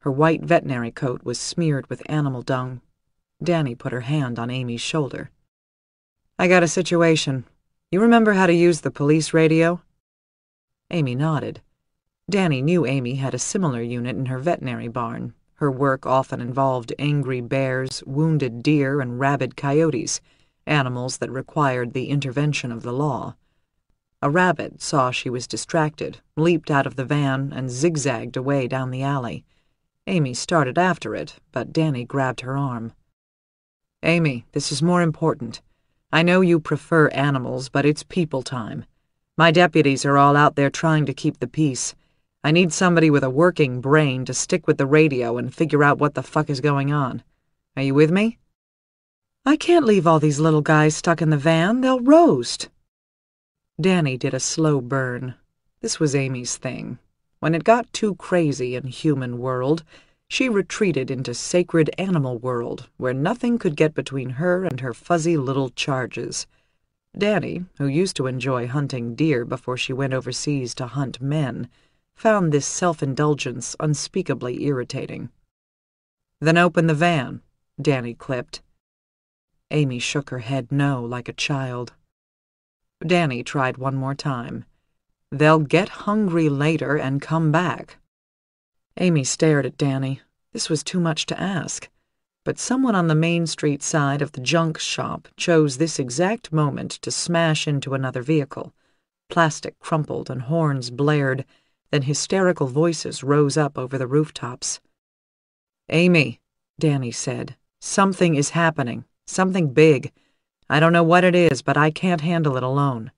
Her white veterinary coat was smeared with animal dung. Danny put her hand on Amy's shoulder. I got a situation. You remember how to use the police radio? Amy nodded. Danny knew Amy had a similar unit in her veterinary barn. Her work often involved angry bears, wounded deer, and rabid coyotes, animals that required the intervention of the law. A rabbit saw she was distracted, leaped out of the van, and zigzagged away down the alley. Amy started after it, but Danny grabbed her arm. Amy, this is more important. I know you prefer animals, but it's people time. My deputies are all out there trying to keep the peace. I need somebody with a working brain to stick with the radio and figure out what the fuck is going on. Are you with me? I can't leave all these little guys stuck in the van. They'll roast. Danny did a slow burn. This was Amy's thing. When it got too crazy in human world, she retreated into sacred animal world, where nothing could get between her and her fuzzy little charges. Danny, who used to enjoy hunting deer before she went overseas to hunt men, found this self-indulgence unspeakably irritating. Then open the van, Danny clipped. Amy shook her head no like a child. Danny tried one more time. They'll get hungry later and come back. Amy stared at Danny. This was too much to ask. But someone on the Main Street side of the junk shop chose this exact moment to smash into another vehicle. Plastic crumpled and horns blared, then hysterical voices rose up over the rooftops. Amy, Danny said, something is happening, something big. I don't know what it is, but I can't handle it alone.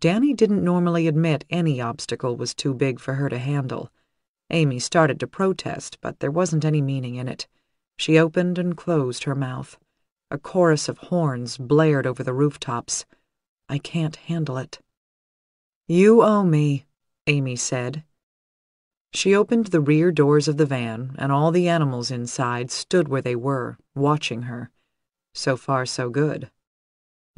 Danny didn't normally admit any obstacle was too big for her to handle. Amy started to protest, but there wasn't any meaning in it. She opened and closed her mouth. A chorus of horns blared over the rooftops. I can't handle it. You owe me, Amy said. She opened the rear doors of the van, and all the animals inside stood where they were, watching her. So far, so good.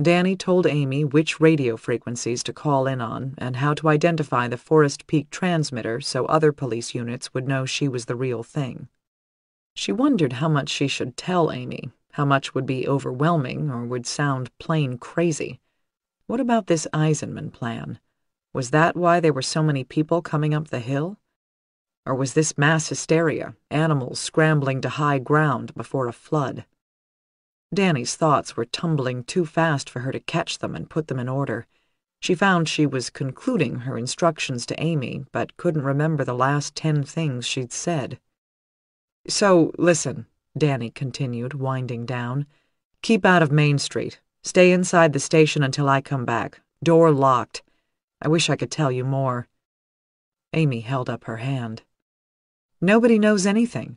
Danny told Amy which radio frequencies to call in on and how to identify the Forest Peak transmitter so other police units would know she was the real thing. She wondered how much she should tell Amy, how much would be overwhelming or would sound plain crazy. What about this Eisenman plan? Was that why there were so many people coming up the hill? Or was this mass hysteria, animals scrambling to high ground before a flood? Danny's thoughts were tumbling too fast for her to catch them and put them in order. She found she was concluding her instructions to Amy, but couldn't remember the last ten things she'd said. So, listen, Danny continued, winding down. Keep out of Main Street. Stay inside the station until I come back. Door locked. I wish I could tell you more. Amy held up her hand. Nobody knows anything.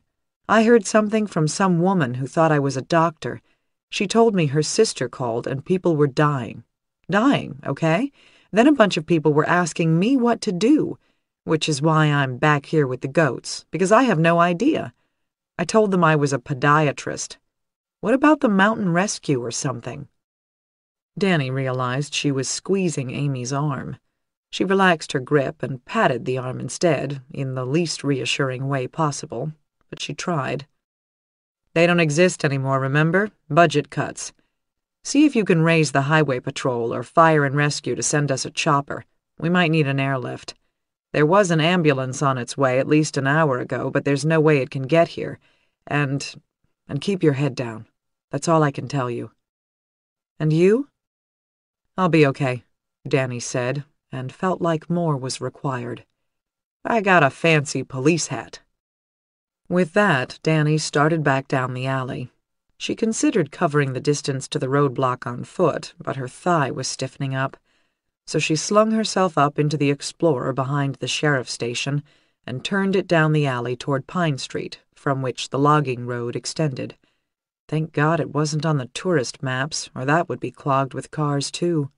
I heard something from some woman who thought I was a doctor she told me her sister called and people were dying. Dying, okay? Then a bunch of people were asking me what to do, which is why I'm back here with the goats, because I have no idea. I told them I was a podiatrist. What about the mountain rescue or something? Danny realized she was squeezing Amy's arm. She relaxed her grip and patted the arm instead, in the least reassuring way possible, but she tried. They don't exist anymore, remember? Budget cuts. See if you can raise the highway patrol or fire and rescue to send us a chopper. We might need an airlift. There was an ambulance on its way at least an hour ago, but there's no way it can get here. And. and keep your head down. That's all I can tell you. And you? I'll be okay, Danny said, and felt like more was required. I got a fancy police hat. With that, Danny started back down the alley. She considered covering the distance to the roadblock on foot, but her thigh was stiffening up, so she slung herself up into the Explorer behind the sheriff's station and turned it down the alley toward Pine Street, from which the logging road extended. Thank God it wasn't on the tourist maps, or that would be clogged with cars, too.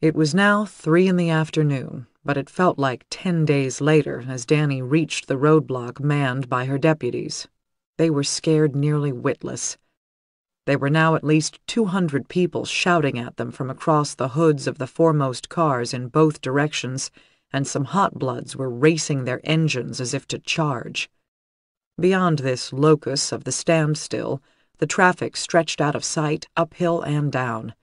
It was now three in the afternoon, but it felt like ten days later as Danny reached the roadblock manned by her deputies. They were scared nearly witless. There were now at least 200 people shouting at them from across the hoods of the foremost cars in both directions, and some hot bloods were racing their engines as if to charge. Beyond this locus of the standstill, the traffic stretched out of sight uphill and down.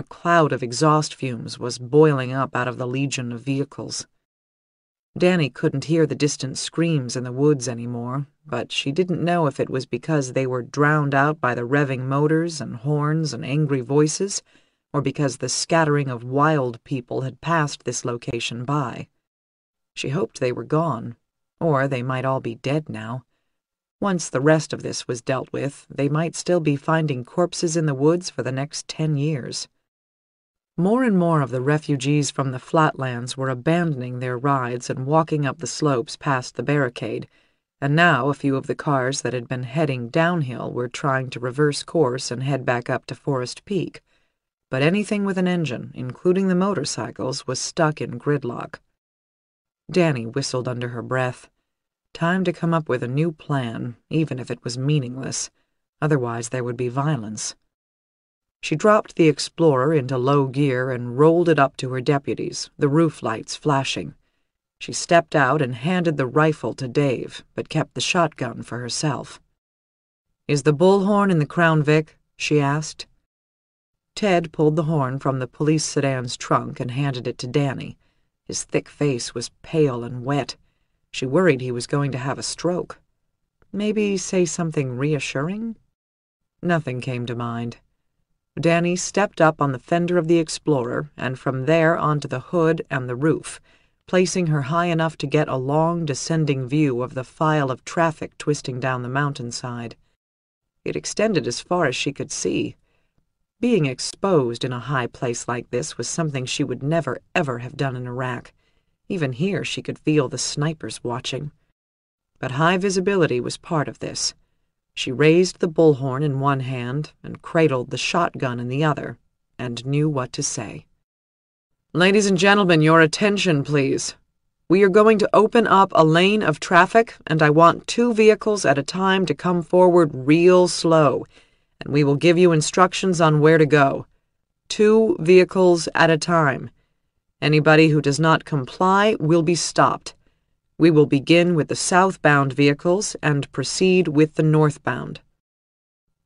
A cloud of exhaust fumes was boiling up out of the legion of vehicles. Danny couldn't hear the distant screams in the woods anymore, but she didn't know if it was because they were drowned out by the revving motors and horns and angry voices, or because the scattering of wild people had passed this location by. She hoped they were gone, or they might all be dead now. Once the rest of this was dealt with, they might still be finding corpses in the woods for the next ten years. More and more of the refugees from the flatlands were abandoning their rides and walking up the slopes past the barricade, and now a few of the cars that had been heading downhill were trying to reverse course and head back up to Forest Peak. But anything with an engine, including the motorcycles, was stuck in gridlock. Danny whistled under her breath. Time to come up with a new plan, even if it was meaningless. Otherwise, there would be violence. She dropped the Explorer into low gear and rolled it up to her deputies, the roof lights flashing. She stepped out and handed the rifle to Dave, but kept the shotgun for herself. Is the bullhorn in the Crown Vic? she asked. Ted pulled the horn from the police sedan's trunk and handed it to Danny. His thick face was pale and wet. She worried he was going to have a stroke. Maybe say something reassuring? Nothing came to mind. Danny stepped up on the fender of the Explorer and from there onto the hood and the roof, placing her high enough to get a long descending view of the file of traffic twisting down the mountainside. It extended as far as she could see. Being exposed in a high place like this was something she would never ever have done in Iraq. Even here she could feel the snipers watching. But high visibility was part of this. She raised the bullhorn in one hand and cradled the shotgun in the other, and knew what to say. Ladies and gentlemen, your attention, please. We are going to open up a lane of traffic, and I want two vehicles at a time to come forward real slow, and we will give you instructions on where to go. Two vehicles at a time. Anybody who does not comply will be stopped. We will begin with the southbound vehicles and proceed with the northbound.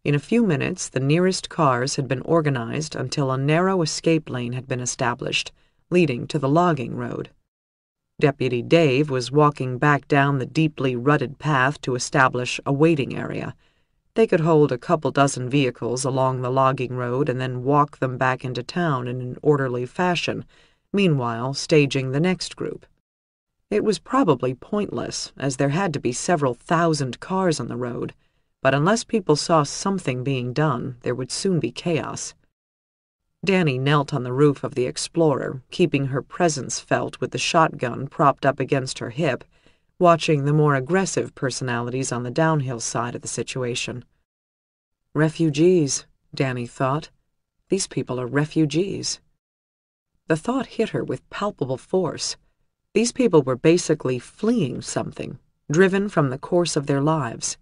In a few minutes, the nearest cars had been organized until a narrow escape lane had been established, leading to the logging road. Deputy Dave was walking back down the deeply rutted path to establish a waiting area. They could hold a couple dozen vehicles along the logging road and then walk them back into town in an orderly fashion, meanwhile staging the next group. It was probably pointless, as there had to be several thousand cars on the road, but unless people saw something being done, there would soon be chaos. Danny knelt on the roof of the Explorer, keeping her presence felt with the shotgun propped up against her hip, watching the more aggressive personalities on the downhill side of the situation. Refugees, Danny thought. These people are refugees. The thought hit her with palpable force. These people were basically fleeing something, driven from the course of their lives.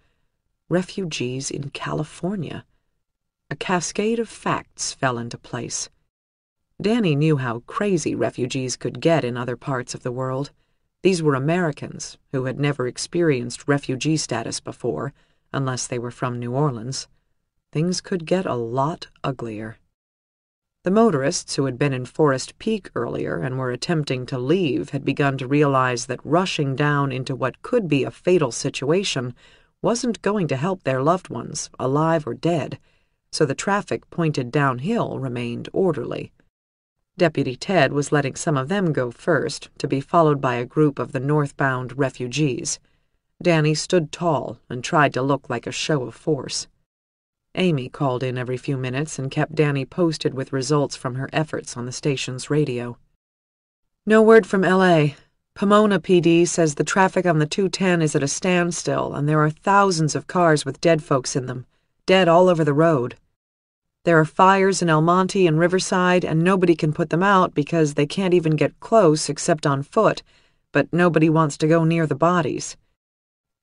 Refugees in California. A cascade of facts fell into place. Danny knew how crazy refugees could get in other parts of the world. These were Americans who had never experienced refugee status before, unless they were from New Orleans. Things could get a lot uglier. The motorists who had been in Forest Peak earlier and were attempting to leave had begun to realize that rushing down into what could be a fatal situation wasn't going to help their loved ones, alive or dead, so the traffic pointed downhill remained orderly. Deputy Ted was letting some of them go first, to be followed by a group of the northbound refugees. Danny stood tall and tried to look like a show of force. Amy called in every few minutes and kept Danny posted with results from her efforts on the station's radio. No word from LA. Pomona PD says the traffic on the 210 is at a standstill and there are thousands of cars with dead folks in them, dead all over the road. There are fires in El Monte and Riverside and nobody can put them out because they can't even get close except on foot, but nobody wants to go near the bodies.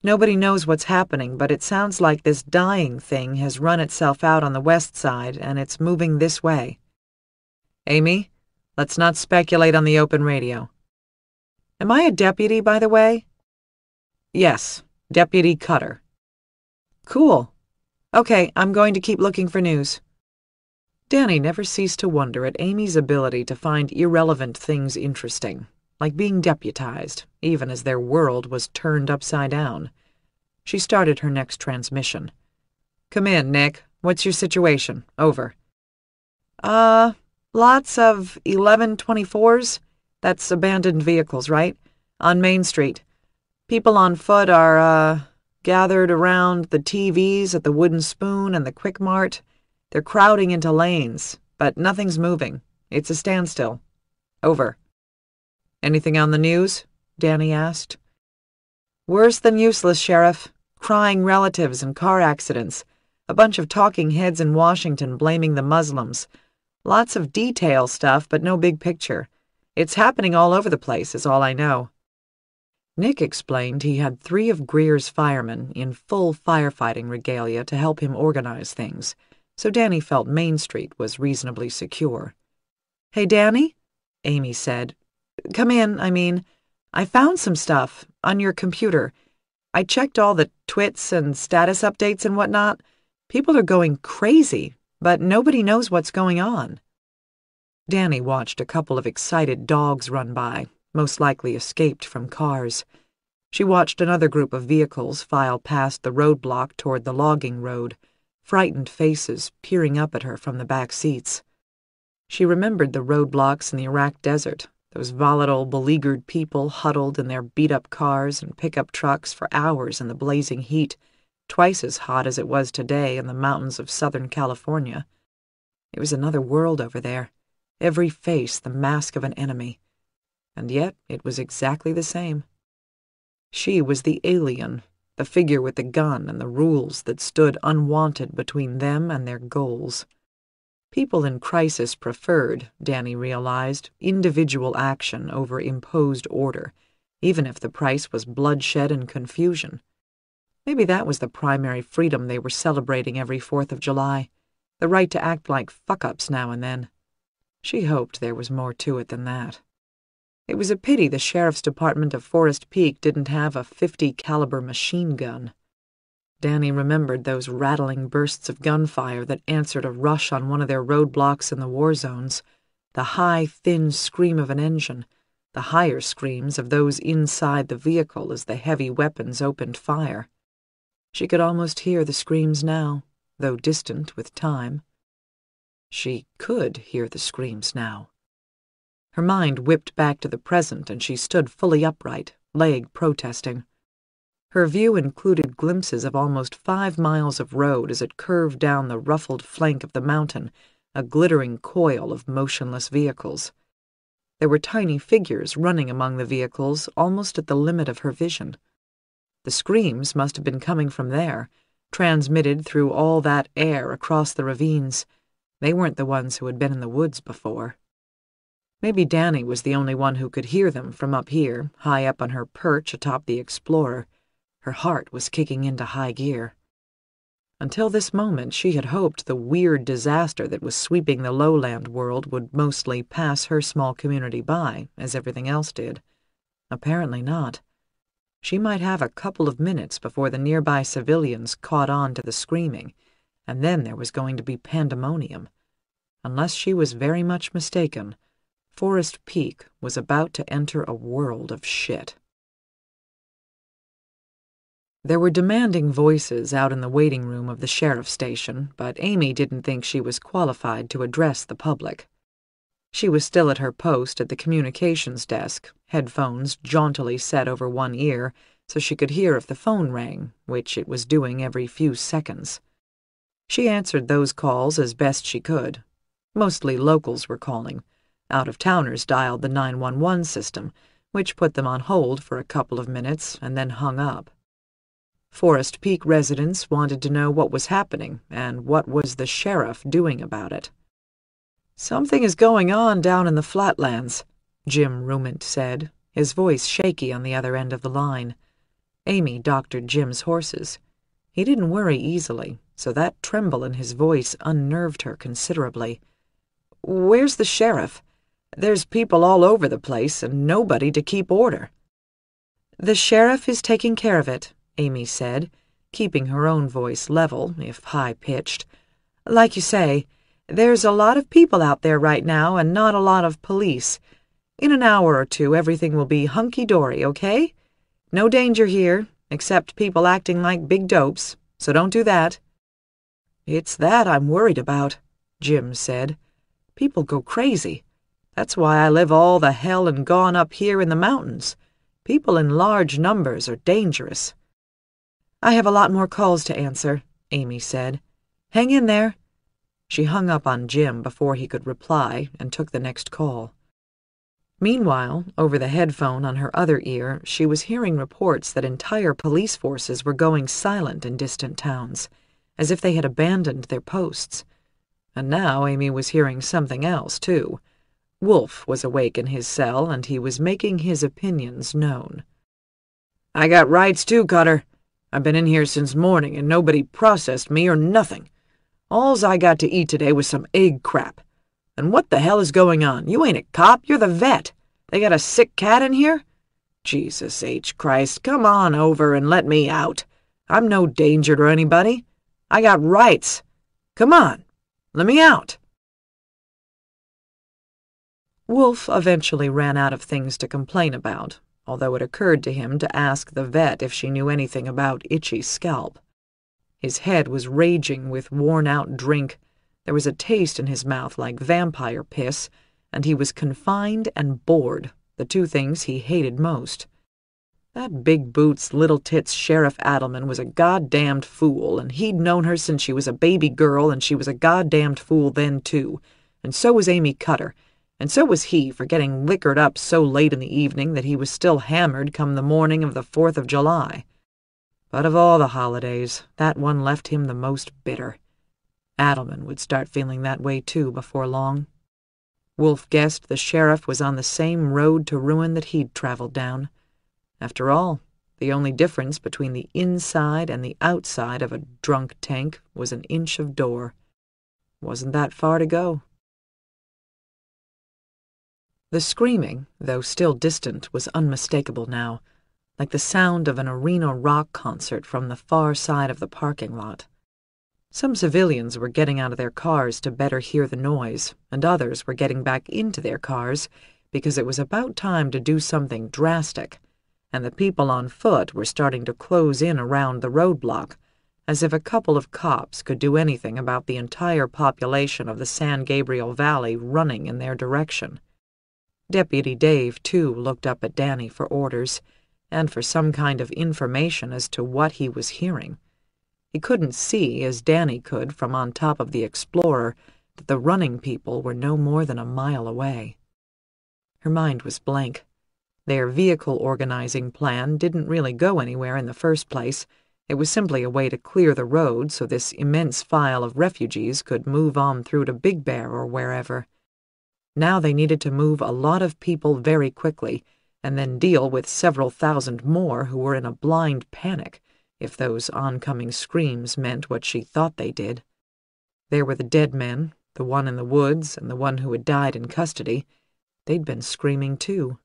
Nobody knows what's happening, but it sounds like this dying thing has run itself out on the west side and it's moving this way. Amy, let's not speculate on the open radio. Am I a deputy, by the way? Yes, Deputy Cutter. Cool. Okay, I'm going to keep looking for news. Danny never ceased to wonder at Amy's ability to find irrelevant things interesting like being deputized, even as their world was turned upside down. She started her next transmission. Come in, Nick. What's your situation? Over. Uh, lots of 1124s. That's abandoned vehicles, right? On Main Street. People on foot are, uh, gathered around the TVs at the Wooden Spoon and the Quick Mart. They're crowding into lanes, but nothing's moving. It's a standstill. Over. Anything on the news? Danny asked. Worse than useless, Sheriff. Crying relatives and car accidents. A bunch of talking heads in Washington blaming the Muslims. Lots of detail stuff, but no big picture. It's happening all over the place, is all I know. Nick explained he had three of Greer's firemen in full firefighting regalia to help him organize things, so Danny felt Main Street was reasonably secure. Hey, Danny? Amy said, Come in, I mean. I found some stuff on your computer. I checked all the twits and status updates and whatnot. People are going crazy, but nobody knows what's going on. Danny watched a couple of excited dogs run by, most likely escaped from cars. She watched another group of vehicles file past the roadblock toward the logging road, frightened faces peering up at her from the back seats. She remembered the roadblocks in the Iraq desert, those volatile, beleaguered people huddled in their beat up cars and pickup trucks for hours in the blazing heat, twice as hot as it was today in the mountains of Southern California. It was another world over there, every face the mask of an enemy. And yet it was exactly the same. She was the alien, the figure with the gun and the rules that stood unwanted between them and their goals. People in crisis preferred, Danny realized, individual action over imposed order, even if the price was bloodshed and confusion. Maybe that was the primary freedom they were celebrating every Fourth of July, the right to act like fuck-ups now and then. She hoped there was more to it than that. It was a pity the sheriff's department of Forest Peak didn't have a 50 caliber machine gun. Danny remembered those rattling bursts of gunfire that answered a rush on one of their roadblocks in the war zones, the high, thin scream of an engine, the higher screams of those inside the vehicle as the heavy weapons opened fire. She could almost hear the screams now, though distant with time. She could hear the screams now. Her mind whipped back to the present, and she stood fully upright, leg protesting. Her view included glimpses of almost five miles of road as it curved down the ruffled flank of the mountain, a glittering coil of motionless vehicles. There were tiny figures running among the vehicles almost at the limit of her vision. The screams must have been coming from there, transmitted through all that air across the ravines. They weren't the ones who had been in the woods before. Maybe Danny was the only one who could hear them from up here, high up on her perch atop the Explorer. Her heart was kicking into high gear. Until this moment, she had hoped the weird disaster that was sweeping the lowland world would mostly pass her small community by, as everything else did. Apparently not. She might have a couple of minutes before the nearby civilians caught on to the screaming, and then there was going to be pandemonium. Unless she was very much mistaken, Forest Peak was about to enter a world of shit. There were demanding voices out in the waiting room of the sheriff's station, but Amy didn't think she was qualified to address the public. She was still at her post at the communications desk, headphones jauntily set over one ear so she could hear if the phone rang, which it was doing every few seconds. She answered those calls as best she could. Mostly locals were calling. Out of towners dialed the 911 system, which put them on hold for a couple of minutes and then hung up. Forest Peak residents wanted to know what was happening and what was the sheriff doing about it. Something is going on down in the flatlands, Jim Rumant said, his voice shaky on the other end of the line. Amy doctored Jim's horses. He didn't worry easily, so that tremble in his voice unnerved her considerably. Where's the sheriff? There's people all over the place and nobody to keep order. The sheriff is taking care of it, Amy said, keeping her own voice level, if high-pitched. Like you say, there's a lot of people out there right now and not a lot of police. In an hour or two, everything will be hunky-dory, okay? No danger here, except people acting like big dopes, so don't do that. It's that I'm worried about, Jim said. People go crazy. That's why I live all the hell and gone up here in the mountains. People in large numbers are dangerous. I have a lot more calls to answer, Amy said. Hang in there. She hung up on Jim before he could reply and took the next call. Meanwhile, over the headphone on her other ear, she was hearing reports that entire police forces were going silent in distant towns, as if they had abandoned their posts. And now Amy was hearing something else, too. Wolf was awake in his cell, and he was making his opinions known. I got rights, too, Cutter. I've been in here since morning and nobody processed me or nothing. All's I got to eat today was some egg crap. And what the hell is going on? You ain't a cop, you're the vet. They got a sick cat in here? Jesus H. Christ, come on over and let me out. I'm no danger to anybody. I got rights. Come on, let me out. Wolf eventually ran out of things to complain about, although it occurred to him to ask the vet if she knew anything about Itchy's scalp. His head was raging with worn out drink. There was a taste in his mouth like vampire piss, and he was confined and bored, the two things he hated most. That big boots, little tits Sheriff Adelman was a goddamned fool, and he'd known her since she was a baby girl, and she was a goddamned fool then, too. And so was Amy Cutter and so was he for getting liquored up so late in the evening that he was still hammered come the morning of the Fourth of July. But of all the holidays, that one left him the most bitter. Adelman would start feeling that way too before long. Wolf guessed the sheriff was on the same road to ruin that he'd traveled down. After all, the only difference between the inside and the outside of a drunk tank was an inch of door. Wasn't that far to go? The screaming, though still distant, was unmistakable now, like the sound of an arena rock concert from the far side of the parking lot. Some civilians were getting out of their cars to better hear the noise, and others were getting back into their cars because it was about time to do something drastic, and the people on foot were starting to close in around the roadblock, as if a couple of cops could do anything about the entire population of the San Gabriel Valley running in their direction. Deputy Dave, too, looked up at Danny for orders, and for some kind of information as to what he was hearing. He couldn't see, as Danny could from on top of the Explorer, that the running people were no more than a mile away. Her mind was blank. Their vehicle organizing plan didn't really go anywhere in the first place. It was simply a way to clear the road so this immense file of refugees could move on through to Big Bear or wherever. Now they needed to move a lot of people very quickly, and then deal with several thousand more who were in a blind panic if those oncoming screams meant what she thought they did. There were the dead men, the one in the woods, and the one who had died in custody. They'd been screaming too.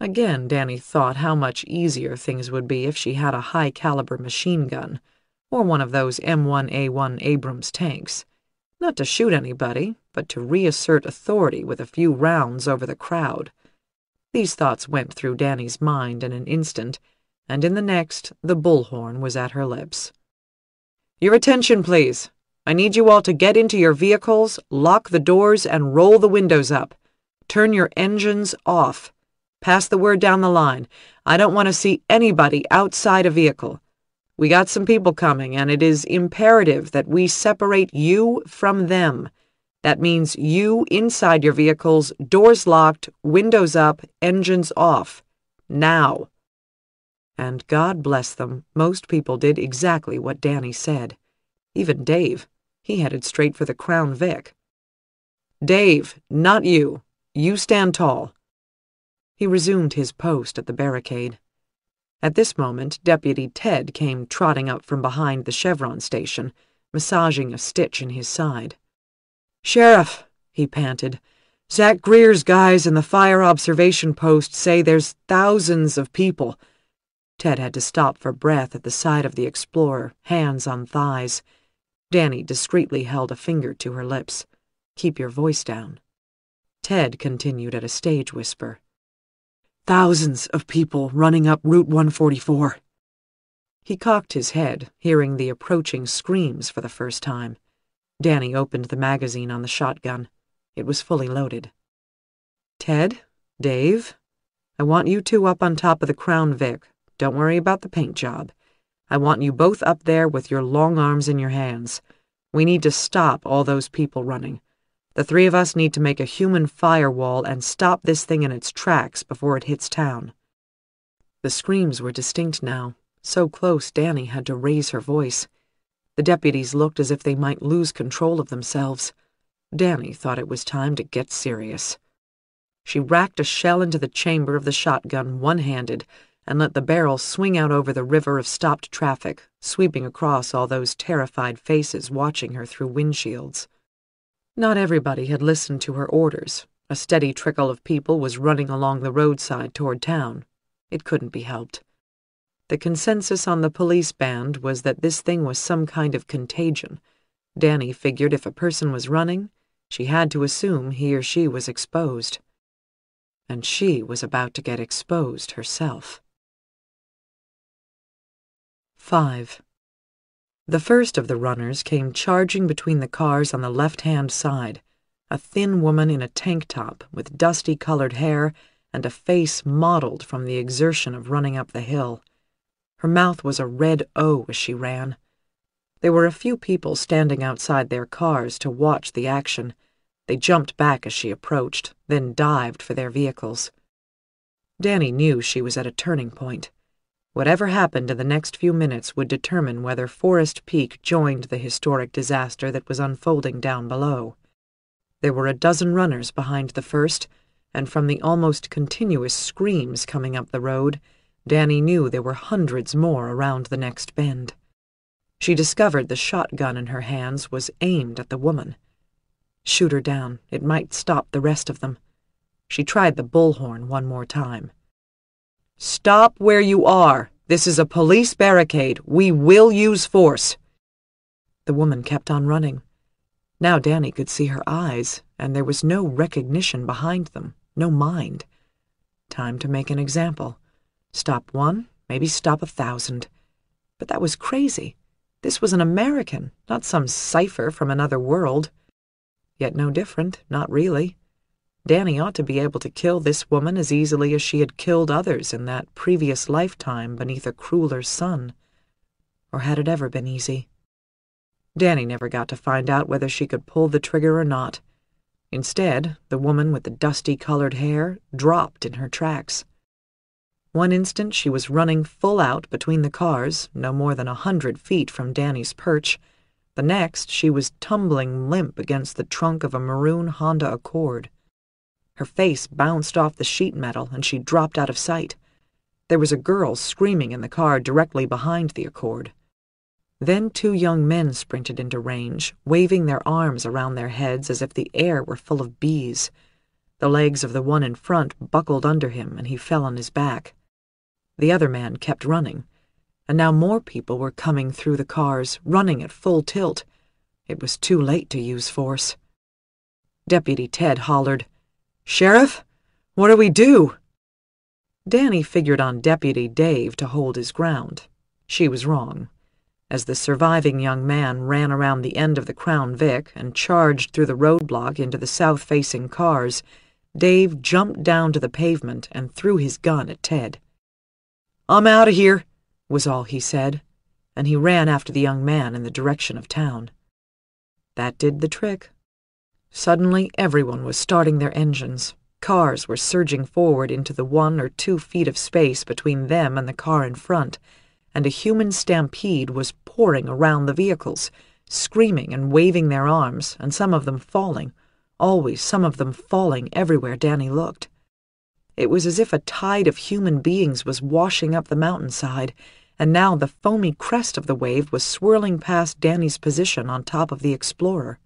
Again, Danny thought how much easier things would be if she had a high caliber machine gun, or one of those M1A1 Abrams tanks not to shoot anybody, but to reassert authority with a few rounds over the crowd. These thoughts went through Danny's mind in an instant, and in the next, the bullhorn was at her lips. Your attention, please. I need you all to get into your vehicles, lock the doors, and roll the windows up. Turn your engines off. Pass the word down the line. I don't want to see anybody outside a vehicle. We got some people coming, and it is imperative that we separate you from them. That means you inside your vehicles, doors locked, windows up, engines off. Now. And God bless them, most people did exactly what Danny said. Even Dave. He headed straight for the Crown Vic. Dave, not you. You stand tall. He resumed his post at the barricade. At this moment, Deputy Ted came trotting up from behind the Chevron station, massaging a stitch in his side. Sheriff, he panted, Zach Greer's guys in the fire observation post say there's thousands of people. Ted had to stop for breath at the sight of the explorer, hands on thighs. Danny discreetly held a finger to her lips. Keep your voice down. Ted continued at a stage whisper. Thousands of people running up Route 144. He cocked his head, hearing the approaching screams for the first time. Danny opened the magazine on the shotgun. It was fully loaded. Ted, Dave, I want you two up on top of the Crown Vic. Don't worry about the paint job. I want you both up there with your long arms in your hands. We need to stop all those people running. The three of us need to make a human firewall and stop this thing in its tracks before it hits town. The screams were distinct now, so close Danny had to raise her voice. The deputies looked as if they might lose control of themselves. Danny thought it was time to get serious. She racked a shell into the chamber of the shotgun one handed and let the barrel swing out over the river of stopped traffic, sweeping across all those terrified faces watching her through windshields. Not everybody had listened to her orders. A steady trickle of people was running along the roadside toward town. It couldn't be helped. The consensus on the police band was that this thing was some kind of contagion. Danny figured if a person was running, she had to assume he or she was exposed. And she was about to get exposed herself. 5. The first of the runners came charging between the cars on the left-hand side, a thin woman in a tank top with dusty-colored hair and a face mottled from the exertion of running up the hill. Her mouth was a red O as she ran. There were a few people standing outside their cars to watch the action. They jumped back as she approached, then dived for their vehicles. Danny knew she was at a turning point. Whatever happened in the next few minutes would determine whether Forest Peak joined the historic disaster that was unfolding down below. There were a dozen runners behind the first, and from the almost continuous screams coming up the road, Danny knew there were hundreds more around the next bend. She discovered the shotgun in her hands was aimed at the woman. Shoot her down, it might stop the rest of them. She tried the bullhorn one more time. Stop where you are. This is a police barricade. We will use force. The woman kept on running. Now Danny could see her eyes, and there was no recognition behind them, no mind. Time to make an example. Stop one, maybe stop a thousand. But that was crazy. This was an American, not some cipher from another world. Yet no different, not really. Danny ought to be able to kill this woman as easily as she had killed others in that previous lifetime beneath a crueler sun. Or had it ever been easy? Danny never got to find out whether she could pull the trigger or not. Instead, the woman with the dusty colored hair dropped in her tracks. One instant she was running full out between the cars, no more than a hundred feet from Danny's perch. The next she was tumbling limp against the trunk of a maroon Honda Accord. Her face bounced off the sheet metal and she dropped out of sight. There was a girl screaming in the car directly behind the Accord. Then two young men sprinted into range, waving their arms around their heads as if the air were full of bees. The legs of the one in front buckled under him and he fell on his back. The other man kept running, and now more people were coming through the cars, running at full tilt. It was too late to use force. Deputy Ted hollered, Sheriff, what do we do? Danny figured on Deputy Dave to hold his ground. She was wrong. As the surviving young man ran around the end of the Crown Vic and charged through the roadblock into the south-facing cars, Dave jumped down to the pavement and threw his gun at Ted. I'm out of here, was all he said, and he ran after the young man in the direction of town. That did the trick. Suddenly, everyone was starting their engines. Cars were surging forward into the one or two feet of space between them and the car in front, and a human stampede was pouring around the vehicles, screaming and waving their arms, and some of them falling, always some of them falling everywhere Danny looked. It was as if a tide of human beings was washing up the mountainside, and now the foamy crest of the wave was swirling past Danny's position on top of the Explorer.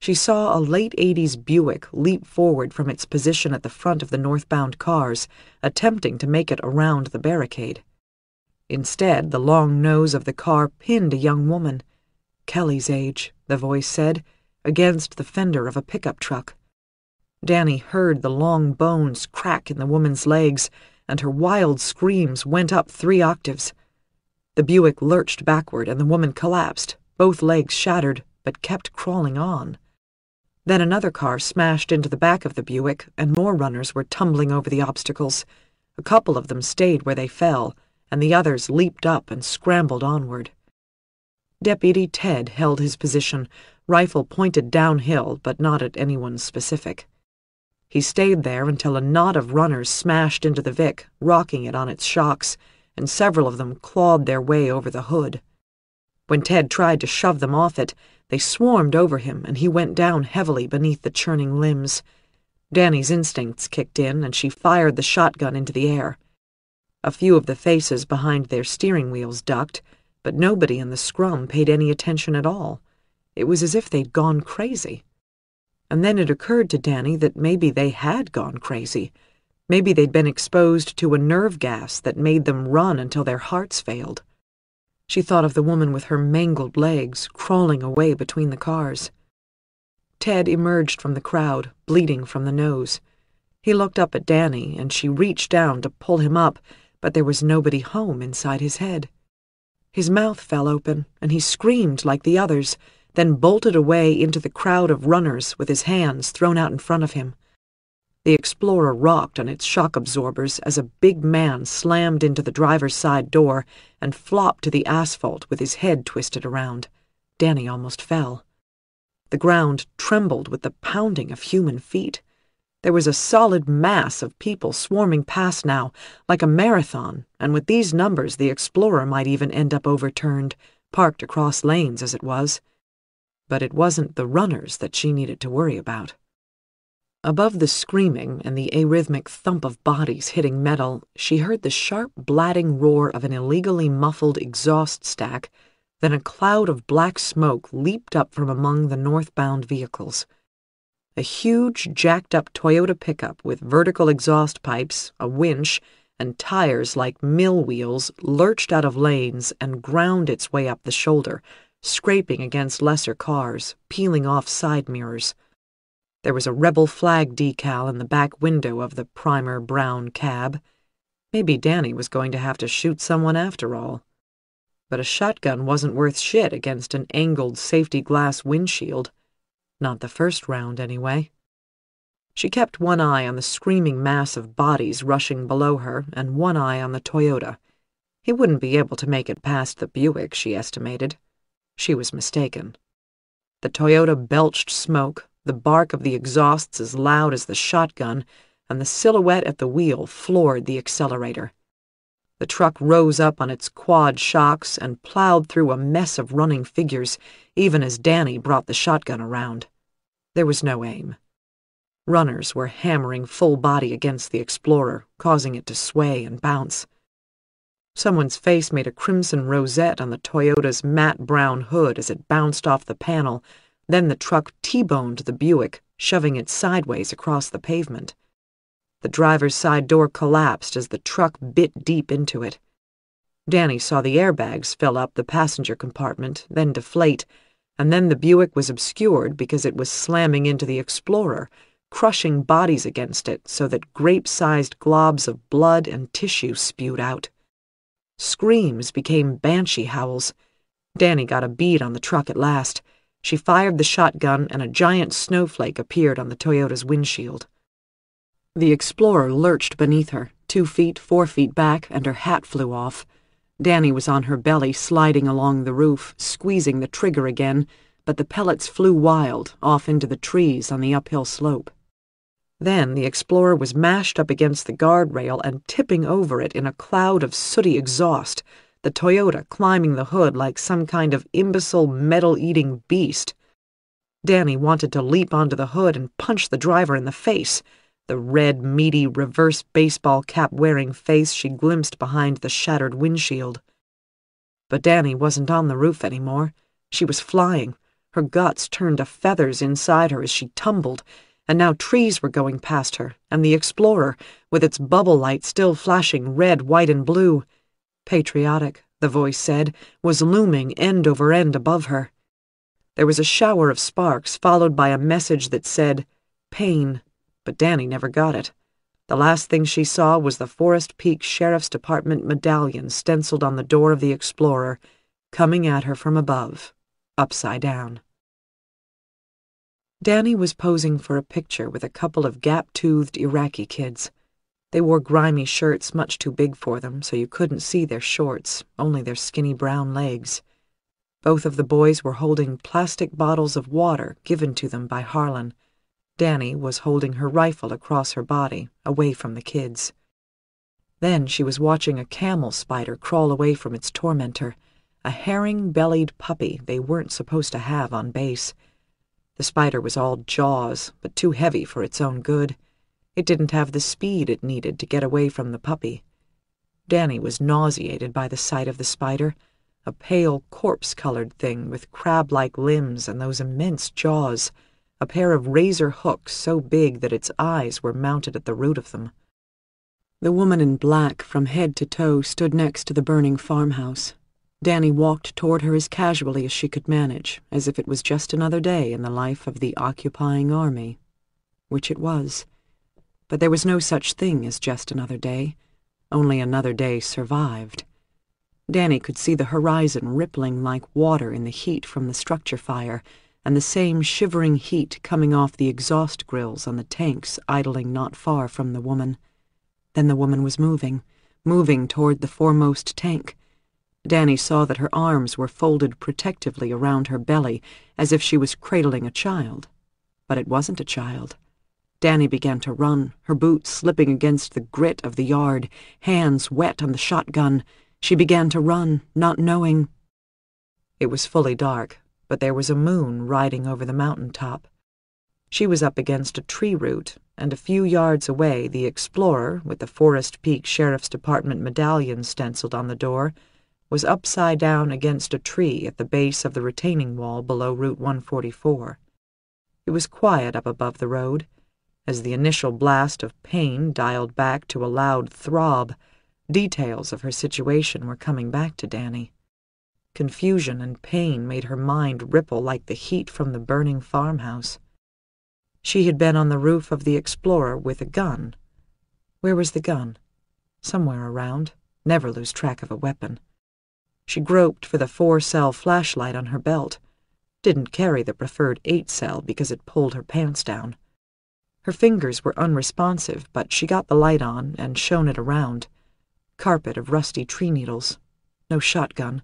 She saw a late 80s Buick leap forward from its position at the front of the northbound cars, attempting to make it around the barricade. Instead, the long nose of the car pinned a young woman, Kelly's age, the voice said, against the fender of a pickup truck. Danny heard the long bones crack in the woman's legs, and her wild screams went up three octaves. The Buick lurched backward, and the woman collapsed, both legs shattered, but kept crawling on. Then another car smashed into the back of the Buick, and more runners were tumbling over the obstacles. A couple of them stayed where they fell, and the others leaped up and scrambled onward. Deputy Ted held his position, rifle pointed downhill, but not at anyone specific. He stayed there until a knot of runners smashed into the Vic, rocking it on its shocks, and several of them clawed their way over the hood. When Ted tried to shove them off it, they swarmed over him and he went down heavily beneath the churning limbs. Danny's instincts kicked in and she fired the shotgun into the air. A few of the faces behind their steering wheels ducked, but nobody in the scrum paid any attention at all. It was as if they'd gone crazy. And then it occurred to Danny that maybe they had gone crazy. Maybe they'd been exposed to a nerve gas that made them run until their hearts failed. She thought of the woman with her mangled legs crawling away between the cars. Ted emerged from the crowd, bleeding from the nose. He looked up at Danny, and she reached down to pull him up, but there was nobody home inside his head. His mouth fell open, and he screamed like the others, then bolted away into the crowd of runners with his hands thrown out in front of him. The Explorer rocked on its shock absorbers as a big man slammed into the driver's side door and flopped to the asphalt with his head twisted around. Danny almost fell. The ground trembled with the pounding of human feet. There was a solid mass of people swarming past now, like a marathon, and with these numbers the Explorer might even end up overturned, parked across lanes as it was. But it wasn't the runners that she needed to worry about. Above the screaming and the arrhythmic thump of bodies hitting metal, she heard the sharp, blatting roar of an illegally muffled exhaust stack, then a cloud of black smoke leaped up from among the northbound vehicles. A huge, jacked-up Toyota pickup with vertical exhaust pipes, a winch, and tires like mill wheels lurched out of lanes and ground its way up the shoulder, scraping against lesser cars, peeling off side mirrors. There was a rebel flag decal in the back window of the primer brown cab. Maybe Danny was going to have to shoot someone after all. But a shotgun wasn't worth shit against an angled safety glass windshield. Not the first round, anyway. She kept one eye on the screaming mass of bodies rushing below her and one eye on the Toyota. He wouldn't be able to make it past the Buick, she estimated. She was mistaken. The Toyota belched smoke, the bark of the exhausts as loud as the shotgun, and the silhouette at the wheel floored the accelerator. The truck rose up on its quad shocks and plowed through a mess of running figures, even as Danny brought the shotgun around. There was no aim. Runners were hammering full body against the Explorer, causing it to sway and bounce. Someone's face made a crimson rosette on the Toyota's matte brown hood as it bounced off the panel then the truck T-boned the Buick, shoving it sideways across the pavement. The driver's side door collapsed as the truck bit deep into it. Danny saw the airbags fill up the passenger compartment, then deflate, and then the Buick was obscured because it was slamming into the Explorer, crushing bodies against it so that grape-sized globs of blood and tissue spewed out. Screams became banshee howls. Danny got a bead on the truck at last. She fired the shotgun, and a giant snowflake appeared on the Toyota's windshield. The Explorer lurched beneath her, two feet, four feet back, and her hat flew off. Danny was on her belly, sliding along the roof, squeezing the trigger again, but the pellets flew wild, off into the trees on the uphill slope. Then the Explorer was mashed up against the guardrail and tipping over it in a cloud of sooty exhaust the Toyota climbing the hood like some kind of imbecile metal-eating beast. Danny wanted to leap onto the hood and punch the driver in the face, the red, meaty, reverse baseball cap-wearing face she glimpsed behind the shattered windshield. But Danny wasn't on the roof anymore. She was flying. Her guts turned to feathers inside her as she tumbled, and now trees were going past her, and the Explorer, with its bubble light still flashing red, white, and blue. Patriotic, the voice said, was looming end over end above her. There was a shower of sparks, followed by a message that said, Pain, but Danny never got it. The last thing she saw was the Forest Peak Sheriff's Department medallion stenciled on the door of the Explorer, coming at her from above, upside down. Danny was posing for a picture with a couple of gap toothed Iraqi kids. They wore grimy shirts much too big for them, so you couldn't see their shorts, only their skinny brown legs. Both of the boys were holding plastic bottles of water given to them by Harlan. Danny was holding her rifle across her body, away from the kids. Then she was watching a camel spider crawl away from its tormentor, a herring-bellied puppy they weren't supposed to have on base. The spider was all jaws, but too heavy for its own good. It didn't have the speed it needed to get away from the puppy. Danny was nauseated by the sight of the spider, a pale, corpse colored thing with crab like limbs and those immense jaws, a pair of razor hooks so big that its eyes were mounted at the root of them. The woman in black from head to toe stood next to the burning farmhouse. Danny walked toward her as casually as she could manage, as if it was just another day in the life of the occupying army, which it was. But there was no such thing as just another day. Only another day survived. Danny could see the horizon rippling like water in the heat from the structure fire, and the same shivering heat coming off the exhaust grills on the tanks idling not far from the woman. Then the woman was moving, moving toward the foremost tank. Danny saw that her arms were folded protectively around her belly as if she was cradling a child. But it wasn't a child. Danny began to run, her boots slipping against the grit of the yard, hands wet on the shotgun. She began to run, not knowing. It was fully dark, but there was a moon riding over the mountain top. She was up against a tree root, and a few yards away the explorer, with the Forest Peak Sheriff's Department medallion stenciled on the door, was upside down against a tree at the base of the retaining wall below Route 144. It was quiet up above the road, as the initial blast of pain dialed back to a loud throb, details of her situation were coming back to Danny. Confusion and pain made her mind ripple like the heat from the burning farmhouse. She had been on the roof of the Explorer with a gun. Where was the gun? Somewhere around. Never lose track of a weapon. She groped for the four cell flashlight on her belt. Didn't carry the preferred eight cell because it pulled her pants down. Her fingers were unresponsive, but she got the light on and shone it around. Carpet of rusty tree needles. No shotgun.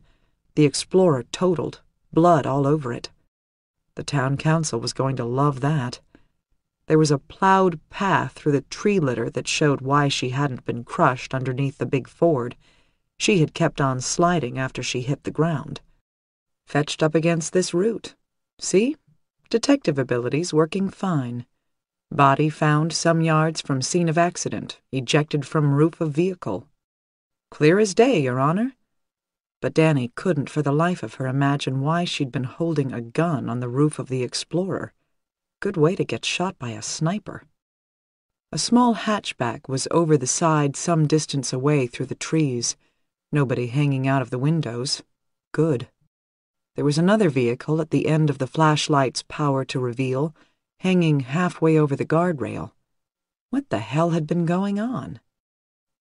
The Explorer totaled, blood all over it. The town council was going to love that. There was a plowed path through the tree litter that showed why she hadn't been crushed underneath the big Ford. She had kept on sliding after she hit the ground. Fetched up against this root. See? Detective abilities working fine. Body found some yards from scene of accident, ejected from roof of vehicle. Clear as day, Your Honor. But Danny couldn't for the life of her imagine why she'd been holding a gun on the roof of the Explorer. Good way to get shot by a sniper. A small hatchback was over the side some distance away through the trees. Nobody hanging out of the windows. Good. There was another vehicle at the end of the flashlight's power to reveal, hanging halfway over the guardrail. What the hell had been going on?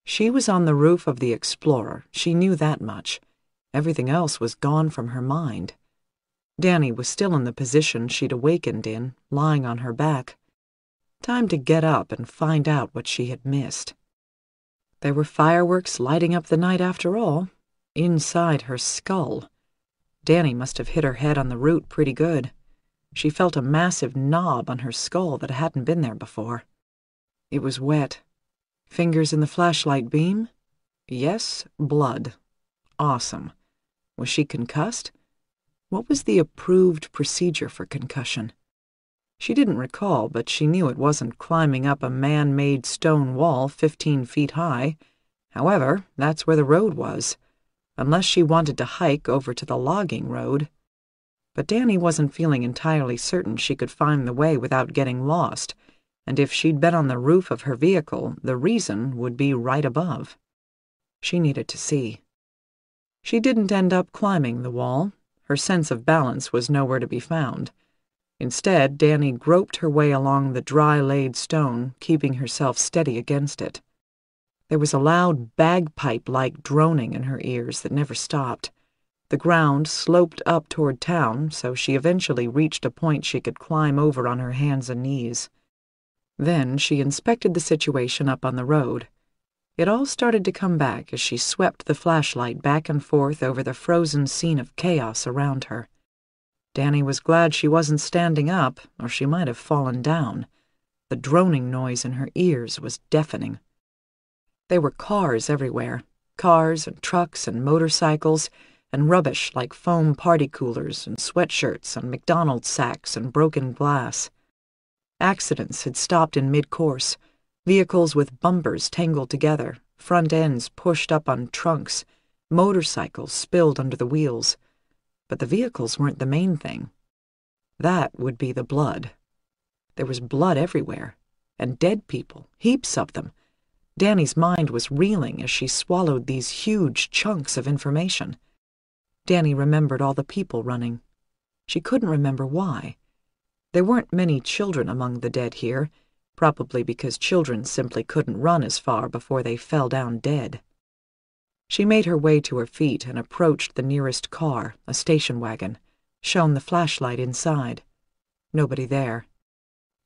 She was on the roof of the Explorer, she knew that much. Everything else was gone from her mind. Danny was still in the position she'd awakened in, lying on her back. Time to get up and find out what she had missed. There were fireworks lighting up the night after all, inside her skull. Danny must have hit her head on the root pretty good. She felt a massive knob on her skull that hadn't been there before. It was wet. Fingers in the flashlight beam? Yes, blood. Awesome. Was she concussed? What was the approved procedure for concussion? She didn't recall, but she knew it wasn't climbing up a man made stone wall 15 feet high. However, that's where the road was, unless she wanted to hike over to the logging road but Danny wasn't feeling entirely certain she could find the way without getting lost, and if she'd been on the roof of her vehicle, the reason would be right above. She needed to see. She didn't end up climbing the wall. Her sense of balance was nowhere to be found. Instead, Danny groped her way along the dry laid stone, keeping herself steady against it. There was a loud bagpipe like droning in her ears that never stopped. The ground sloped up toward town, so she eventually reached a point she could climb over on her hands and knees. Then she inspected the situation up on the road. It all started to come back as she swept the flashlight back and forth over the frozen scene of chaos around her. Danny was glad she wasn't standing up, or she might have fallen down. The droning noise in her ears was deafening. There were cars everywhere cars and trucks and motorcycles and rubbish like foam party coolers and sweatshirts and McDonald's sacks and broken glass. Accidents had stopped in mid course, vehicles with bumpers tangled together, front ends pushed up on trunks, motorcycles spilled under the wheels. But the vehicles weren't the main thing. That would be the blood. There was blood everywhere, and dead people, heaps of them. Danny's mind was reeling as she swallowed these huge chunks of information. Danny remembered all the people running. She couldn't remember why. There weren't many children among the dead here, probably because children simply couldn't run as far before they fell down dead. She made her way to her feet and approached the nearest car, a station wagon, shone the flashlight inside. Nobody there.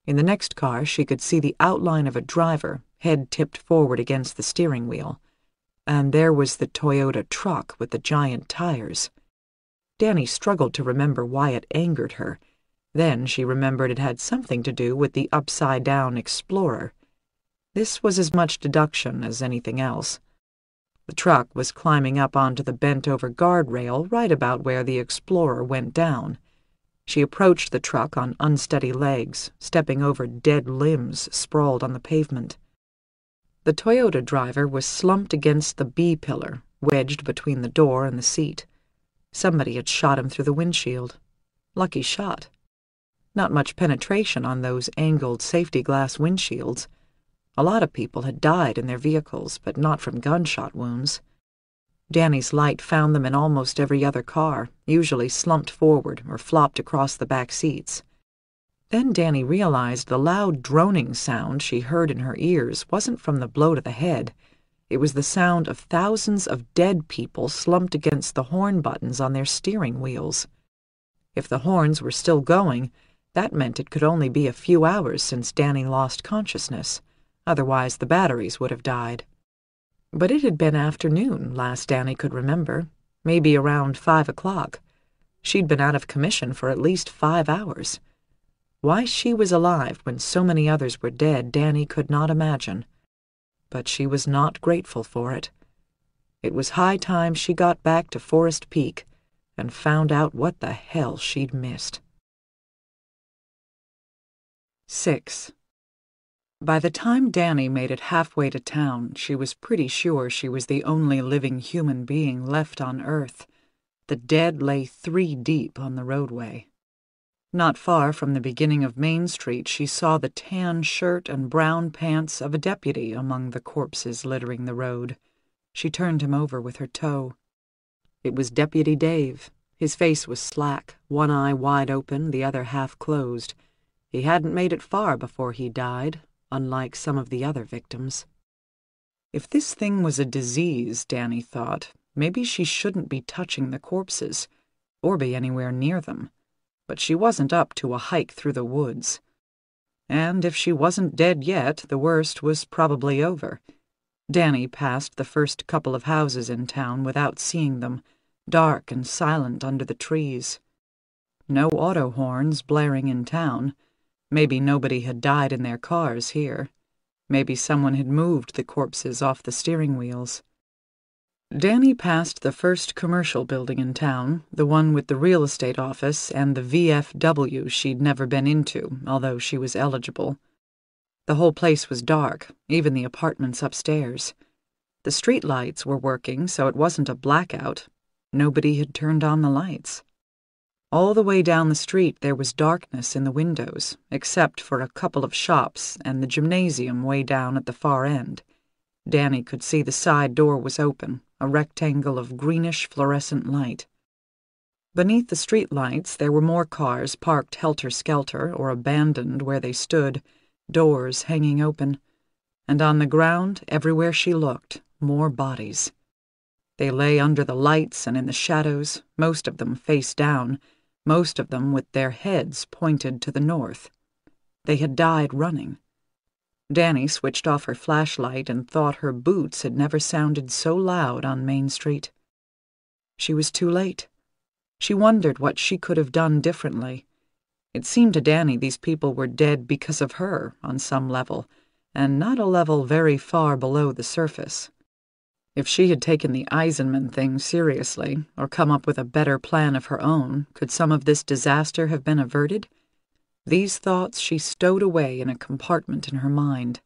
In the next car, she could see the outline of a driver, head tipped forward against the steering wheel and there was the Toyota truck with the giant tires. Danny struggled to remember why it angered her. Then she remembered it had something to do with the upside down explorer. This was as much deduction as anything else. The truck was climbing up onto the bent over guardrail right about where the explorer went down. She approached the truck on unsteady legs, stepping over dead limbs sprawled on the pavement. The Toyota driver was slumped against the B pillar, wedged between the door and the seat. Somebody had shot him through the windshield. Lucky shot. Not much penetration on those angled safety glass windshields. A lot of people had died in their vehicles, but not from gunshot wounds. Danny's light found them in almost every other car, usually slumped forward or flopped across the back seats. Then Danny realized the loud droning sound she heard in her ears wasn't from the blow to the head. It was the sound of thousands of dead people slumped against the horn buttons on their steering wheels. If the horns were still going, that meant it could only be a few hours since Danny lost consciousness, otherwise the batteries would have died. But it had been afternoon, last Danny could remember, maybe around five o'clock. She'd been out of commission for at least five hours. Why she was alive when so many others were dead, Danny could not imagine. But she was not grateful for it. It was high time she got back to Forest Peak and found out what the hell she'd missed. 6. By the time Danny made it halfway to town, she was pretty sure she was the only living human being left on Earth. The dead lay three deep on the roadway. Not far from the beginning of Main Street, she saw the tan shirt and brown pants of a deputy among the corpses littering the road. She turned him over with her toe. It was Deputy Dave. His face was slack, one eye wide open, the other half closed. He hadn't made it far before he died, unlike some of the other victims. If this thing was a disease, Danny thought, maybe she shouldn't be touching the corpses, or be anywhere near them but she wasn't up to a hike through the woods. And if she wasn't dead yet, the worst was probably over. Danny passed the first couple of houses in town without seeing them, dark and silent under the trees. No auto horns blaring in town. Maybe nobody had died in their cars here. Maybe someone had moved the corpses off the steering wheels. Danny passed the first commercial building in town, the one with the real estate office and the VFW she'd never been into, although she was eligible. The whole place was dark, even the apartments upstairs. The street lights were working, so it wasn't a blackout. Nobody had turned on the lights. All the way down the street there was darkness in the windows, except for a couple of shops and the gymnasium way down at the far end. Danny could see the side door was open, a rectangle of greenish fluorescent light. Beneath the streetlights, there were more cars parked helter skelter or abandoned where they stood, doors hanging open. And on the ground, everywhere she looked, more bodies. They lay under the lights and in the shadows, most of them face down, most of them with their heads pointed to the north. They had died running. Danny switched off her flashlight and thought her boots had never sounded so loud on Main Street. She was too late. She wondered what she could have done differently. It seemed to Danny these people were dead because of her, on some level, and not a level very far below the surface. If she had taken the Eisenman thing seriously, or come up with a better plan of her own, could some of this disaster have been averted? These thoughts she stowed away in a compartment in her mind.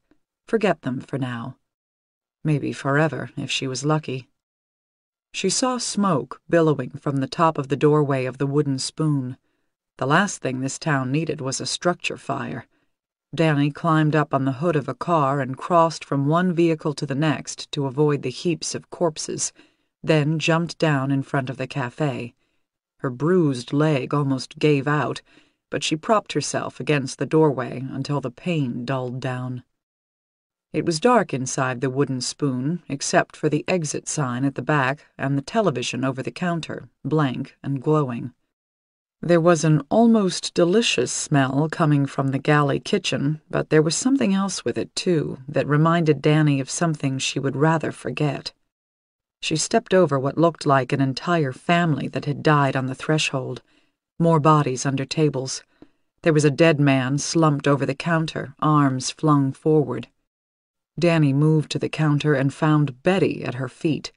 Forget them for now. Maybe forever, if she was lucky. She saw smoke billowing from the top of the doorway of the wooden spoon. The last thing this town needed was a structure fire. Danny climbed up on the hood of a car and crossed from one vehicle to the next to avoid the heaps of corpses, then jumped down in front of the cafe. Her bruised leg almost gave out but she propped herself against the doorway until the pain dulled down. It was dark inside the wooden spoon, except for the exit sign at the back and the television over the counter, blank and glowing. There was an almost delicious smell coming from the galley kitchen, but there was something else with it, too, that reminded Danny of something she would rather forget. She stepped over what looked like an entire family that had died on the threshold more bodies under tables. There was a dead man slumped over the counter, arms flung forward. Danny moved to the counter and found Betty at her feet,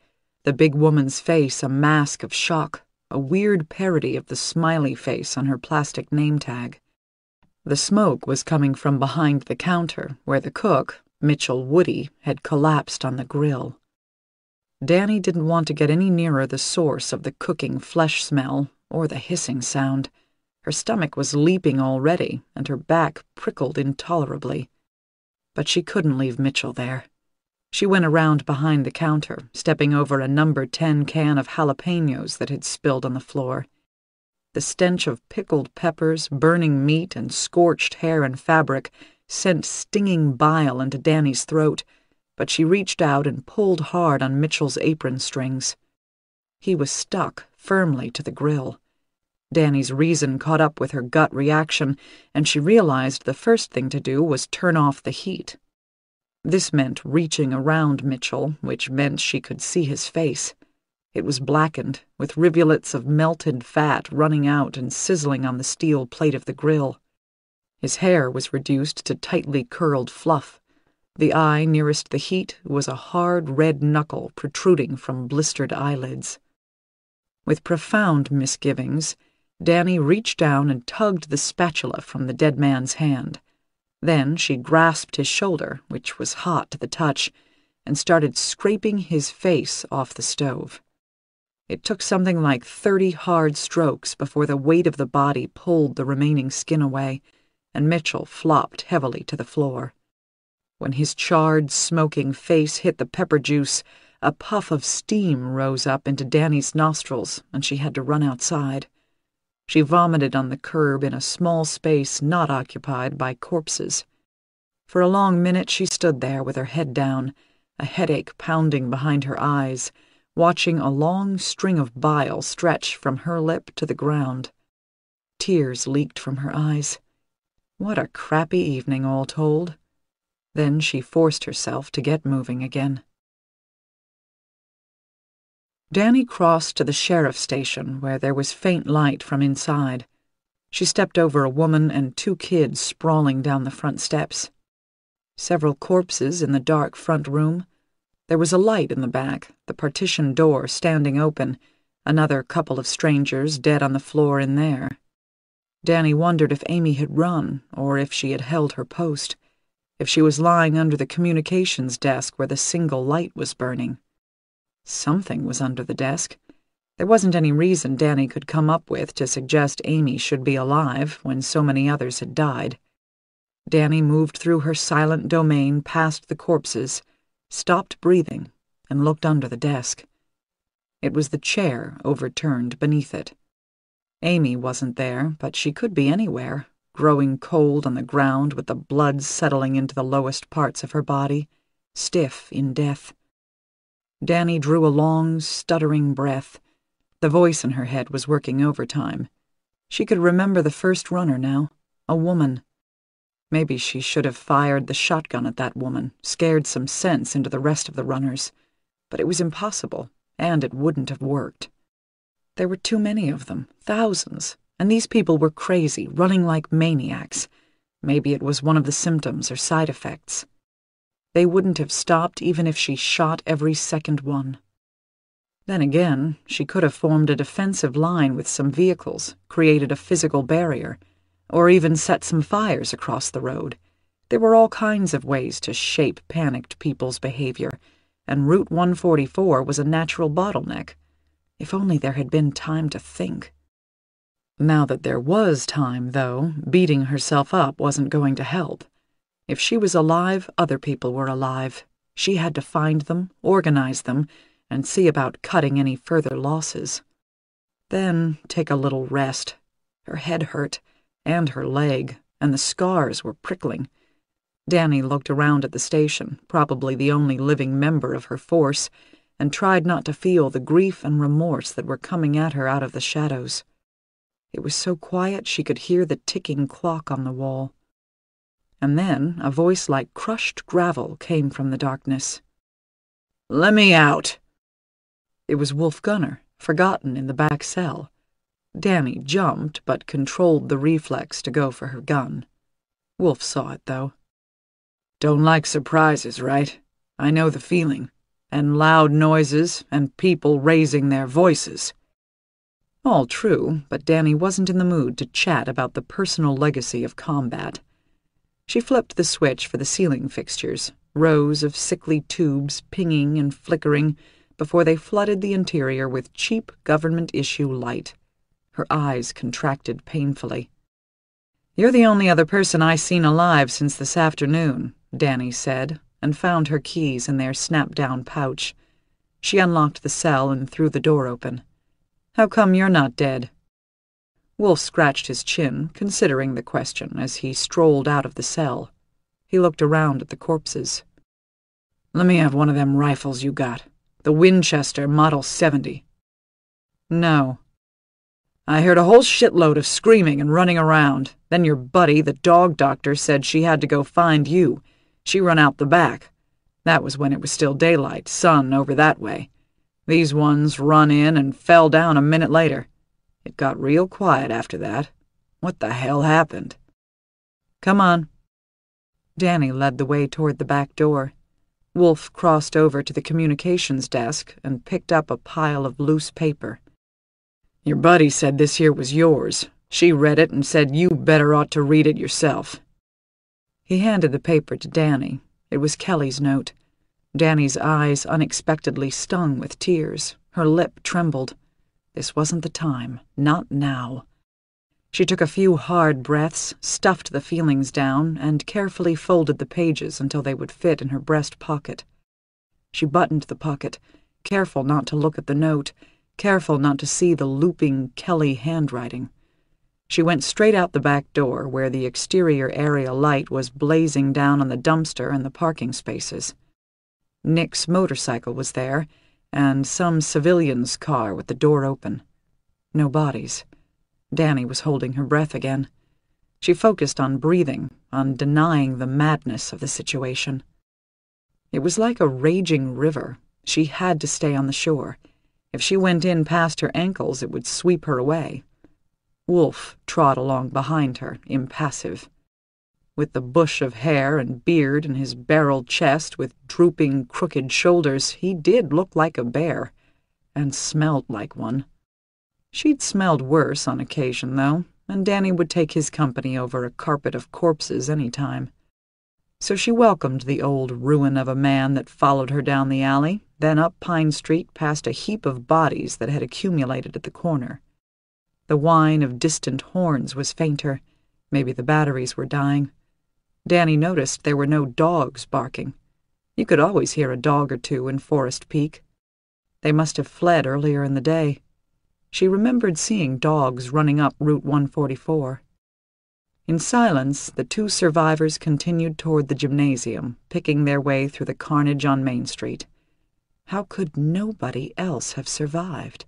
the big woman's face a mask of shock, a weird parody of the smiley face on her plastic name tag. The smoke was coming from behind the counter, where the cook, Mitchell Woody, had collapsed on the grill. Danny didn't want to get any nearer the source of the cooking flesh smell or the hissing sound. Her stomach was leaping already, and her back prickled intolerably. But she couldn't leave Mitchell there. She went around behind the counter, stepping over a number 10 can of jalapenos that had spilled on the floor. The stench of pickled peppers, burning meat, and scorched hair and fabric sent stinging bile into Danny's throat, but she reached out and pulled hard on Mitchell's apron strings. He was stuck firmly to the grill. Danny's reason caught up with her gut reaction, and she realized the first thing to do was turn off the heat. This meant reaching around Mitchell, which meant she could see his face. It was blackened, with rivulets of melted fat running out and sizzling on the steel plate of the grill. His hair was reduced to tightly curled fluff. The eye nearest the heat was a hard red knuckle protruding from blistered eyelids. With profound misgivings, Danny reached down and tugged the spatula from the dead man's hand. Then she grasped his shoulder, which was hot to the touch, and started scraping his face off the stove. It took something like thirty hard strokes before the weight of the body pulled the remaining skin away, and Mitchell flopped heavily to the floor. When his charred, smoking face hit the pepper juice, a puff of steam rose up into Danny's nostrils, and she had to run outside. She vomited on the curb in a small space not occupied by corpses. For a long minute she stood there with her head down, a headache pounding behind her eyes, watching a long string of bile stretch from her lip to the ground. Tears leaked from her eyes. What a crappy evening, all told. Then she forced herself to get moving again. Danny crossed to the sheriff's station where there was faint light from inside. She stepped over a woman and two kids sprawling down the front steps. Several corpses in the dark front room. There was a light in the back, the partition door standing open, another couple of strangers dead on the floor in there. Danny wondered if Amy had run, or if she had held her post, if she was lying under the communications desk where the single light was burning. Something was under the desk. There wasn't any reason Danny could come up with to suggest Amy should be alive when so many others had died. Danny moved through her silent domain past the corpses, stopped breathing, and looked under the desk. It was the chair overturned beneath it. Amy wasn't there, but she could be anywhere, growing cold on the ground with the blood settling into the lowest parts of her body, stiff in death. Danny drew a long, stuttering breath. The voice in her head was working overtime. She could remember the first runner now a woman. Maybe she should have fired the shotgun at that woman, scared some sense into the rest of the runners. But it was impossible, and it wouldn't have worked. There were too many of them, thousands, and these people were crazy, running like maniacs. Maybe it was one of the symptoms or side effects. They wouldn't have stopped even if she shot every second one. Then again, she could have formed a defensive line with some vehicles, created a physical barrier, or even set some fires across the road. There were all kinds of ways to shape panicked people's behavior, and Route 144 was a natural bottleneck. If only there had been time to think. Now that there was time, though, beating herself up wasn't going to help. If she was alive, other people were alive. She had to find them, organize them, and see about cutting any further losses. Then take a little rest. Her head hurt, and her leg, and the scars were prickling. Danny looked around at the station, probably the only living member of her force, and tried not to feel the grief and remorse that were coming at her out of the shadows. It was so quiet she could hear the ticking clock on the wall and then a voice like crushed gravel came from the darkness. Let me out! It was Wolf Gunner, forgotten in the back cell. Danny jumped, but controlled the reflex to go for her gun. Wolf saw it, though. Don't like surprises, right? I know the feeling. And loud noises, and people raising their voices. All true, but Danny wasn't in the mood to chat about the personal legacy of combat. She flipped the switch for the ceiling fixtures, rows of sickly tubes pinging and flickering before they flooded the interior with cheap government-issue light. Her eyes contracted painfully. You're the only other person I have seen alive since this afternoon, Danny said, and found her keys in their snap-down pouch. She unlocked the cell and threw the door open. How come you're not dead? Wolf scratched his chin, considering the question, as he strolled out of the cell. He looked around at the corpses. Let me have one of them rifles you got. The Winchester Model 70. No. I heard a whole shitload of screaming and running around. Then your buddy, the dog doctor, said she had to go find you. She run out the back. That was when it was still daylight, sun over that way. These ones run in and fell down a minute later. It got real quiet after that. What the hell happened? Come on. Danny led the way toward the back door. Wolf crossed over to the communications desk and picked up a pile of loose paper. Your buddy said this here was yours. She read it and said you better ought to read it yourself. He handed the paper to Danny. It was Kelly's note. Danny's eyes unexpectedly stung with tears. Her lip trembled. This wasn't the time, not now. She took a few hard breaths, stuffed the feelings down, and carefully folded the pages until they would fit in her breast pocket. She buttoned the pocket, careful not to look at the note, careful not to see the looping Kelly handwriting. She went straight out the back door, where the exterior area light was blazing down on the dumpster and the parking spaces. Nick's motorcycle was there, and some civilian's car with the door open. No bodies. Danny was holding her breath again. She focused on breathing, on denying the madness of the situation. It was like a raging river. She had to stay on the shore. If she went in past her ankles, it would sweep her away. Wolf trod along behind her, impassive with the bush of hair and beard and his barrel chest with drooping, crooked shoulders, he did look like a bear, and smelled like one. She'd smelled worse on occasion, though, and Danny would take his company over a carpet of corpses any time. So she welcomed the old ruin of a man that followed her down the alley, then up Pine Street past a heap of bodies that had accumulated at the corner. The whine of distant horns was fainter. Maybe the batteries were dying. Danny noticed there were no dogs barking. You could always hear a dog or two in Forest Peak. They must have fled earlier in the day. She remembered seeing dogs running up Route 144. In silence, the two survivors continued toward the gymnasium, picking their way through the carnage on Main Street. How could nobody else have survived?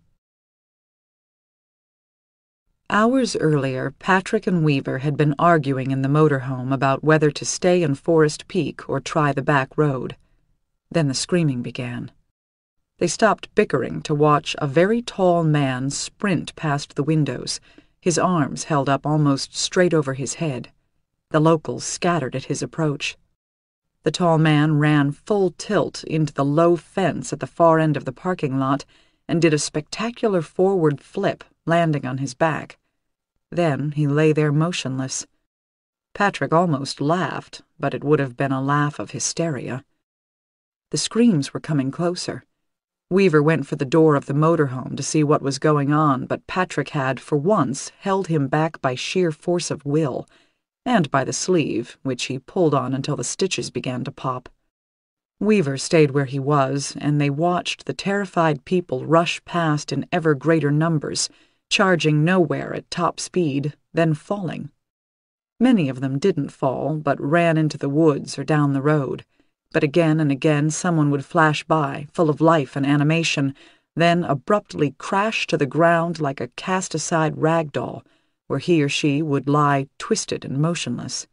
Hours earlier, Patrick and Weaver had been arguing in the motorhome about whether to stay in Forest Peak or try the back road. Then the screaming began. They stopped bickering to watch a very tall man sprint past the windows, his arms held up almost straight over his head. The locals scattered at his approach. The tall man ran full tilt into the low fence at the far end of the parking lot and did a spectacular forward flip, landing on his back. Then he lay there motionless. Patrick almost laughed, but it would have been a laugh of hysteria. The screams were coming closer. Weaver went for the door of the motorhome to see what was going on, but Patrick had, for once, held him back by sheer force of will, and by the sleeve, which he pulled on until the stitches began to pop. Weaver stayed where he was, and they watched the terrified people rush past in ever greater numbers, charging nowhere at top speed, then falling. Many of them didn't fall, but ran into the woods or down the road. But again and again someone would flash by, full of life and animation, then abruptly crash to the ground like a cast aside rag doll, where he or she would lie twisted and motionless.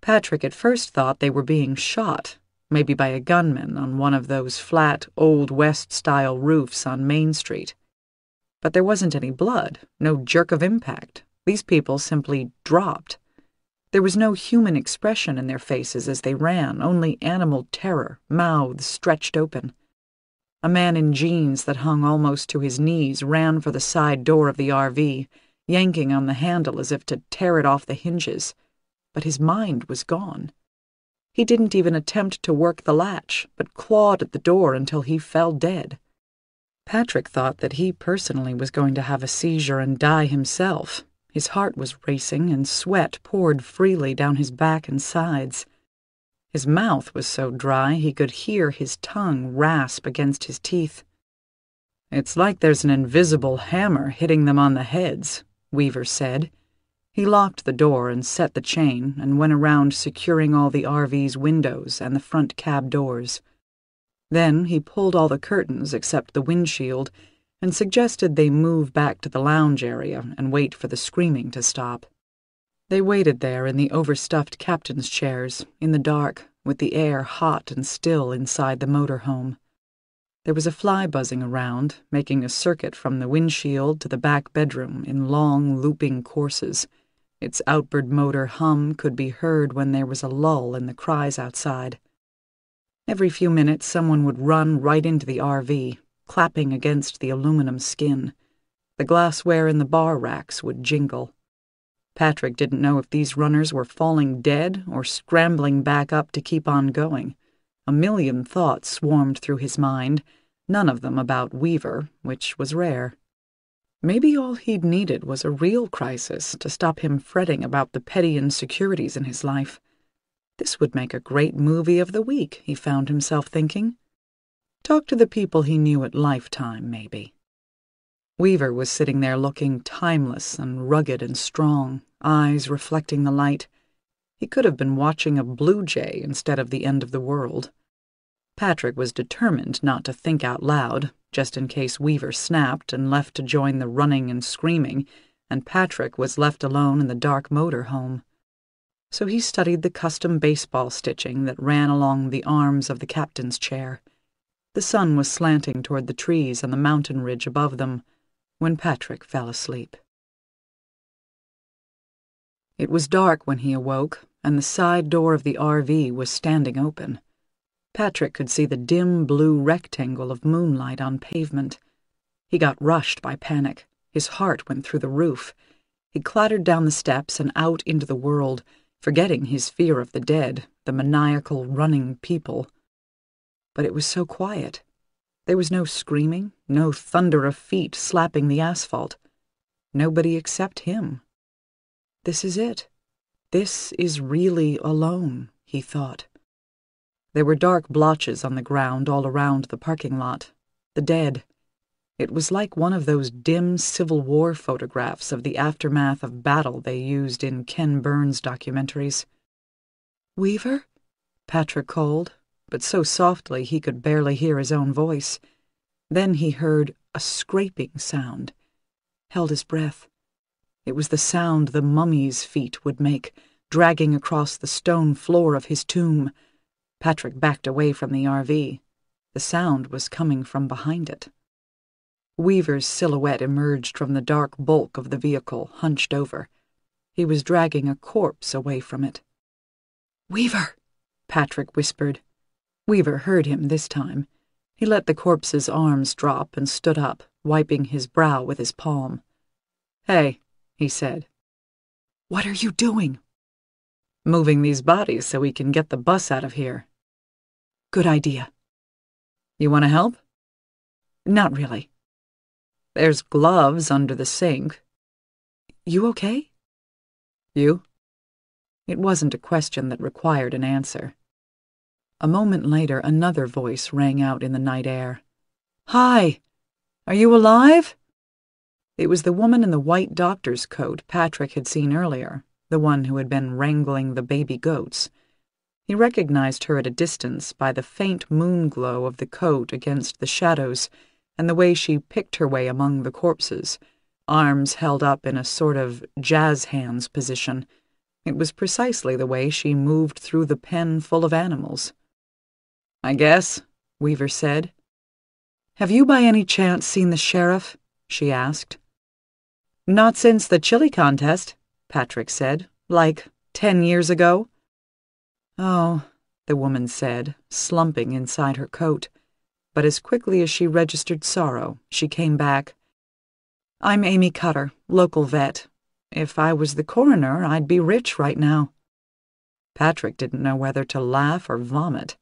Patrick at first thought they were being shot, maybe by a gunman on one of those flat, Old West style roofs on Main Street. But there wasn't any blood, no jerk of impact. These people simply dropped. There was no human expression in their faces as they ran, only animal terror, mouths stretched open. A man in jeans that hung almost to his knees ran for the side door of the RV, yanking on the handle as if to tear it off the hinges. But his mind was gone. He didn't even attempt to work the latch, but clawed at the door until he fell dead. Patrick thought that he personally was going to have a seizure and die himself. His heart was racing, and sweat poured freely down his back and sides. His mouth was so dry he could hear his tongue rasp against his teeth. It's like there's an invisible hammer hitting them on the heads, Weaver said. He locked the door and set the chain and went around securing all the RV's windows and the front cab doors. Then he pulled all the curtains except the windshield and suggested they move back to the lounge area and wait for the screaming to stop. They waited there in the overstuffed captain's chairs, in the dark, with the air hot and still inside the motorhome. There was a fly buzzing around, making a circuit from the windshield to the back bedroom in long, looping courses. Its outward motor hum could be heard when there was a lull in the cries outside. Every few minutes, someone would run right into the RV, clapping against the aluminum skin. The glassware in the bar racks would jingle. Patrick didn't know if these runners were falling dead or scrambling back up to keep on going. A million thoughts swarmed through his mind, none of them about Weaver, which was rare. Maybe all he'd needed was a real crisis to stop him fretting about the petty insecurities in his life. This would make a great movie of the week, he found himself thinking. Talk to the people he knew at Lifetime, maybe. Weaver was sitting there looking timeless and rugged and strong, eyes reflecting the light. He could have been watching a blue jay instead of the end of the world. Patrick was determined not to think out loud, just in case Weaver snapped and left to join the running and screaming, and Patrick was left alone in the dark motor home. So he studied the custom baseball stitching that ran along the arms of the captain's chair. The sun was slanting toward the trees and the mountain ridge above them when Patrick fell asleep. It was dark when he awoke, and the side door of the RV was standing open. Patrick could see the dim blue rectangle of moonlight on pavement. He got rushed by panic. His heart went through the roof. He clattered down the steps and out into the world, forgetting his fear of the dead, the maniacal running people. But it was so quiet. There was no screaming, no thunder of feet slapping the asphalt. Nobody except him. This is it. This is really alone, he thought. There were dark blotches on the ground all around the parking lot. The dead. It was like one of those dim Civil War photographs of the aftermath of battle they used in Ken Burns documentaries. Weaver? Patrick called, but so softly he could barely hear his own voice. Then he heard a scraping sound. Held his breath. It was the sound the mummy's feet would make, dragging across the stone floor of his tomb. Patrick backed away from the RV. The sound was coming from behind it. Weaver's silhouette emerged from the dark bulk of the vehicle, hunched over. He was dragging a corpse away from it. Weaver, Patrick whispered. Weaver heard him this time. He let the corpse's arms drop and stood up, wiping his brow with his palm. Hey, he said. What are you doing? moving these bodies so we can get the bus out of here. Good idea. You want to help? Not really. There's gloves under the sink. You okay? You? It wasn't a question that required an answer. A moment later, another voice rang out in the night air. Hi! Are you alive? It was the woman in the white doctor's coat Patrick had seen earlier the one who had been wrangling the baby goats. He recognized her at a distance by the faint moon glow of the coat against the shadows and the way she picked her way among the corpses, arms held up in a sort of jazz hands position. It was precisely the way she moved through the pen full of animals. I guess, Weaver said. Have you by any chance seen the sheriff? she asked. Not since the chili contest, Patrick said, like ten years ago. Oh, the woman said, slumping inside her coat. But as quickly as she registered sorrow, she came back. I'm Amy Cutter, local vet. If I was the coroner, I'd be rich right now. Patrick didn't know whether to laugh or vomit.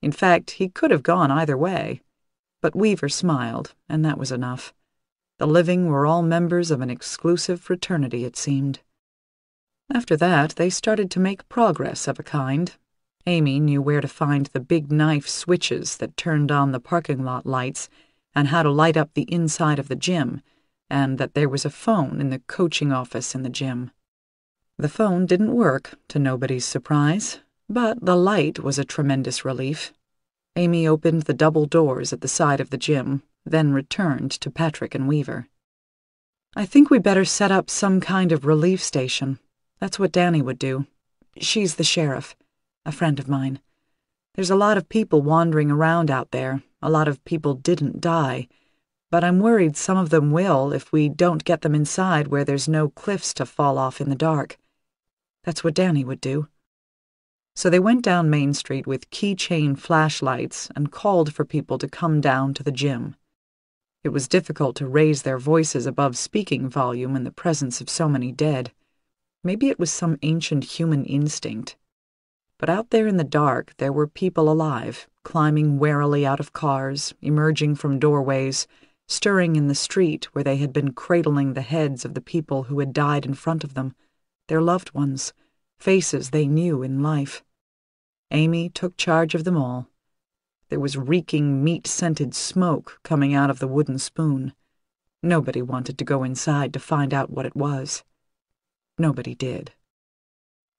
In fact, he could have gone either way. But Weaver smiled, and that was enough. The living were all members of an exclusive fraternity, it seemed. After that, they started to make progress of a kind. Amy knew where to find the big knife switches that turned on the parking lot lights and how to light up the inside of the gym, and that there was a phone in the coaching office in the gym. The phone didn't work, to nobody's surprise, but the light was a tremendous relief. Amy opened the double doors at the side of the gym, then returned to Patrick and Weaver. I think we better set up some kind of relief station, that's what Danny would do. She's the sheriff, a friend of mine. There's a lot of people wandering around out there. A lot of people didn't die. But I'm worried some of them will if we don't get them inside where there's no cliffs to fall off in the dark. That's what Danny would do. So they went down Main Street with keychain flashlights and called for people to come down to the gym. It was difficult to raise their voices above speaking volume in the presence of so many dead. Maybe it was some ancient human instinct. But out there in the dark, there were people alive, climbing warily out of cars, emerging from doorways, stirring in the street where they had been cradling the heads of the people who had died in front of them, their loved ones, faces they knew in life. Amy took charge of them all. There was reeking, meat scented smoke coming out of the wooden spoon. Nobody wanted to go inside to find out what it was. Nobody did.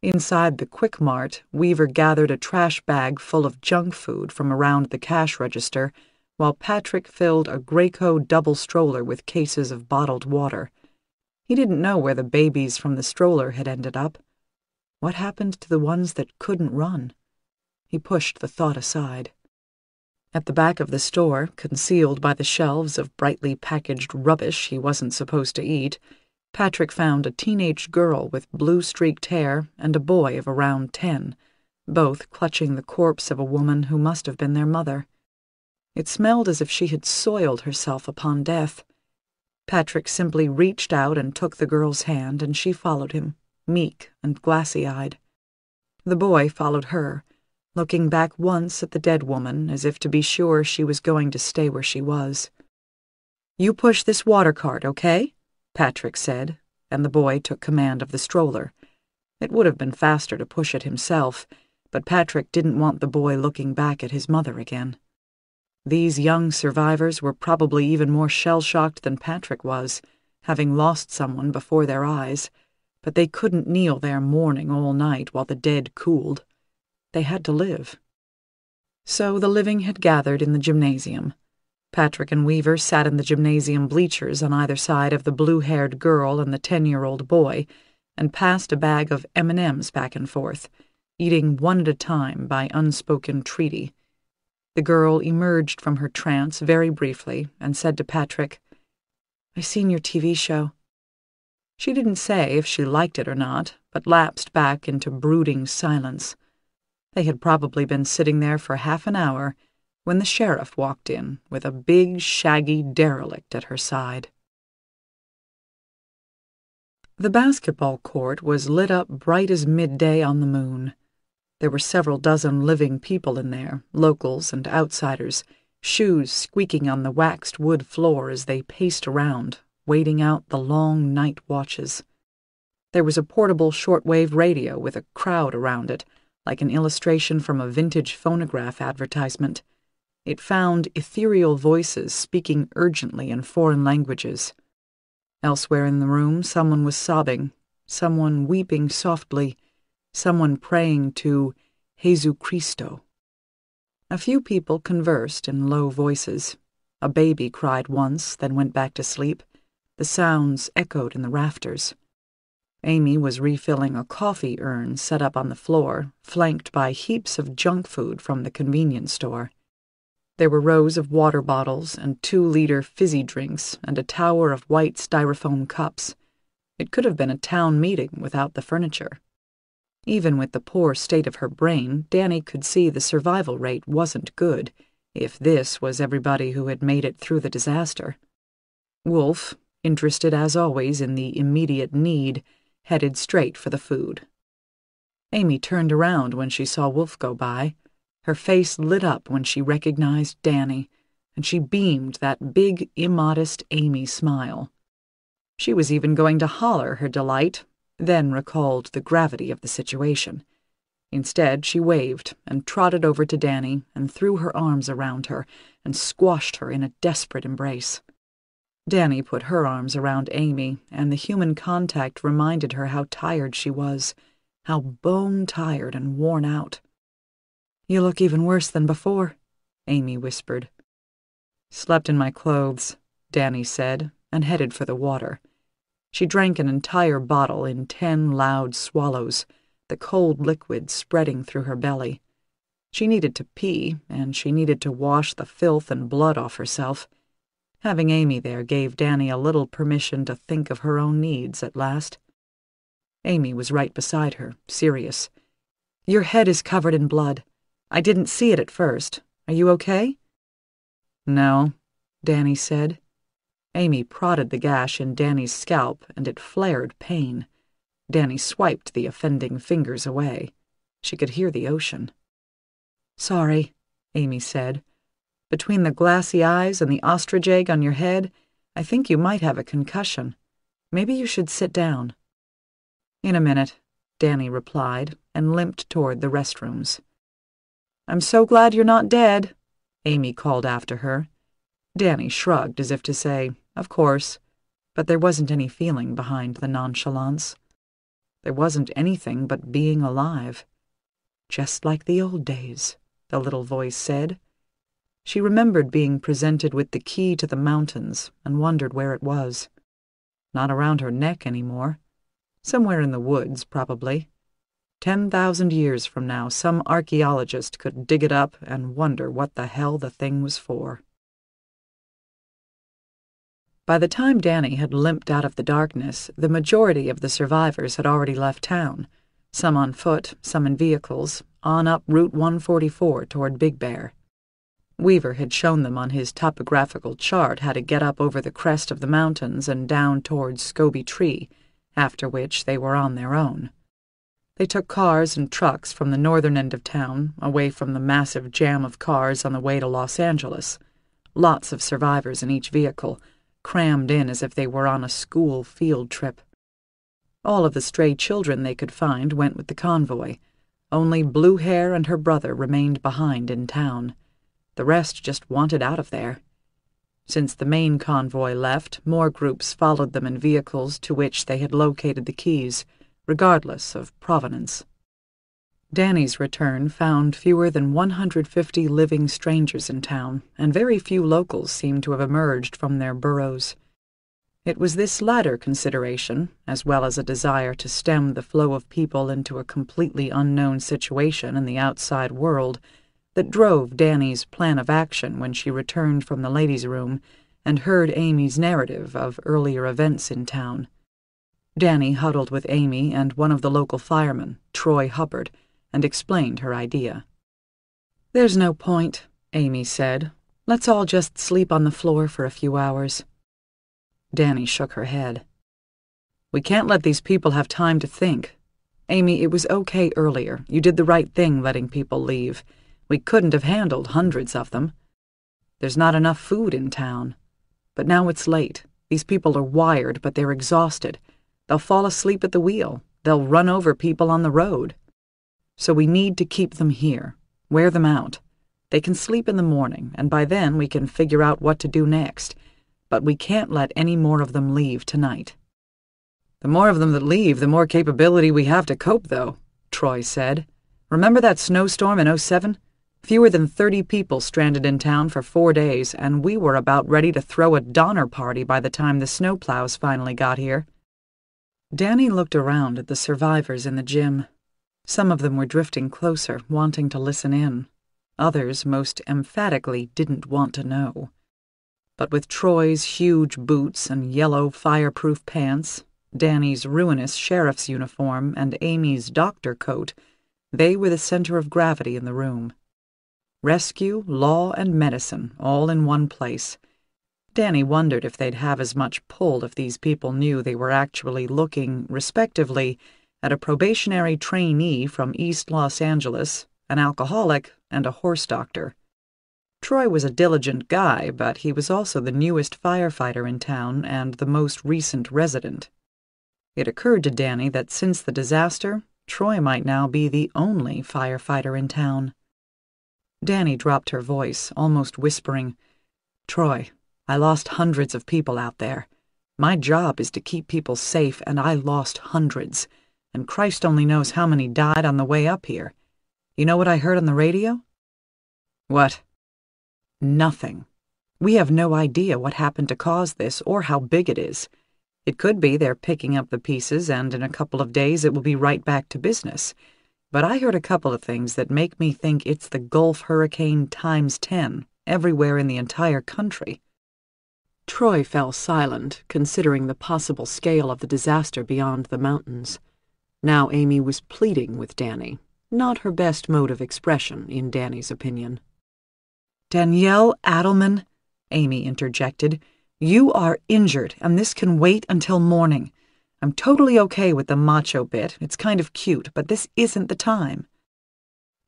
Inside the Quick Mart, Weaver gathered a trash bag full of junk food from around the cash register, while Patrick filled a Graco double stroller with cases of bottled water. He didn't know where the babies from the stroller had ended up. What happened to the ones that couldn't run? He pushed the thought aside. At the back of the store, concealed by the shelves of brightly packaged rubbish he wasn't supposed to eat, Patrick found a teenage girl with blue streaked hair and a boy of around ten, both clutching the corpse of a woman who must have been their mother. It smelled as if she had soiled herself upon death. Patrick simply reached out and took the girl's hand, and she followed him, meek and glassy eyed. The boy followed her, looking back once at the dead woman as if to be sure she was going to stay where she was. You push this water cart, okay? Patrick said, and the boy took command of the stroller. It would have been faster to push it himself, but Patrick didn't want the boy looking back at his mother again. These young survivors were probably even more shell shocked than Patrick was, having lost someone before their eyes, but they couldn't kneel there mourning all night while the dead cooled. They had to live. So the living had gathered in the gymnasium, Patrick and Weaver sat in the gymnasium bleachers on either side of the blue-haired girl and the 10-year-old boy and passed a bag of M&Ms back and forth, eating one at a time by unspoken treaty. The girl emerged from her trance very briefly and said to Patrick, I seen your TV show. She didn't say if she liked it or not, but lapsed back into brooding silence. They had probably been sitting there for half an hour when the sheriff walked in with a big, shaggy derelict at her side. The basketball court was lit up bright as midday on the moon. There were several dozen living people in there, locals and outsiders, shoes squeaking on the waxed wood floor as they paced around, waiting out the long night watches. There was a portable shortwave radio with a crowd around it, like an illustration from a vintage phonograph advertisement. It found ethereal voices speaking urgently in foreign languages. Elsewhere in the room, someone was sobbing, someone weeping softly, someone praying to Jesu Christo. A few people conversed in low voices. A baby cried once, then went back to sleep. The sounds echoed in the rafters. Amy was refilling a coffee urn set up on the floor, flanked by heaps of junk food from the convenience store. There were rows of water bottles and two liter fizzy drinks and a tower of white styrofoam cups. It could have been a town meeting without the furniture. Even with the poor state of her brain, Danny could see the survival rate wasn't good, if this was everybody who had made it through the disaster. Wolf, interested as always in the immediate need, headed straight for the food. Amy turned around when she saw Wolf go by, her face lit up when she recognized Danny, and she beamed that big, immodest Amy smile. She was even going to holler her delight, then recalled the gravity of the situation. Instead, she waved and trotted over to Danny and threw her arms around her and squashed her in a desperate embrace. Danny put her arms around Amy, and the human contact reminded her how tired she was, how bone tired and worn out. You look even worse than before, Amy whispered. Slept in my clothes, Danny said, and headed for the water. She drank an entire bottle in ten loud swallows, the cold liquid spreading through her belly. She needed to pee, and she needed to wash the filth and blood off herself. Having Amy there gave Danny a little permission to think of her own needs at last. Amy was right beside her, serious. Your head is covered in blood. I didn't see it at first. Are you okay? No, Danny said. Amy prodded the gash in Danny's scalp, and it flared pain. Danny swiped the offending fingers away. She could hear the ocean. Sorry, Amy said. Between the glassy eyes and the ostrich egg on your head, I think you might have a concussion. Maybe you should sit down. In a minute, Danny replied and limped toward the restrooms. I'm so glad you're not dead, Amy called after her. Danny shrugged as if to say, Of course, but there wasn't any feeling behind the nonchalance. There wasn't anything but being alive. Just like the old days, the little voice said. She remembered being presented with the key to the mountains and wondered where it was. Not around her neck anymore. Somewhere in the woods, probably. Ten thousand years from now, some archaeologist could dig it up and wonder what the hell the thing was for. By the time Danny had limped out of the darkness, the majority of the survivors had already left town, some on foot, some in vehicles, on up Route 144 toward Big Bear. Weaver had shown them on his topographical chart how to get up over the crest of the mountains and down toward Scobie Tree, after which they were on their own. They took cars and trucks from the northern end of town, away from the massive jam of cars on the way to Los Angeles. Lots of survivors in each vehicle, crammed in as if they were on a school field trip. All of the stray children they could find went with the convoy. Only Blue Hair and her brother remained behind in town. The rest just wanted out of there. Since the main convoy left, more groups followed them in vehicles to which they had located the keys regardless of provenance. Danny's return found fewer than 150 living strangers in town, and very few locals seemed to have emerged from their burrows. It was this latter consideration, as well as a desire to stem the flow of people into a completely unknown situation in the outside world, that drove Danny's plan of action when she returned from the ladies' room and heard Amy's narrative of earlier events in town. Danny huddled with Amy and one of the local firemen, Troy Hubbard, and explained her idea. There's no point, Amy said. Let's all just sleep on the floor for a few hours. Danny shook her head. We can't let these people have time to think. Amy, it was okay earlier. You did the right thing letting people leave. We couldn't have handled hundreds of them. There's not enough food in town. But now it's late. These people are wired, but they're exhausted, They'll fall asleep at the wheel. They'll run over people on the road. So we need to keep them here, wear them out. They can sleep in the morning, and by then we can figure out what to do next. But we can't let any more of them leave tonight. The more of them that leave, the more capability we have to cope, though, Troy said. Remember that snowstorm in 07? Fewer than 30 people stranded in town for four days, and we were about ready to throw a Donner party by the time the snowplows finally got here. Danny looked around at the survivors in the gym. Some of them were drifting closer, wanting to listen in. Others, most emphatically, didn't want to know. But with Troy's huge boots and yellow fireproof pants, Danny's ruinous sheriff's uniform, and Amy's doctor coat, they were the center of gravity in the room. Rescue, law, and medicine, all in one place, Danny wondered if they'd have as much pull if these people knew they were actually looking, respectively, at a probationary trainee from East Los Angeles, an alcoholic, and a horse doctor. Troy was a diligent guy, but he was also the newest firefighter in town and the most recent resident. It occurred to Danny that since the disaster, Troy might now be the only firefighter in town. Danny dropped her voice, almost whispering, Troy, I lost hundreds of people out there. My job is to keep people safe, and I lost hundreds. And Christ only knows how many died on the way up here. You know what I heard on the radio? What? Nothing. We have no idea what happened to cause this or how big it is. It could be they're picking up the pieces, and in a couple of days it will be right back to business. But I heard a couple of things that make me think it's the Gulf hurricane times 10 everywhere in the entire country. Troy fell silent, considering the possible scale of the disaster beyond the mountains. Now Amy was pleading with Danny, not her best mode of expression, in Danny's opinion. Danielle Adelman, Amy interjected, you are injured, and this can wait until morning. I'm totally okay with the macho bit. It's kind of cute, but this isn't the time.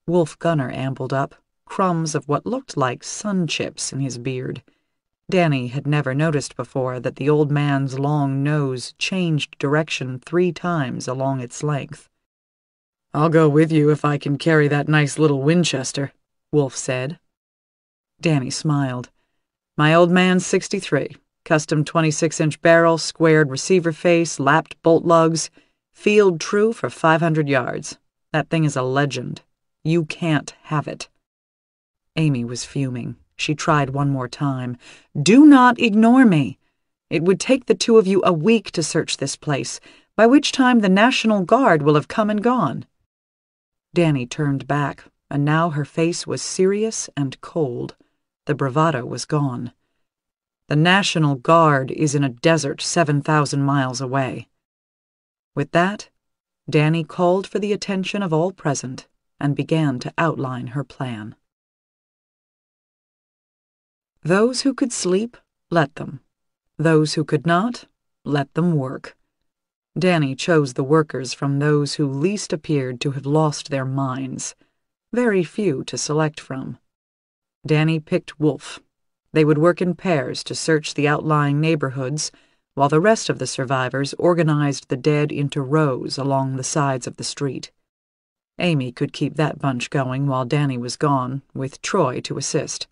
Wolf Gunner ambled up, crumbs of what looked like sun chips in his beard. Danny had never noticed before that the old man's long nose changed direction three times along its length. I'll go with you if I can carry that nice little Winchester, Wolf said. Danny smiled. My old man's 63, custom 26 inch barrel, squared receiver face, lapped bolt lugs, field true for 500 yards. That thing is a legend. You can't have it. Amy was fuming. She tried one more time. Do not ignore me. It would take the two of you a week to search this place, by which time the National Guard will have come and gone. Danny turned back, and now her face was serious and cold. The bravado was gone. The National Guard is in a desert 7,000 miles away. With that, Danny called for the attention of all present and began to outline her plan. Those who could sleep, let them. Those who could not, let them work. Danny chose the workers from those who least appeared to have lost their minds. Very few to select from. Danny picked Wolf. They would work in pairs to search the outlying neighborhoods, while the rest of the survivors organized the dead into rows along the sides of the street. Amy could keep that bunch going while Danny was gone, with Troy to assist.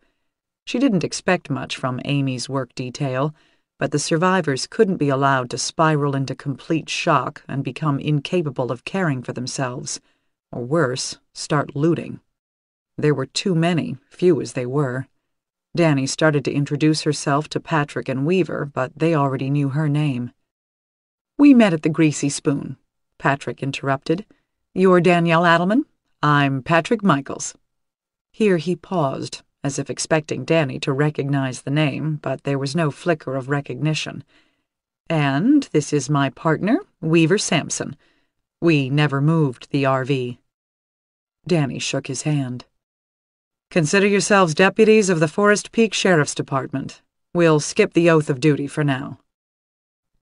She didn't expect much from Amy's work detail, but the survivors couldn't be allowed to spiral into complete shock and become incapable of caring for themselves, or worse, start looting. There were too many, few as they were. Danny started to introduce herself to Patrick and Weaver, but they already knew her name. We met at the Greasy Spoon, Patrick interrupted. You're Danielle Adelman? I'm Patrick Michaels. Here he paused, as if expecting Danny to recognize the name, but there was no flicker of recognition. And this is my partner, Weaver Sampson. We never moved the RV. Danny shook his hand. Consider yourselves deputies of the Forest Peak Sheriff's Department. We'll skip the oath of duty for now.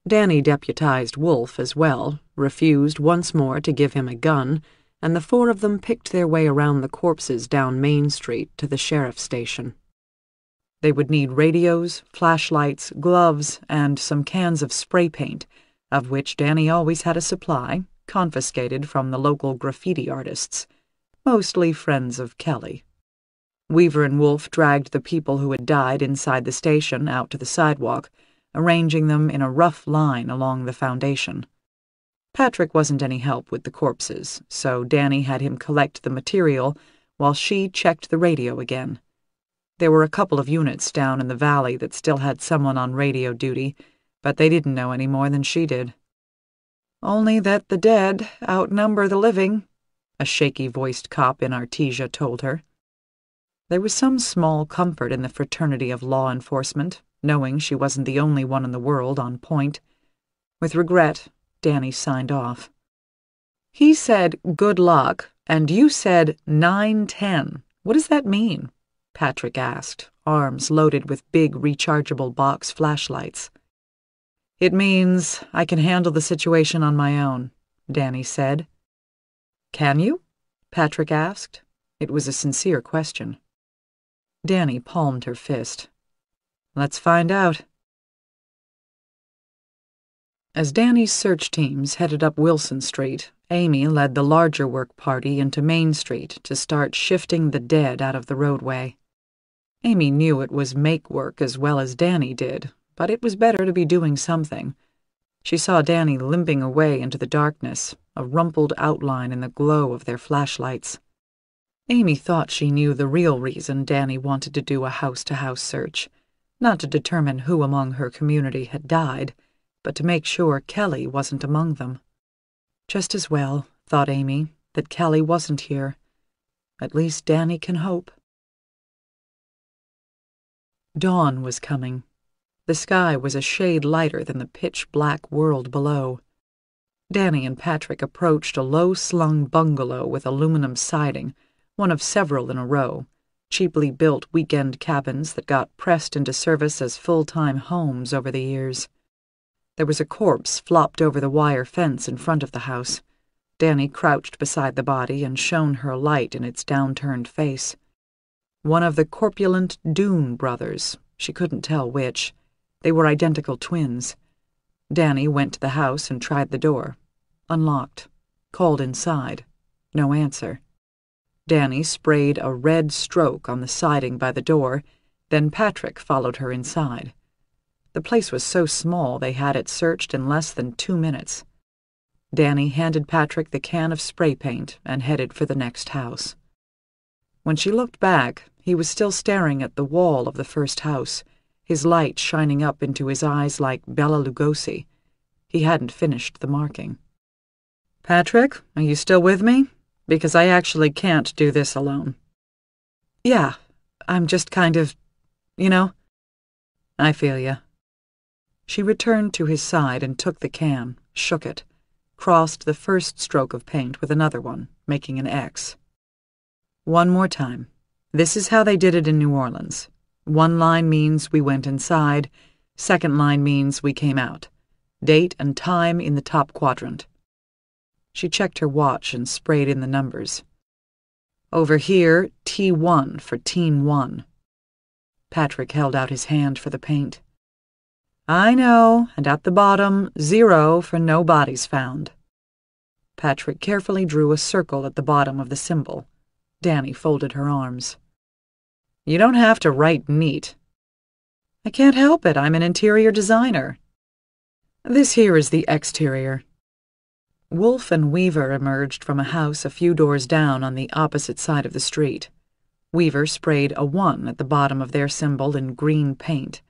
Danny deputized Wolf as well, refused once more to give him a gun, and the four of them picked their way around the corpses down Main Street to the sheriff's station. They would need radios, flashlights, gloves, and some cans of spray paint, of which Danny always had a supply, confiscated from the local graffiti artists, mostly friends of Kelly. Weaver and Wolf dragged the people who had died inside the station out to the sidewalk, arranging them in a rough line along the foundation. Patrick wasn't any help with the corpses, so Danny had him collect the material while she checked the radio again. There were a couple of units down in the valley that still had someone on radio duty, but they didn't know any more than she did. Only that the dead outnumber the living, a shaky voiced cop in Artesia told her. There was some small comfort in the fraternity of law enforcement, knowing she wasn't the only one in the world on point. With regret, Danny signed off. He said, good luck, and you said 910. What does that mean? Patrick asked, arms loaded with big rechargeable box flashlights. It means I can handle the situation on my own, Danny said. Can you? Patrick asked. It was a sincere question. Danny palmed her fist. Let's find out. As Danny's search teams headed up Wilson Street, Amy led the larger work party into Main Street to start shifting the dead out of the roadway. Amy knew it was make work as well as Danny did, but it was better to be doing something. She saw Danny limping away into the darkness, a rumpled outline in the glow of their flashlights. Amy thought she knew the real reason Danny wanted to do a house to house search not to determine who among her community had died but to make sure Kelly wasn't among them. Just as well, thought Amy, that Kelly wasn't here. At least Danny can hope. Dawn was coming. The sky was a shade lighter than the pitch black world below. Danny and Patrick approached a low slung bungalow with aluminum siding, one of several in a row, cheaply built weekend cabins that got pressed into service as full time homes over the years. There was a corpse flopped over the wire fence in front of the house. Danny crouched beside the body and shone her light in its downturned face. One of the corpulent Doone brothers, she couldn't tell which. They were identical twins. Danny went to the house and tried the door. Unlocked. Called inside. No answer. Danny sprayed a red stroke on the siding by the door, then Patrick followed her inside. The place was so small they had it searched in less than two minutes. Danny handed Patrick the can of spray paint and headed for the next house. When she looked back, he was still staring at the wall of the first house, his light shining up into his eyes like Bela Lugosi. He hadn't finished the marking. Patrick, are you still with me? Because I actually can't do this alone. Yeah, I'm just kind of, you know. I feel you. She returned to his side and took the can, shook it, crossed the first stroke of paint with another one, making an X. One more time. This is how they did it in New Orleans. One line means we went inside, second line means we came out. Date and time in the top quadrant. She checked her watch and sprayed in the numbers. Over here, T1 for Team 1. Patrick held out his hand for the paint. I know, and at the bottom, zero for no bodies found. Patrick carefully drew a circle at the bottom of the symbol. Danny folded her arms. You don't have to write neat. I can't help it, I'm an interior designer. This here is the exterior. Wolf and Weaver emerged from a house a few doors down on the opposite side of the street. Weaver sprayed a one at the bottom of their symbol in green paint.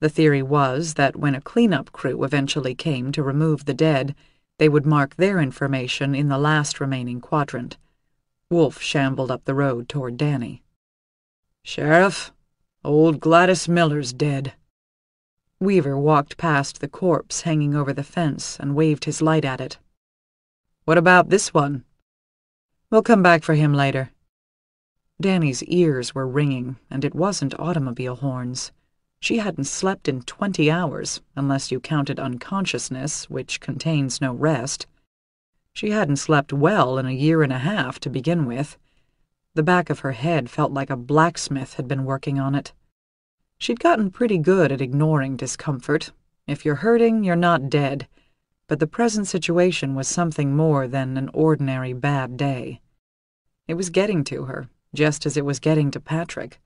The theory was that when a cleanup crew eventually came to remove the dead, they would mark their information in the last remaining quadrant. Wolf shambled up the road toward Danny. Sheriff, old Gladys Miller's dead. Weaver walked past the corpse hanging over the fence and waved his light at it. What about this one? We'll come back for him later. Danny's ears were ringing, and it wasn't automobile horns. She hadn't slept in 20 hours, unless you counted unconsciousness, which contains no rest. She hadn't slept well in a year and a half to begin with. The back of her head felt like a blacksmith had been working on it. She'd gotten pretty good at ignoring discomfort. If you're hurting, you're not dead. But the present situation was something more than an ordinary bad day. It was getting to her, just as it was getting to Patrick.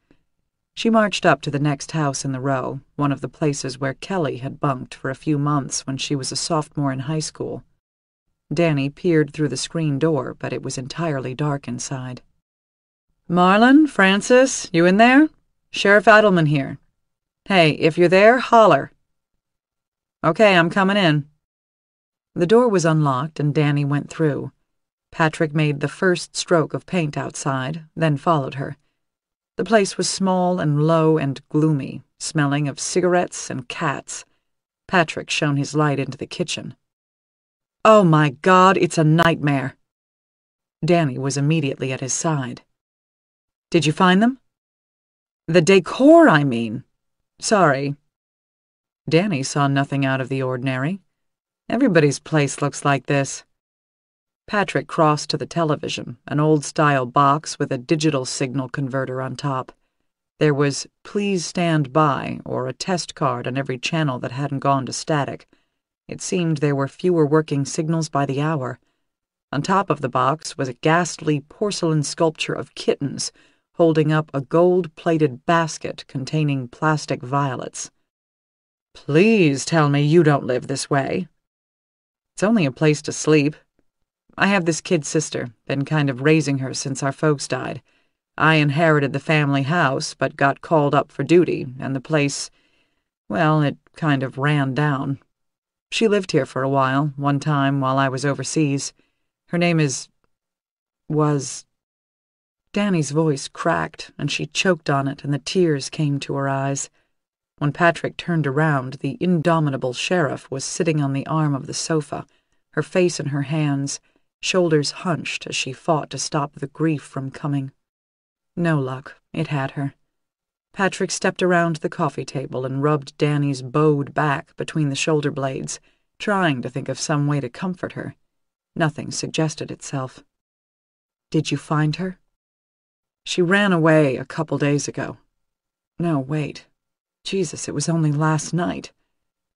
She marched up to the next house in the row, one of the places where Kelly had bunked for a few months when she was a sophomore in high school. Danny peered through the screen door, but it was entirely dark inside. Marlin, Francis, you in there? Sheriff Adelman here. Hey, if you're there, holler. Okay, I'm coming in. The door was unlocked and Danny went through. Patrick made the first stroke of paint outside, then followed her. The place was small and low and gloomy, smelling of cigarettes and cats. Patrick shone his light into the kitchen. Oh my God, it's a nightmare! Danny was immediately at his side. Did you find them? The decor, I mean. Sorry. Danny saw nothing out of the ordinary. Everybody's place looks like this. Patrick crossed to the television, an old-style box with a digital signal converter on top. There was Please Stand By or a test card on every channel that hadn't gone to static. It seemed there were fewer working signals by the hour. On top of the box was a ghastly porcelain sculpture of kittens holding up a gold-plated basket containing plastic violets. Please tell me you don't live this way. It's only a place to sleep, I have this kid sister, been kind of raising her since our folks died. I inherited the family house, but got called up for duty, and the place, well, it kind of ran down. She lived here for a while, one time while I was overseas. Her name is. was. Danny's voice cracked, and she choked on it, and the tears came to her eyes. When Patrick turned around, the indomitable sheriff was sitting on the arm of the sofa, her face in her hands shoulders hunched as she fought to stop the grief from coming. No luck, it had her. Patrick stepped around the coffee table and rubbed Danny's bowed back between the shoulder blades, trying to think of some way to comfort her. Nothing suggested itself. Did you find her? She ran away a couple days ago. No, wait. Jesus, it was only last night.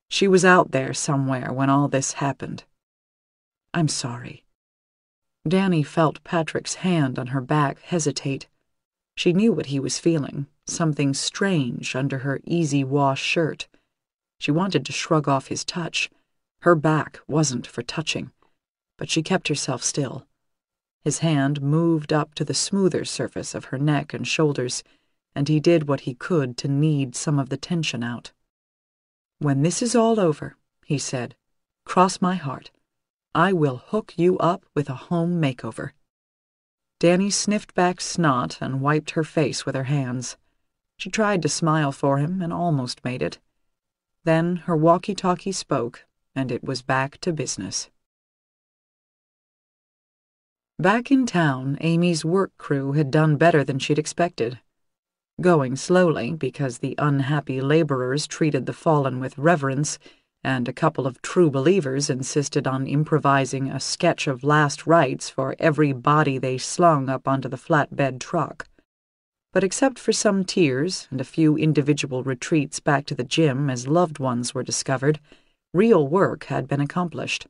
She was out there somewhere when all this happened. I'm sorry. Danny felt Patrick's hand on her back hesitate. She knew what he was feeling, something strange under her easy wash shirt. She wanted to shrug off his touch. Her back wasn't for touching. But she kept herself still. His hand moved up to the smoother surface of her neck and shoulders, and he did what he could to knead some of the tension out. When this is all over, he said, cross my heart, I will hook you up with a home makeover. Danny sniffed back snot and wiped her face with her hands. She tried to smile for him and almost made it. Then her walkie talkie spoke, and it was back to business. Back in town, Amy's work crew had done better than she'd expected. Going slowly, because the unhappy laborers treated the fallen with reverence, and a couple of true believers insisted on improvising a sketch of last rites for every body they slung up onto the flatbed truck. But except for some tears and a few individual retreats back to the gym as loved ones were discovered, real work had been accomplished.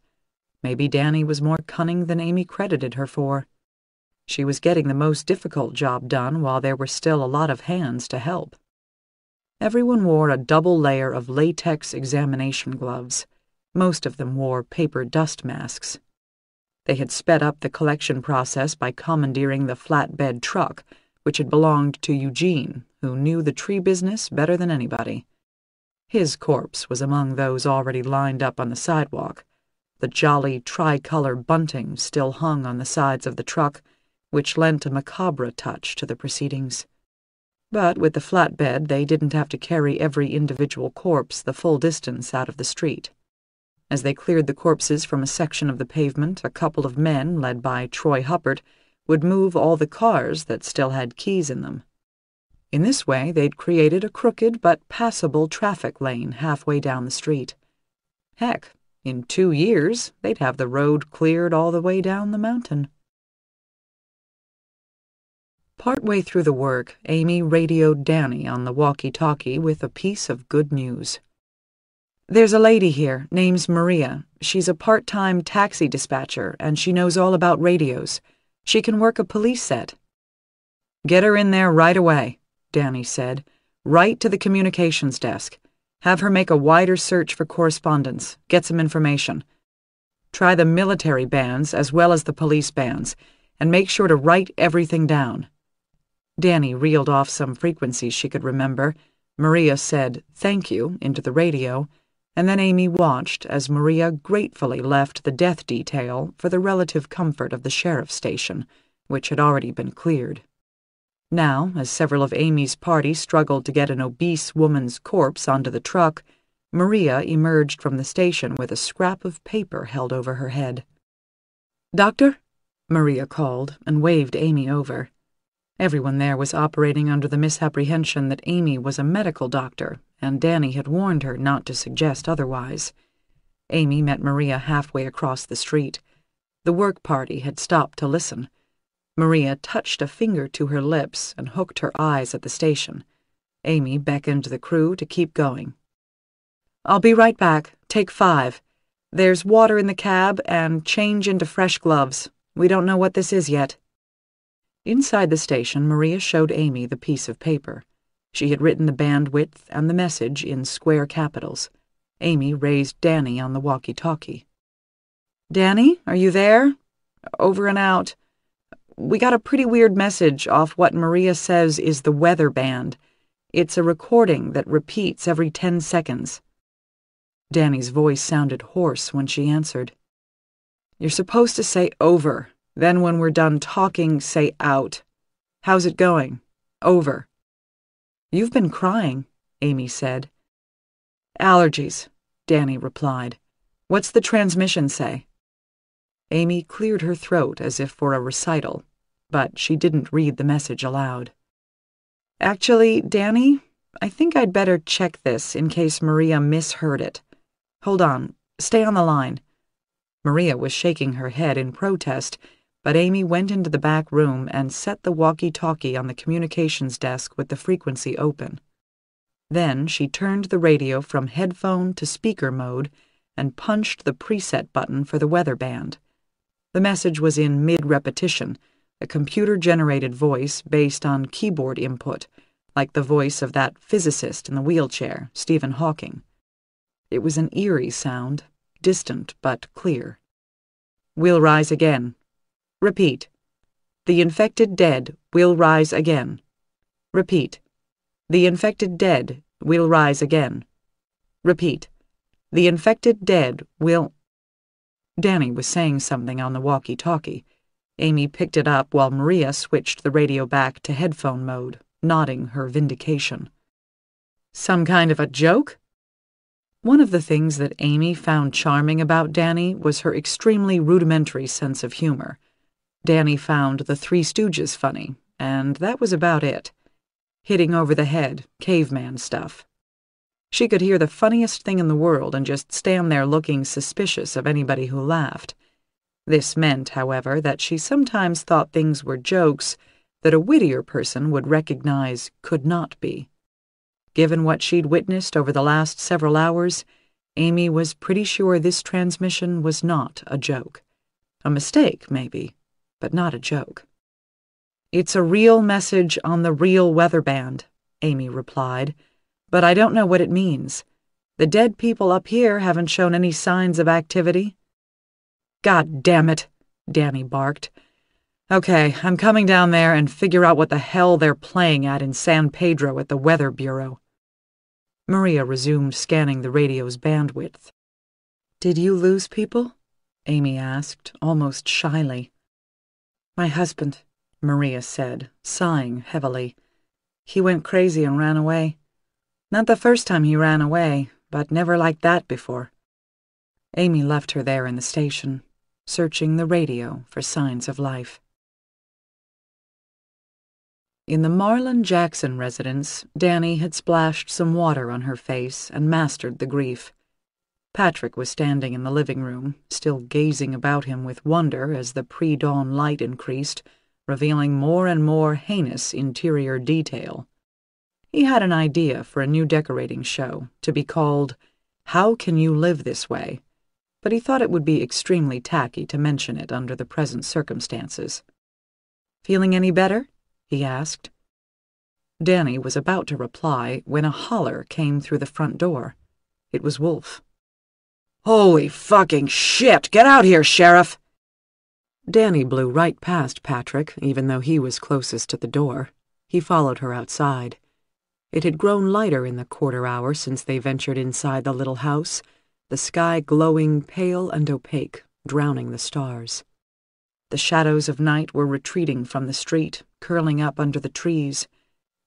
Maybe Danny was more cunning than Amy credited her for. She was getting the most difficult job done while there were still a lot of hands to help. Everyone wore a double layer of latex examination gloves. Most of them wore paper dust masks. They had sped up the collection process by commandeering the flatbed truck, which had belonged to Eugene, who knew the tree business better than anybody. His corpse was among those already lined up on the sidewalk. The jolly tricolor bunting still hung on the sides of the truck, which lent a macabre touch to the proceedings. But with the flatbed, they didn't have to carry every individual corpse the full distance out of the street. As they cleared the corpses from a section of the pavement, a couple of men, led by Troy Huppert, would move all the cars that still had keys in them. In this way, they'd created a crooked but passable traffic lane halfway down the street. Heck, in two years, they'd have the road cleared all the way down the mountain. Partway through the work, Amy radioed Danny on the walkie-talkie with a piece of good news. There's a lady here, name's Maria. She's a part-time taxi dispatcher, and she knows all about radios. She can work a police set. Get her in there right away, Danny said. Right to the communications desk. Have her make a wider search for correspondence, get some information. Try the military bands as well as the police bands, and make sure to write everything down. Danny reeled off some frequencies she could remember. Maria said, Thank you, into the radio, and then Amy watched as Maria gratefully left the death detail for the relative comfort of the sheriff's station, which had already been cleared. Now, as several of Amy's party struggled to get an obese woman's corpse onto the truck, Maria emerged from the station with a scrap of paper held over her head. Doctor? Maria called and waved Amy over. Everyone there was operating under the misapprehension that Amy was a medical doctor, and Danny had warned her not to suggest otherwise. Amy met Maria halfway across the street. The work party had stopped to listen. Maria touched a finger to her lips and hooked her eyes at the station. Amy beckoned the crew to keep going. I'll be right back. Take five. There's water in the cab and change into fresh gloves. We don't know what this is yet. Inside the station, Maria showed Amy the piece of paper. She had written the bandwidth and the message in square capitals. Amy raised Danny on the walkie talkie. Danny, are you there? Over and out. We got a pretty weird message off what Maria says is the weather band. It's a recording that repeats every ten seconds. Danny's voice sounded hoarse when she answered. You're supposed to say over, then, when we're done talking, say out. How's it going? Over. You've been crying, Amy said. Allergies, Danny replied. What's the transmission say? Amy cleared her throat as if for a recital, but she didn't read the message aloud. Actually, Danny, I think I'd better check this in case Maria misheard it. Hold on, stay on the line. Maria was shaking her head in protest but Amy went into the back room and set the walkie talkie on the communications desk with the frequency open. Then she turned the radio from headphone to speaker mode and punched the preset button for the weather band. The message was in mid repetition, a computer generated voice based on keyboard input, like the voice of that physicist in the wheelchair, Stephen Hawking. It was an eerie sound, distant but clear. We'll rise again, Repeat. The infected dead will rise again. Repeat. The infected dead will rise again. Repeat. The infected dead will. Danny was saying something on the walkie talkie. Amy picked it up while Maria switched the radio back to headphone mode, nodding her vindication. Some kind of a joke? One of the things that Amy found charming about Danny was her extremely rudimentary sense of humor. Danny found the Three Stooges funny, and that was about it. Hitting over the head, caveman stuff. She could hear the funniest thing in the world and just stand there looking suspicious of anybody who laughed. This meant, however, that she sometimes thought things were jokes that a wittier person would recognize could not be. Given what she'd witnessed over the last several hours, Amy was pretty sure this transmission was not a joke. A mistake, maybe, but not a joke. It's a real message on the real weather band, Amy replied, but I don't know what it means. The dead people up here haven't shown any signs of activity. God damn it, Danny barked. Okay, I'm coming down there and figure out what the hell they're playing at in San Pedro at the Weather Bureau. Maria resumed scanning the radio's bandwidth. Did you lose people? Amy asked, almost shyly. My husband, Maria said, sighing heavily. He went crazy and ran away. Not the first time he ran away, but never like that before. Amy left her there in the station, searching the radio for signs of life. In the Marlon Jackson residence, Danny had splashed some water on her face and mastered the grief. Patrick was standing in the living room, still gazing about him with wonder as the pre-dawn light increased, revealing more and more heinous interior detail. He had an idea for a new decorating show, to be called How Can You Live This Way? But he thought it would be extremely tacky to mention it under the present circumstances. Feeling any better? he asked. Danny was about to reply when a holler came through the front door. It was Wolf. Holy fucking shit! Get out here, Sheriff! Danny blew right past Patrick, even though he was closest to the door. He followed her outside. It had grown lighter in the quarter hour since they ventured inside the little house, the sky glowing pale and opaque, drowning the stars. The shadows of night were retreating from the street, curling up under the trees.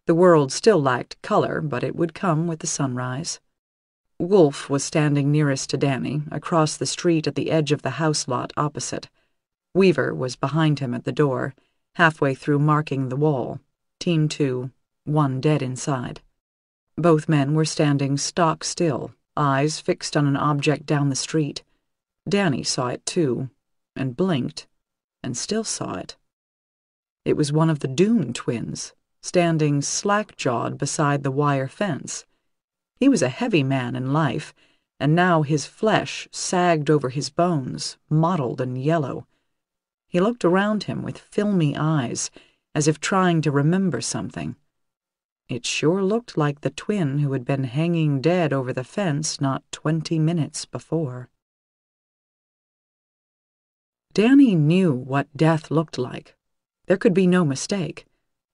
The world still lacked color, but it would come with the sunrise. Wolf was standing nearest to Danny, across the street at the edge of the house lot opposite. Weaver was behind him at the door, halfway through marking the wall. Team two, one dead inside. Both men were standing stock still, eyes fixed on an object down the street. Danny saw it too, and blinked, and still saw it. It was one of the Doom twins, standing slack jawed beside the wire fence. He was a heavy man in life, and now his flesh sagged over his bones, mottled and yellow. He looked around him with filmy eyes, as if trying to remember something. It sure looked like the twin who had been hanging dead over the fence not twenty minutes before. Danny knew what death looked like. There could be no mistake.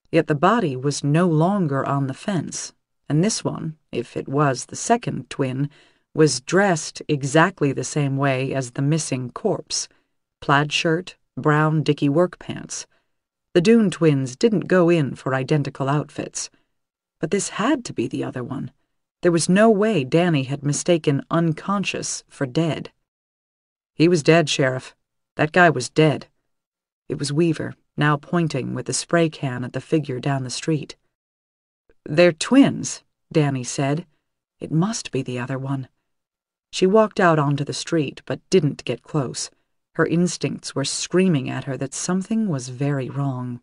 Yet the body was no longer on the fence, and this one, if it was the second twin, was dressed exactly the same way as the missing corpse plaid shirt, brown dicky work pants. The Dune twins didn't go in for identical outfits. But this had to be the other one. There was no way Danny had mistaken unconscious for dead. He was dead, Sheriff. That guy was dead. It was Weaver, now pointing with the spray can at the figure down the street. They're twins, Danny said. It must be the other one. She walked out onto the street, but didn't get close. Her instincts were screaming at her that something was very wrong.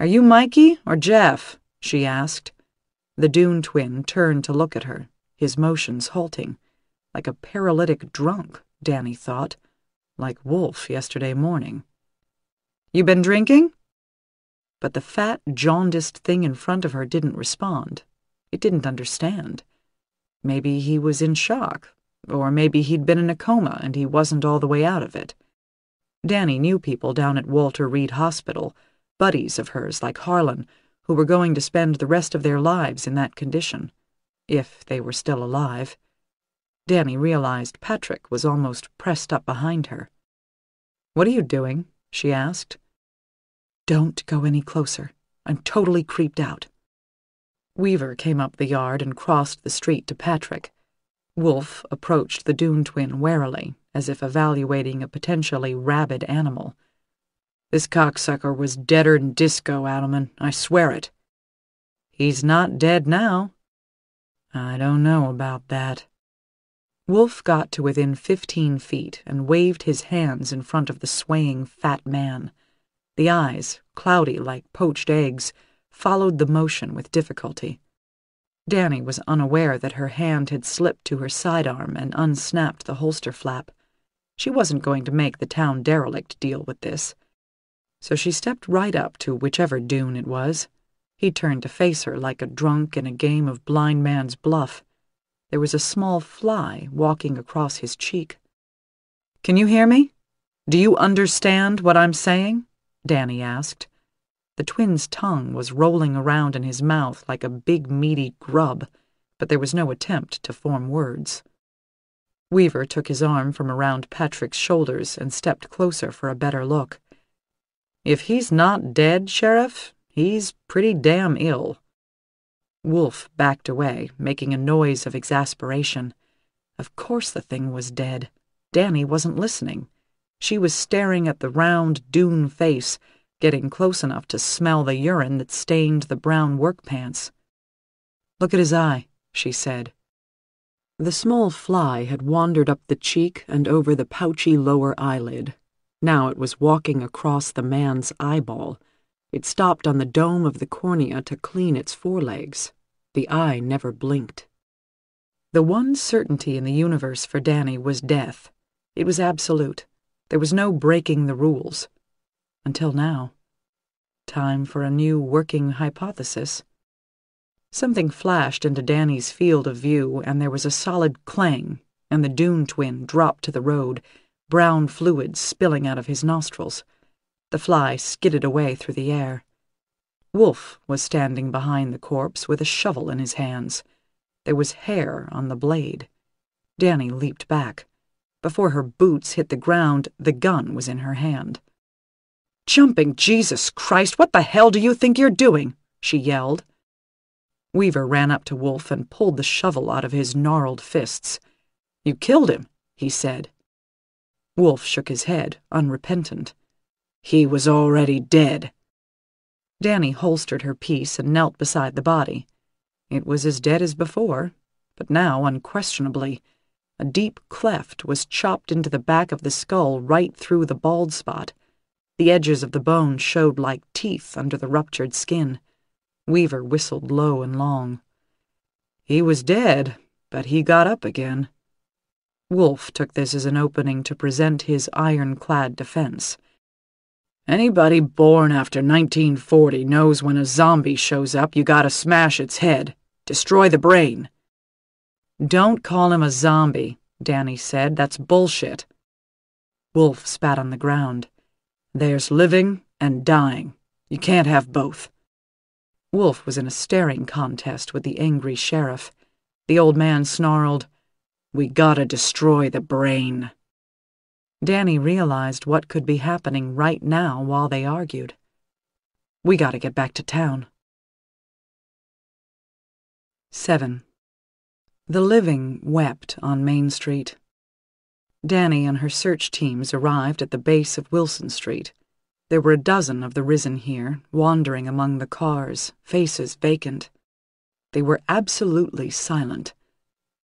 Are you Mikey or Jeff? she asked. The Dune twin turned to look at her, his motions halting. Like a paralytic drunk, Danny thought. Like Wolf yesterday morning. You been drinking? but the fat, jaundiced thing in front of her didn't respond. It didn't understand. Maybe he was in shock, or maybe he'd been in a coma and he wasn't all the way out of it. Danny knew people down at Walter Reed Hospital, buddies of hers like Harlan, who were going to spend the rest of their lives in that condition, if they were still alive. Danny realized Patrick was almost pressed up behind her. What are you doing? she asked. Don't go any closer. I'm totally creeped out. Weaver came up the yard and crossed the street to Patrick. Wolf approached the Dune twin warily, as if evaluating a potentially rabid animal. This cocksucker was deader'n disco, Adelman. I swear it. He's not dead now. I don't know about that. Wolf got to within fifteen feet and waved his hands in front of the swaying fat man. The eyes, cloudy like poached eggs, followed the motion with difficulty. Danny was unaware that her hand had slipped to her sidearm and unsnapped the holster flap. She wasn't going to make the town derelict deal with this. So she stepped right up to whichever dune it was. He turned to face her like a drunk in a game of blind man's bluff. There was a small fly walking across his cheek. Can you hear me? Do you understand what I'm saying? Danny asked. The twin's tongue was rolling around in his mouth like a big meaty grub, but there was no attempt to form words. Weaver took his arm from around Patrick's shoulders and stepped closer for a better look. If he's not dead, Sheriff, he's pretty damn ill. Wolf backed away, making a noise of exasperation. Of course the thing was dead. Danny wasn't listening. She was staring at the round, dune face, getting close enough to smell the urine that stained the brown work pants. Look at his eye, she said. The small fly had wandered up the cheek and over the pouchy lower eyelid. Now it was walking across the man's eyeball. It stopped on the dome of the cornea to clean its forelegs. The eye never blinked. The one certainty in the universe for Danny was death. It was absolute. There was no breaking the rules. Until now. Time for a new working hypothesis. Something flashed into Danny's field of view, and there was a solid clang, and the Dune twin dropped to the road, brown fluid spilling out of his nostrils. The fly skidded away through the air. Wolf was standing behind the corpse with a shovel in his hands. There was hair on the blade. Danny leaped back. Before her boots hit the ground, the gun was in her hand. Jumping Jesus Christ, what the hell do you think you're doing? she yelled. Weaver ran up to Wolf and pulled the shovel out of his gnarled fists. You killed him, he said. Wolf shook his head, unrepentant. He was already dead. Danny holstered her piece and knelt beside the body. It was as dead as before, but now, unquestionably, a deep cleft was chopped into the back of the skull right through the bald spot. The edges of the bone showed like teeth under the ruptured skin. Weaver whistled low and long. He was dead, but he got up again. Wolf took this as an opening to present his ironclad defense. Anybody born after 1940 knows when a zombie shows up, you gotta smash its head, destroy the brain. Don't call him a zombie, Danny said. That's bullshit. Wolf spat on the ground. There's living and dying. You can't have both. Wolf was in a staring contest with the angry sheriff. The old man snarled, We gotta destroy the brain. Danny realized what could be happening right now while they argued. We gotta get back to town. 7. The living wept on Main Street. Danny and her search teams arrived at the base of Wilson Street. There were a dozen of the risen here, wandering among the cars, faces vacant. They were absolutely silent.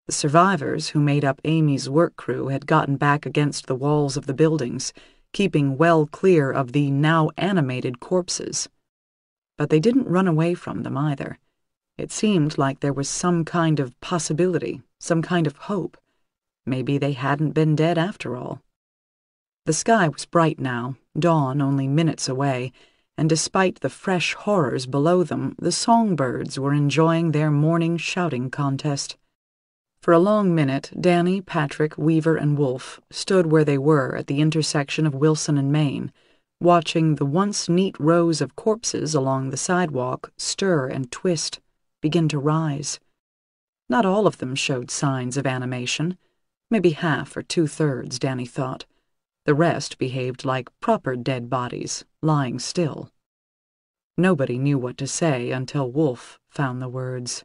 The survivors, who made up Amy's work crew, had gotten back against the walls of the buildings, keeping well clear of the now animated corpses. But they didn't run away from them either. It seemed like there was some kind of possibility, some kind of hope. Maybe they hadn't been dead after all. The sky was bright now, dawn only minutes away, and despite the fresh horrors below them, the songbirds were enjoying their morning shouting contest. For a long minute, Danny, Patrick, Weaver, and Wolfe stood where they were at the intersection of Wilson and Main, watching the once neat rows of corpses along the sidewalk stir and twist begin to rise. Not all of them showed signs of animation. Maybe half or two thirds, Danny thought. The rest behaved like proper dead bodies, lying still. Nobody knew what to say until Wolf found the words.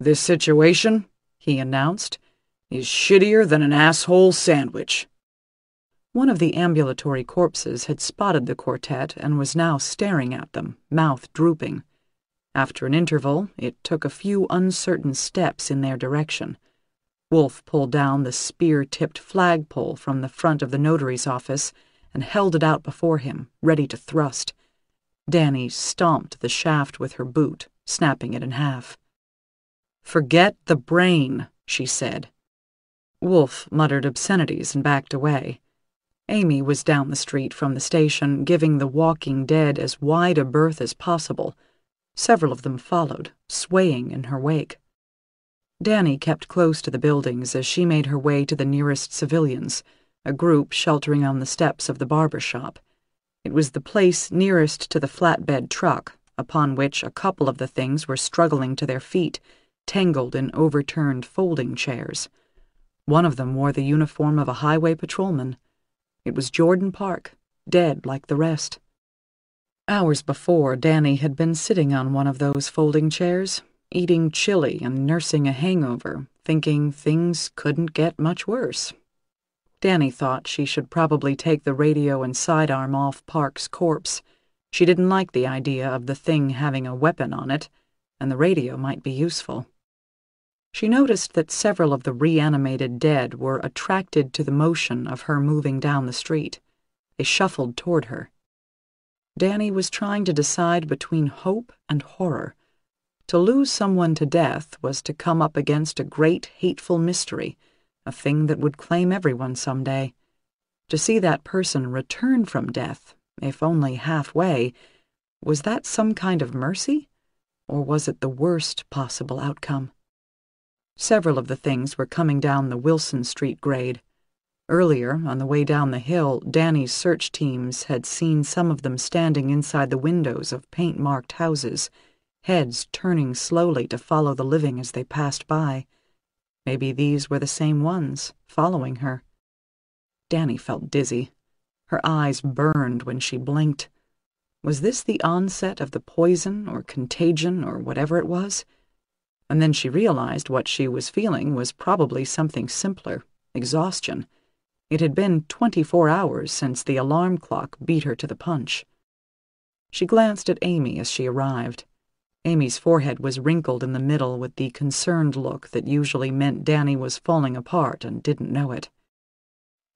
This situation, he announced, is shittier than an asshole sandwich. One of the ambulatory corpses had spotted the quartet and was now staring at them, mouth drooping. After an interval, it took a few uncertain steps in their direction. Wolfe pulled down the spear-tipped flagpole from the front of the notary's office and held it out before him, ready to thrust. Danny stomped the shaft with her boot, snapping it in half. Forget the brain, she said. Wolfe muttered obscenities and backed away. Amy was down the street from the station, giving the walking dead as wide a berth as possible, Several of them followed, swaying in her wake. Danny kept close to the buildings as she made her way to the nearest civilians, a group sheltering on the steps of the barber shop. It was the place nearest to the flatbed truck, upon which a couple of the things were struggling to their feet, tangled in overturned folding chairs. One of them wore the uniform of a highway patrolman. It was Jordan Park, dead like the rest. Hours before, Danny had been sitting on one of those folding chairs, eating chili and nursing a hangover, thinking things couldn't get much worse. Danny thought she should probably take the radio and sidearm off Park's corpse. She didn't like the idea of the thing having a weapon on it, and the radio might be useful. She noticed that several of the reanimated dead were attracted to the motion of her moving down the street. They shuffled toward her. Danny was trying to decide between hope and horror. To lose someone to death was to come up against a great, hateful mystery, a thing that would claim everyone someday. To see that person return from death, if only halfway, was that some kind of mercy? Or was it the worst possible outcome? Several of the things were coming down the Wilson Street grade. Earlier, on the way down the hill, Danny's search teams had seen some of them standing inside the windows of paint-marked houses, heads turning slowly to follow the living as they passed by. Maybe these were the same ones, following her. Danny felt dizzy. Her eyes burned when she blinked. Was this the onset of the poison or contagion or whatever it was? And then she realized what she was feeling was probably something simpler, exhaustion. It had been 24 hours since the alarm clock beat her to the punch. She glanced at Amy as she arrived. Amy's forehead was wrinkled in the middle with the concerned look that usually meant Danny was falling apart and didn't know it.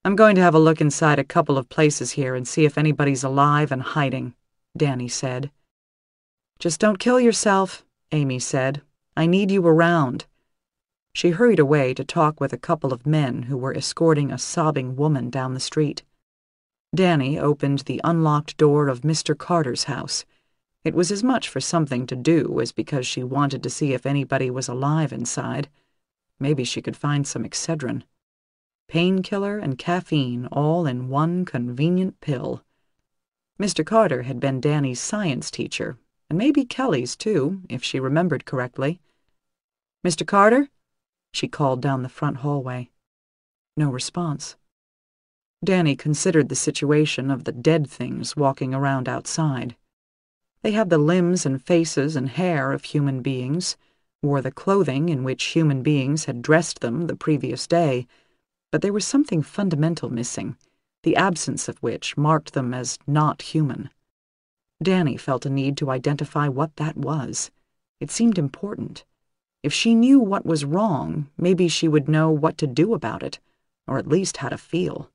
I'm going to have a look inside a couple of places here and see if anybody's alive and hiding, Danny said. Just don't kill yourself, Amy said. I need you around. She hurried away to talk with a couple of men who were escorting a sobbing woman down the street. Danny opened the unlocked door of Mr. Carter's house. It was as much for something to do as because she wanted to see if anybody was alive inside. Maybe she could find some Excedrin. Painkiller and caffeine all in one convenient pill. Mr. Carter had been Danny's science teacher, and maybe Kelly's too, if she remembered correctly. Mr. Carter? she called down the front hallway. No response. Danny considered the situation of the dead things walking around outside. They had the limbs and faces and hair of human beings, wore the clothing in which human beings had dressed them the previous day, but there was something fundamental missing, the absence of which marked them as not human. Danny felt a need to identify what that was. It seemed important. If she knew what was wrong, maybe she would know what to do about it, or at least how to feel.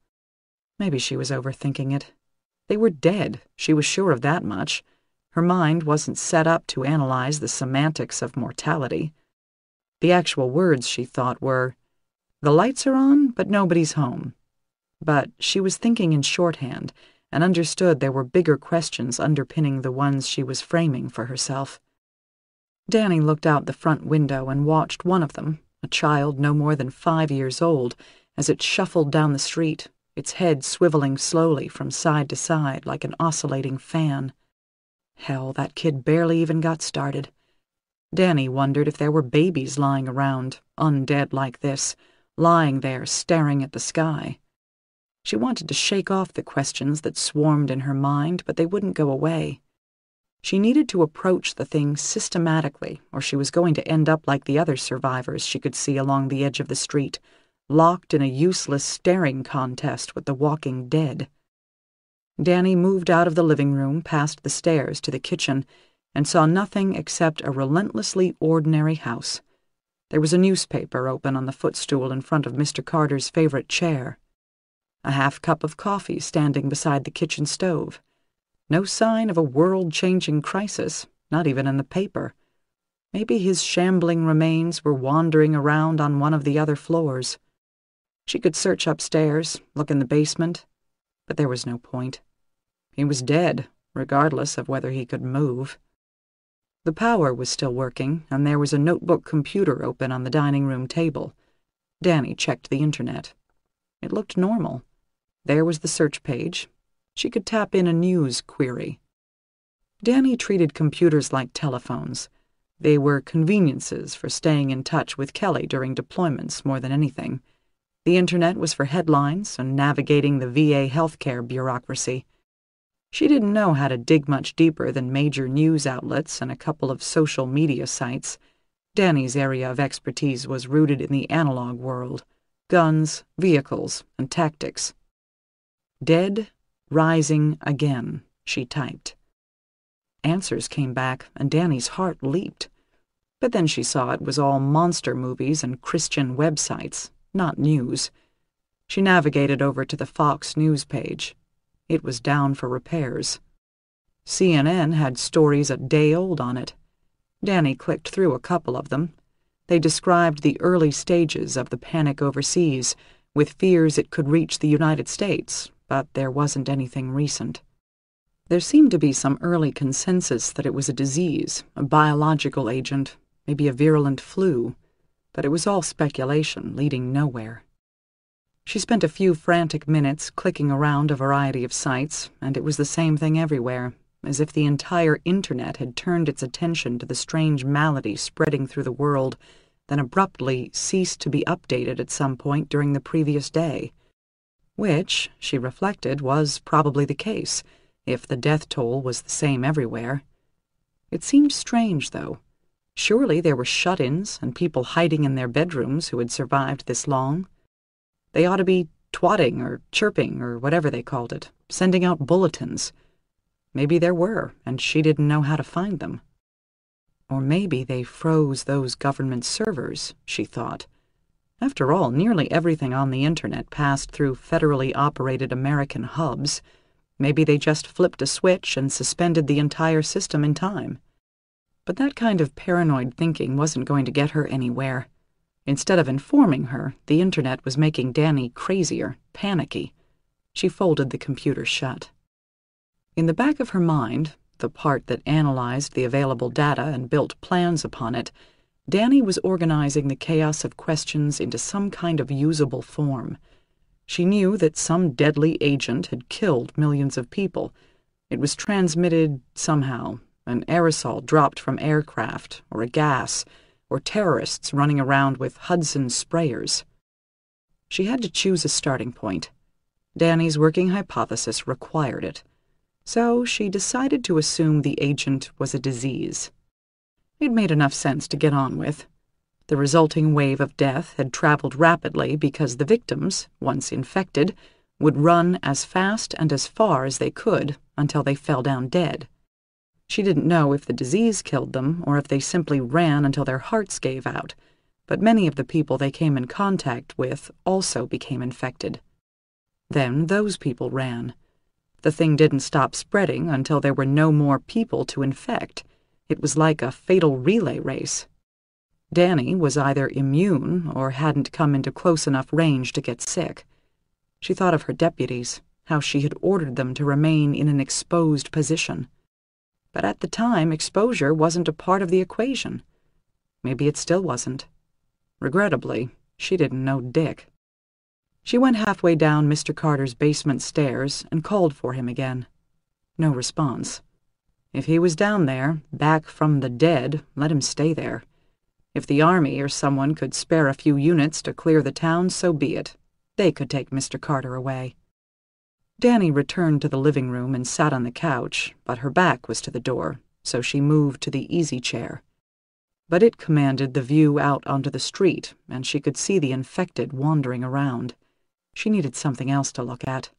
Maybe she was overthinking it. They were dead, she was sure of that much. Her mind wasn't set up to analyze the semantics of mortality. The actual words she thought were, The lights are on, but nobody's home. But she was thinking in shorthand and understood there were bigger questions underpinning the ones she was framing for herself. Danny looked out the front window and watched one of them, a child no more than five years old, as it shuffled down the street, its head swiveling slowly from side to side like an oscillating fan. Hell, that kid barely even got started. Danny wondered if there were babies lying around, undead like this, lying there staring at the sky. She wanted to shake off the questions that swarmed in her mind, but they wouldn't go away. She needed to approach the thing systematically, or she was going to end up like the other survivors she could see along the edge of the street, locked in a useless staring contest with the walking dead. Danny moved out of the living room past the stairs to the kitchen and saw nothing except a relentlessly ordinary house. There was a newspaper open on the footstool in front of Mr. Carter's favorite chair, a half cup of coffee standing beside the kitchen stove no sign of a world changing crisis, not even in the paper. Maybe his shambling remains were wandering around on one of the other floors. She could search upstairs, look in the basement, but there was no point. He was dead, regardless of whether he could move. The power was still working, and there was a notebook computer open on the dining room table. Danny checked the internet. It looked normal. There was the search page, she could tap in a news query. Danny treated computers like telephones. They were conveniences for staying in touch with Kelly during deployments more than anything. The internet was for headlines and navigating the VA healthcare bureaucracy. She didn't know how to dig much deeper than major news outlets and a couple of social media sites. Danny's area of expertise was rooted in the analog world guns, vehicles, and tactics. Dead Rising again, she typed. Answers came back, and Danny's heart leaped. But then she saw it was all monster movies and Christian websites, not news. She navigated over to the Fox News page. It was down for repairs. CNN had stories a day old on it. Danny clicked through a couple of them. They described the early stages of the panic overseas, with fears it could reach the United States but there wasn't anything recent. There seemed to be some early consensus that it was a disease, a biological agent, maybe a virulent flu, but it was all speculation leading nowhere. She spent a few frantic minutes clicking around a variety of sites, and it was the same thing everywhere, as if the entire internet had turned its attention to the strange malady spreading through the world, then abruptly ceased to be updated at some point during the previous day which, she reflected, was probably the case, if the death toll was the same everywhere. It seemed strange, though. Surely there were shut-ins and people hiding in their bedrooms who had survived this long. They ought to be twatting or chirping or whatever they called it, sending out bulletins. Maybe there were, and she didn't know how to find them. Or maybe they froze those government servers, she thought, after all, nearly everything on the internet passed through federally operated American hubs. Maybe they just flipped a switch and suspended the entire system in time. But that kind of paranoid thinking wasn't going to get her anywhere. Instead of informing her, the internet was making Danny crazier, panicky. She folded the computer shut. In the back of her mind, the part that analyzed the available data and built plans upon it, Danny was organizing the chaos of questions into some kind of usable form. She knew that some deadly agent had killed millions of people. It was transmitted somehow, an aerosol dropped from aircraft, or a gas, or terrorists running around with Hudson sprayers. She had to choose a starting point. Danny's working hypothesis required it. So she decided to assume the agent was a disease. It made enough sense to get on with. The resulting wave of death had traveled rapidly because the victims, once infected, would run as fast and as far as they could until they fell down dead. She didn't know if the disease killed them or if they simply ran until their hearts gave out, but many of the people they came in contact with also became infected. Then those people ran. The thing didn't stop spreading until there were no more people to infect, it was like a fatal relay race. Danny was either immune or hadn't come into close enough range to get sick. She thought of her deputies, how she had ordered them to remain in an exposed position. But at the time, exposure wasn't a part of the equation. Maybe it still wasn't. Regrettably, she didn't know Dick. She went halfway down Mr. Carter's basement stairs and called for him again. No response. If he was down there, back from the dead, let him stay there. If the army or someone could spare a few units to clear the town, so be it. They could take Mr. Carter away. Danny returned to the living room and sat on the couch, but her back was to the door, so she moved to the easy chair. But it commanded the view out onto the street, and she could see the infected wandering around. She needed something else to look at.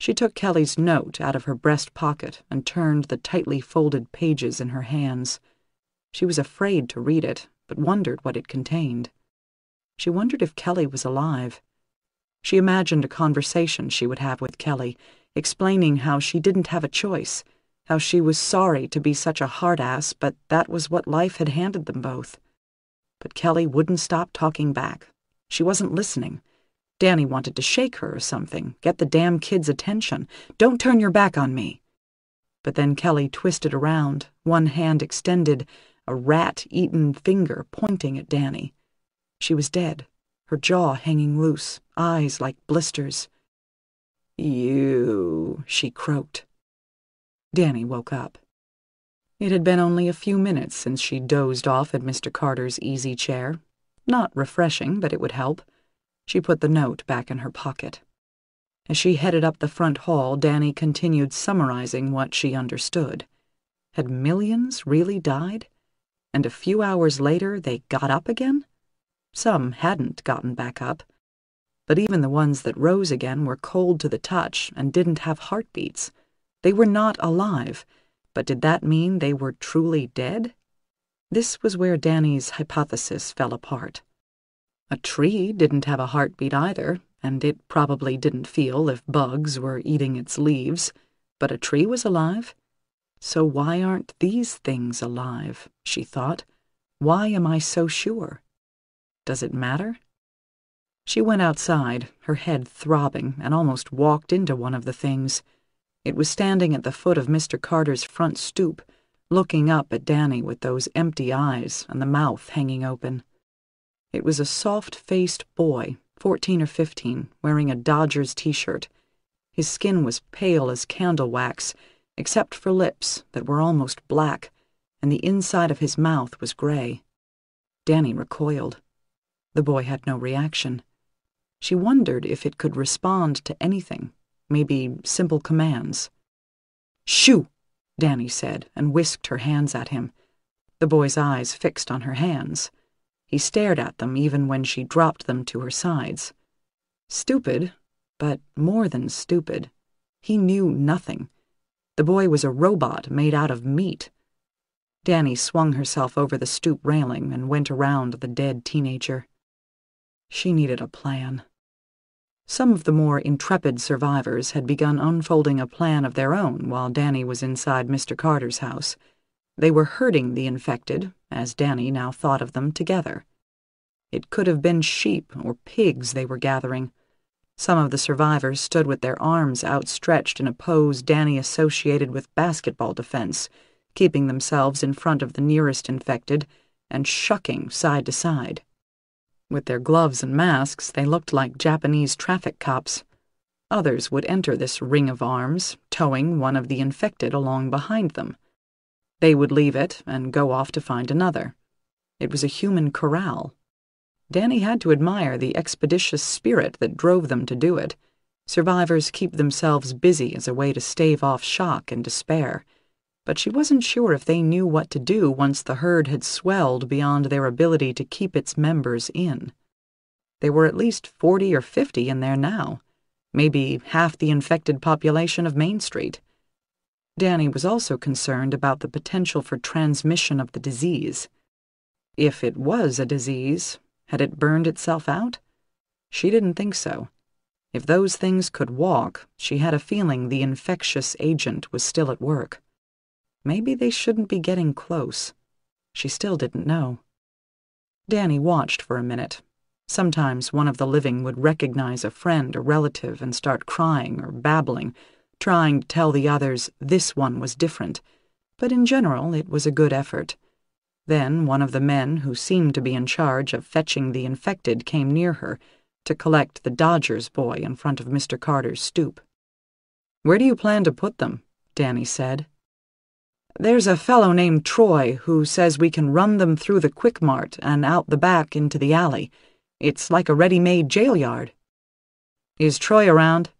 She took Kelly's note out of her breast pocket and turned the tightly folded pages in her hands. She was afraid to read it, but wondered what it contained. She wondered if Kelly was alive. She imagined a conversation she would have with Kelly, explaining how she didn't have a choice, how she was sorry to be such a hard ass, but that was what life had handed them both. But Kelly wouldn't stop talking back. She wasn't listening. Danny wanted to shake her or something, get the damn kid's attention. Don't turn your back on me. But then Kelly twisted around, one hand extended, a rat eaten finger pointing at Danny. She was dead, her jaw hanging loose, eyes like blisters. You, she croaked. Danny woke up. It had been only a few minutes since she dozed off at Mr. Carter's easy chair. Not refreshing, but it would help. She put the note back in her pocket. As she headed up the front hall, Danny continued summarizing what she understood. Had millions really died? And a few hours later, they got up again? Some hadn't gotten back up. But even the ones that rose again were cold to the touch and didn't have heartbeats. They were not alive, but did that mean they were truly dead? This was where Danny's hypothesis fell apart. A tree didn't have a heartbeat either, and it probably didn't feel if bugs were eating its leaves, but a tree was alive. So why aren't these things alive? she thought. Why am I so sure? Does it matter? She went outside, her head throbbing, and almost walked into one of the things. It was standing at the foot of Mr. Carter's front stoop, looking up at Danny with those empty eyes and the mouth hanging open. It was a soft faced boy, 14 or 15, wearing a Dodgers t shirt. His skin was pale as candle wax, except for lips that were almost black, and the inside of his mouth was gray. Danny recoiled. The boy had no reaction. She wondered if it could respond to anything, maybe simple commands. Shoo! Danny said, and whisked her hands at him. The boy's eyes fixed on her hands. He stared at them even when she dropped them to her sides. Stupid, but more than stupid. He knew nothing. The boy was a robot made out of meat. Danny swung herself over the stoop railing and went around the dead teenager. She needed a plan. Some of the more intrepid survivors had begun unfolding a plan of their own while Danny was inside Mr. Carter's house. They were herding the infected, as Danny now thought of them together. It could have been sheep or pigs they were gathering. Some of the survivors stood with their arms outstretched in a pose Danny associated with basketball defense, keeping themselves in front of the nearest infected and shucking side to side. With their gloves and masks, they looked like Japanese traffic cops. Others would enter this ring of arms, towing one of the infected along behind them. They would leave it and go off to find another. It was a human corral. Danny had to admire the expeditious spirit that drove them to do it. Survivors keep themselves busy as a way to stave off shock and despair, but she wasn't sure if they knew what to do once the herd had swelled beyond their ability to keep its members in. There were at least 40 or 50 in there now, maybe half the infected population of Main Street. Danny was also concerned about the potential for transmission of the disease. If it was a disease, had it burned itself out? She didn't think so. If those things could walk, she had a feeling the infectious agent was still at work. Maybe they shouldn't be getting close. She still didn't know. Danny watched for a minute. Sometimes one of the living would recognize a friend or relative and start crying or babbling, trying to tell the others this one was different, but in general it was a good effort. Then one of the men who seemed to be in charge of fetching the infected came near her to collect the Dodgers boy in front of Mr. Carter's stoop. Where do you plan to put them? Danny said. There's a fellow named Troy who says we can run them through the Quick Mart and out the back into the alley. It's like a ready-made jail yard. Is Troy around?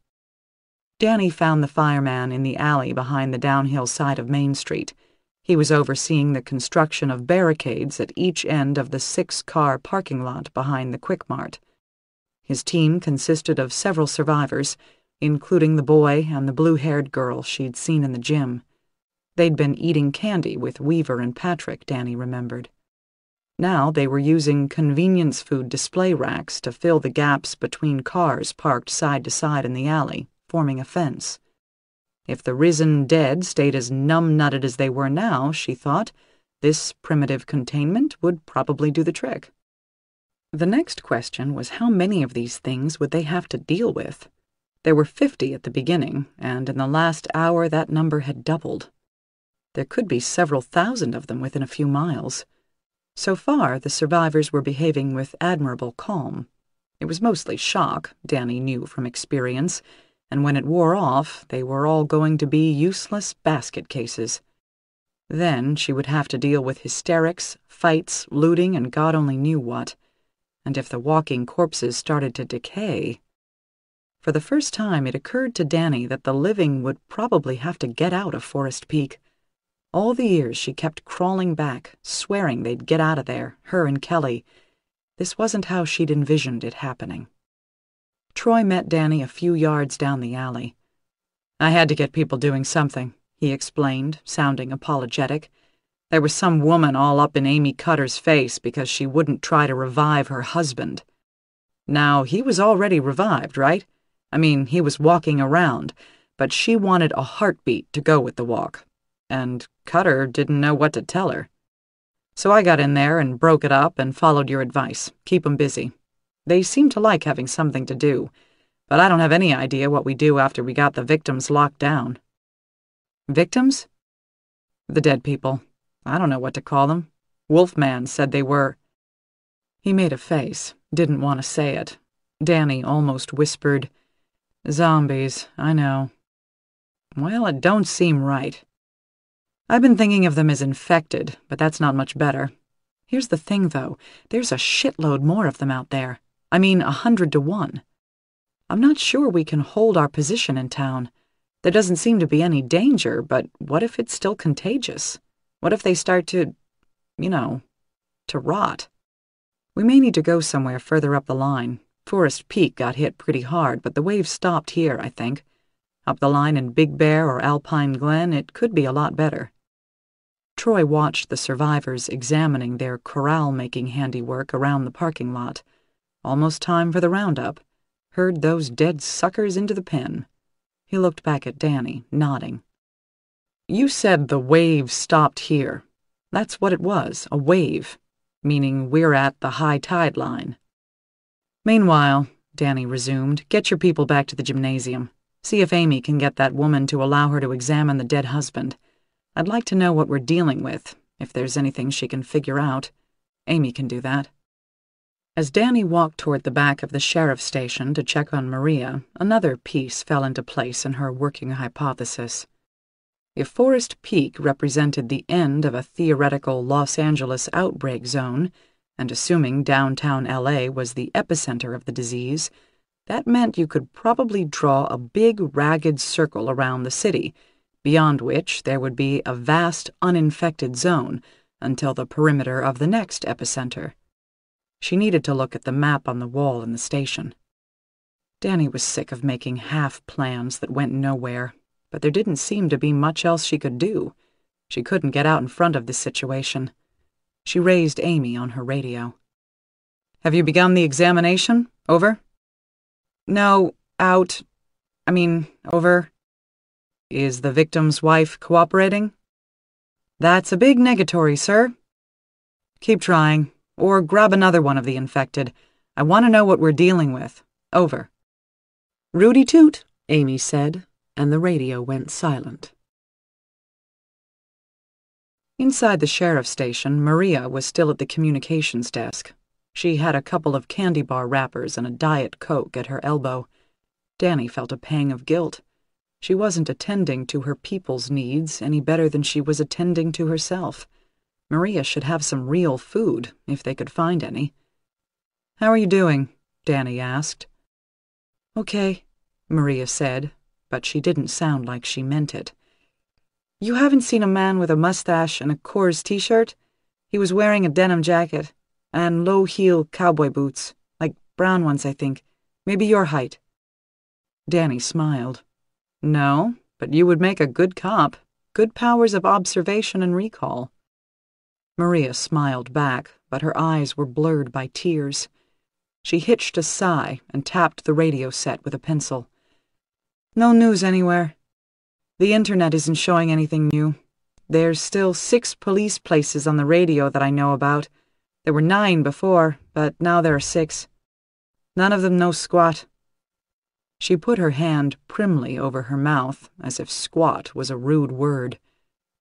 Danny found the fireman in the alley behind the downhill side of Main Street. He was overseeing the construction of barricades at each end of the six car parking lot behind the Quick Mart. His team consisted of several survivors, including the boy and the blue haired girl she'd seen in the gym. They'd been eating candy with Weaver and Patrick, Danny remembered. Now they were using convenience food display racks to fill the gaps between cars parked side to side in the alley forming a fence. If the risen dead stayed as numb-nutted as they were now, she thought, this primitive containment would probably do the trick. The next question was how many of these things would they have to deal with? There were 50 at the beginning, and in the last hour that number had doubled. There could be several thousand of them within a few miles. So far, the survivors were behaving with admirable calm. It was mostly shock, Danny knew from experience, and when it wore off, they were all going to be useless basket cases. Then she would have to deal with hysterics, fights, looting, and God only knew what. And if the walking corpses started to decay. For the first time, it occurred to Danny that the living would probably have to get out of Forest Peak. All the years she kept crawling back, swearing they'd get out of there, her and Kelly. This wasn't how she'd envisioned it happening. Troy met Danny a few yards down the alley. I had to get people doing something, he explained, sounding apologetic. There was some woman all up in Amy Cutter's face because she wouldn't try to revive her husband. Now, he was already revived, right? I mean, he was walking around, but she wanted a heartbeat to go with the walk. And Cutter didn't know what to tell her. So I got in there and broke it up and followed your advice. Keep 'em busy. They seem to like having something to do, but I don't have any idea what we do after we got the victims locked down. Victims? The dead people. I don't know what to call them. Wolfman said they were. He made a face, didn't want to say it. Danny almost whispered, Zombies, I know. Well, it don't seem right. I've been thinking of them as infected, but that's not much better. Here's the thing, though there's a shitload more of them out there. I mean, a hundred to one. I'm not sure we can hold our position in town. There doesn't seem to be any danger, but what if it's still contagious? What if they start to, you know, to rot? We may need to go somewhere further up the line. Forest Peak got hit pretty hard, but the wave stopped here, I think. Up the line in Big Bear or Alpine Glen, it could be a lot better. Troy watched the survivors examining their corral making handiwork around the parking lot almost time for the roundup, heard those dead suckers into the pen. He looked back at Danny, nodding. You said the wave stopped here. That's what it was, a wave, meaning we're at the high tide line. Meanwhile, Danny resumed, get your people back to the gymnasium. See if Amy can get that woman to allow her to examine the dead husband. I'd like to know what we're dealing with, if there's anything she can figure out. Amy can do that. As Danny walked toward the back of the sheriff's station to check on Maria, another piece fell into place in her working hypothesis. If Forest Peak represented the end of a theoretical Los Angeles outbreak zone, and assuming downtown LA was the epicenter of the disease, that meant you could probably draw a big, ragged circle around the city, beyond which there would be a vast, uninfected zone until the perimeter of the next epicenter. She needed to look at the map on the wall in the station. Danny was sick of making half plans that went nowhere, but there didn't seem to be much else she could do. She couldn't get out in front of the situation. She raised Amy on her radio. Have you begun the examination? Over? No, out. I mean, over. Is the victim's wife cooperating? That's a big negatory, sir. Keep trying. Or grab another one of the infected. I want to know what we're dealing with. Over. Rudy Toot, Amy said, and the radio went silent. Inside the sheriff's station, Maria was still at the communications desk. She had a couple of candy bar wrappers and a Diet Coke at her elbow. Danny felt a pang of guilt. She wasn't attending to her people's needs any better than she was attending to herself. Maria should have some real food, if they could find any. How are you doing? Danny asked. Okay, Maria said, but she didn't sound like she meant it. You haven't seen a man with a mustache and a Coors t-shirt? He was wearing a denim jacket and low-heel cowboy boots, like brown ones, I think. Maybe your height. Danny smiled. No, but you would make a good cop. Good powers of observation and recall. Maria smiled back, but her eyes were blurred by tears. She hitched a sigh and tapped the radio set with a pencil. No news anywhere. The internet isn't showing anything new. There's still six police places on the radio that I know about. There were nine before, but now there are six. None of them know squat. She put her hand primly over her mouth, as if squat was a rude word.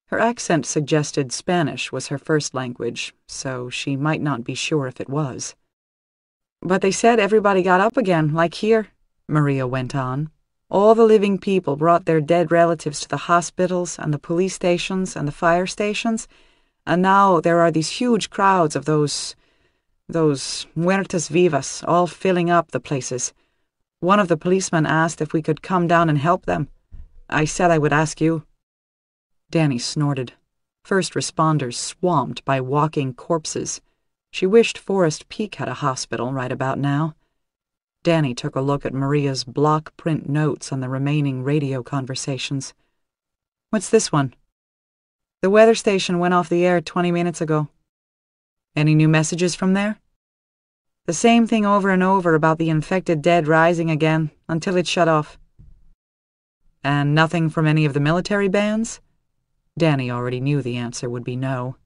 Her accent suggested Spanish was her first language, so she might not be sure if it was. But they said everybody got up again, like here, Maria went on. All the living people brought their dead relatives to the hospitals and the police stations and the fire stations, and now there are these huge crowds of those. those muertas vivas all filling up the places. One of the policemen asked if we could come down and help them. I said I would ask you. Danny snorted. First responders swamped by walking corpses. She wished Forest Peak had a hospital right about now. Danny took a look at Maria's block print notes on the remaining radio conversations. What's this one? The weather station went off the air 20 minutes ago. Any new messages from there? The same thing over and over about the infected dead rising again until it shut off. And nothing from any of the military bands? Danny already knew the answer would be no.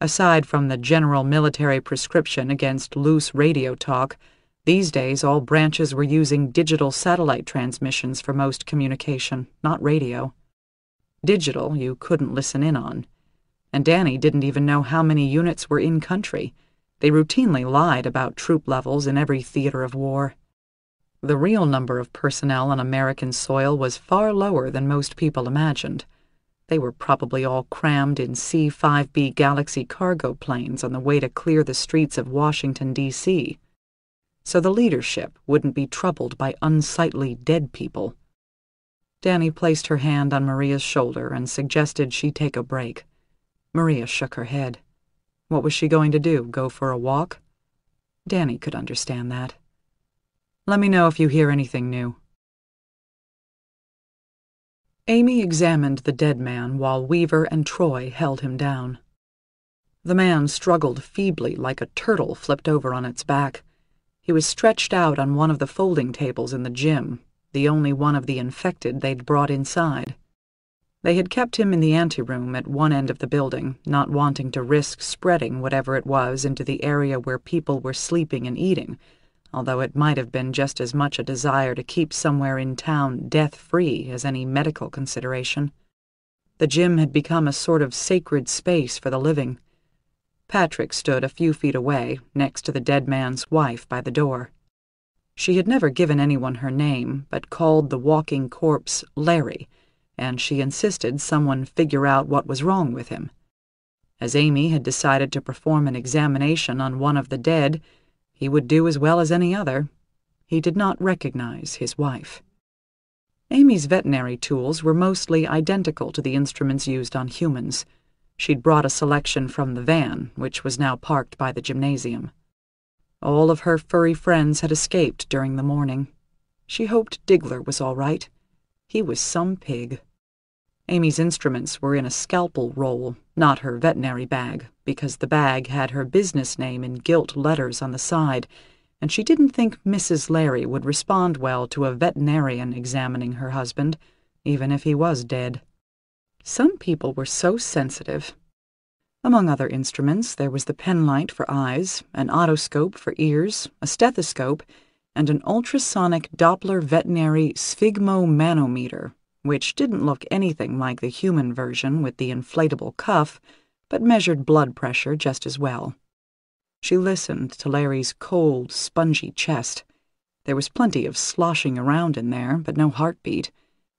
Aside from the general military prescription against loose radio talk, these days all branches were using digital satellite transmissions for most communication, not radio. Digital you couldn't listen in on. And Danny didn't even know how many units were in country. They routinely lied about troop levels in every theater of war. The real number of personnel on American soil was far lower than most people imagined. They were probably all crammed in C 5B Galaxy cargo planes on the way to clear the streets of Washington, D.C. So the leadership wouldn't be troubled by unsightly dead people. Danny placed her hand on Maria's shoulder and suggested she take a break. Maria shook her head. What was she going to do, go for a walk? Danny could understand that. Let me know if you hear anything new. Amy examined the dead man while Weaver and Troy held him down. The man struggled feebly like a turtle flipped over on its back. He was stretched out on one of the folding tables in the gym, the only one of the infected they'd brought inside. They had kept him in the anteroom at one end of the building, not wanting to risk spreading whatever it was into the area where people were sleeping and eating, although it might have been just as much a desire to keep somewhere in town death free as any medical consideration. The gym had become a sort of sacred space for the living. Patrick stood a few feet away, next to the dead man's wife by the door. She had never given anyone her name, but called the walking corpse Larry, and she insisted someone figure out what was wrong with him. As Amy had decided to perform an examination on one of the dead, he would do as well as any other. He did not recognize his wife. Amy's veterinary tools were mostly identical to the instruments used on humans. She'd brought a selection from the van, which was now parked by the gymnasium. All of her furry friends had escaped during the morning. She hoped Diggler was all right. He was some pig. Amy's instruments were in a scalpel roll, not her veterinary bag, because the bag had her business name in gilt letters on the side, and she didn't think Mrs. Larry would respond well to a veterinarian examining her husband, even if he was dead. Some people were so sensitive. Among other instruments, there was the penlight for eyes, an otoscope for ears, a stethoscope, and an ultrasonic Doppler veterinary sphygmomanometer which didn't look anything like the human version with the inflatable cuff, but measured blood pressure just as well. She listened to Larry's cold, spongy chest. There was plenty of sloshing around in there, but no heartbeat,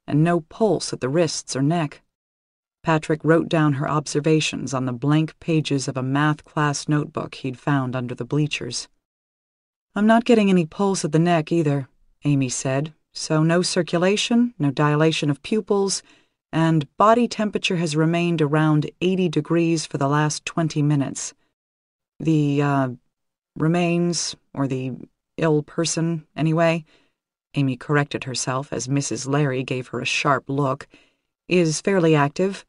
and no pulse at the wrists or neck. Patrick wrote down her observations on the blank pages of a math class notebook he'd found under the bleachers. I'm not getting any pulse at the neck either, Amy said, so no circulation, no dilation of pupils, and body temperature has remained around 80 degrees for the last 20 minutes. The uh, remains, or the ill person, anyway, Amy corrected herself as Mrs. Larry gave her a sharp look, is fairly active,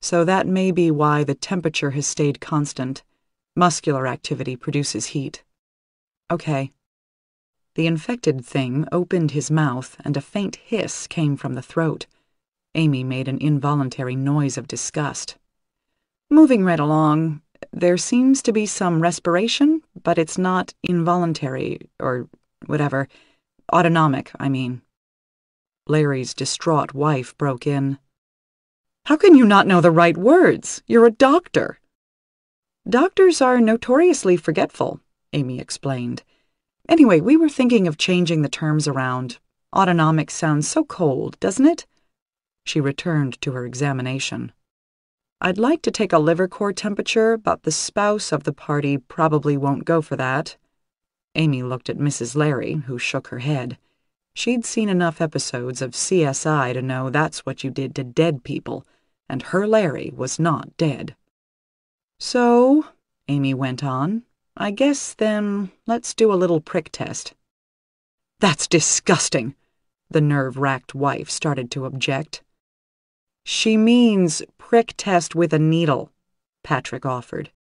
so that may be why the temperature has stayed constant. Muscular activity produces heat. Okay, the infected thing opened his mouth, and a faint hiss came from the throat. Amy made an involuntary noise of disgust. Moving right along, there seems to be some respiration, but it's not involuntary, or whatever. Autonomic, I mean. Larry's distraught wife broke in. How can you not know the right words? You're a doctor. Doctors are notoriously forgetful, Amy explained. Anyway, we were thinking of changing the terms around. Autonomic sounds so cold, doesn't it? She returned to her examination. I'd like to take a liver core temperature, but the spouse of the party probably won't go for that. Amy looked at Mrs. Larry, who shook her head. She'd seen enough episodes of CSI to know that's what you did to dead people, and her Larry was not dead. So, Amy went on, I guess then let's do a little prick test. That's disgusting, the nerve racked wife started to object. She means prick test with a needle, Patrick offered.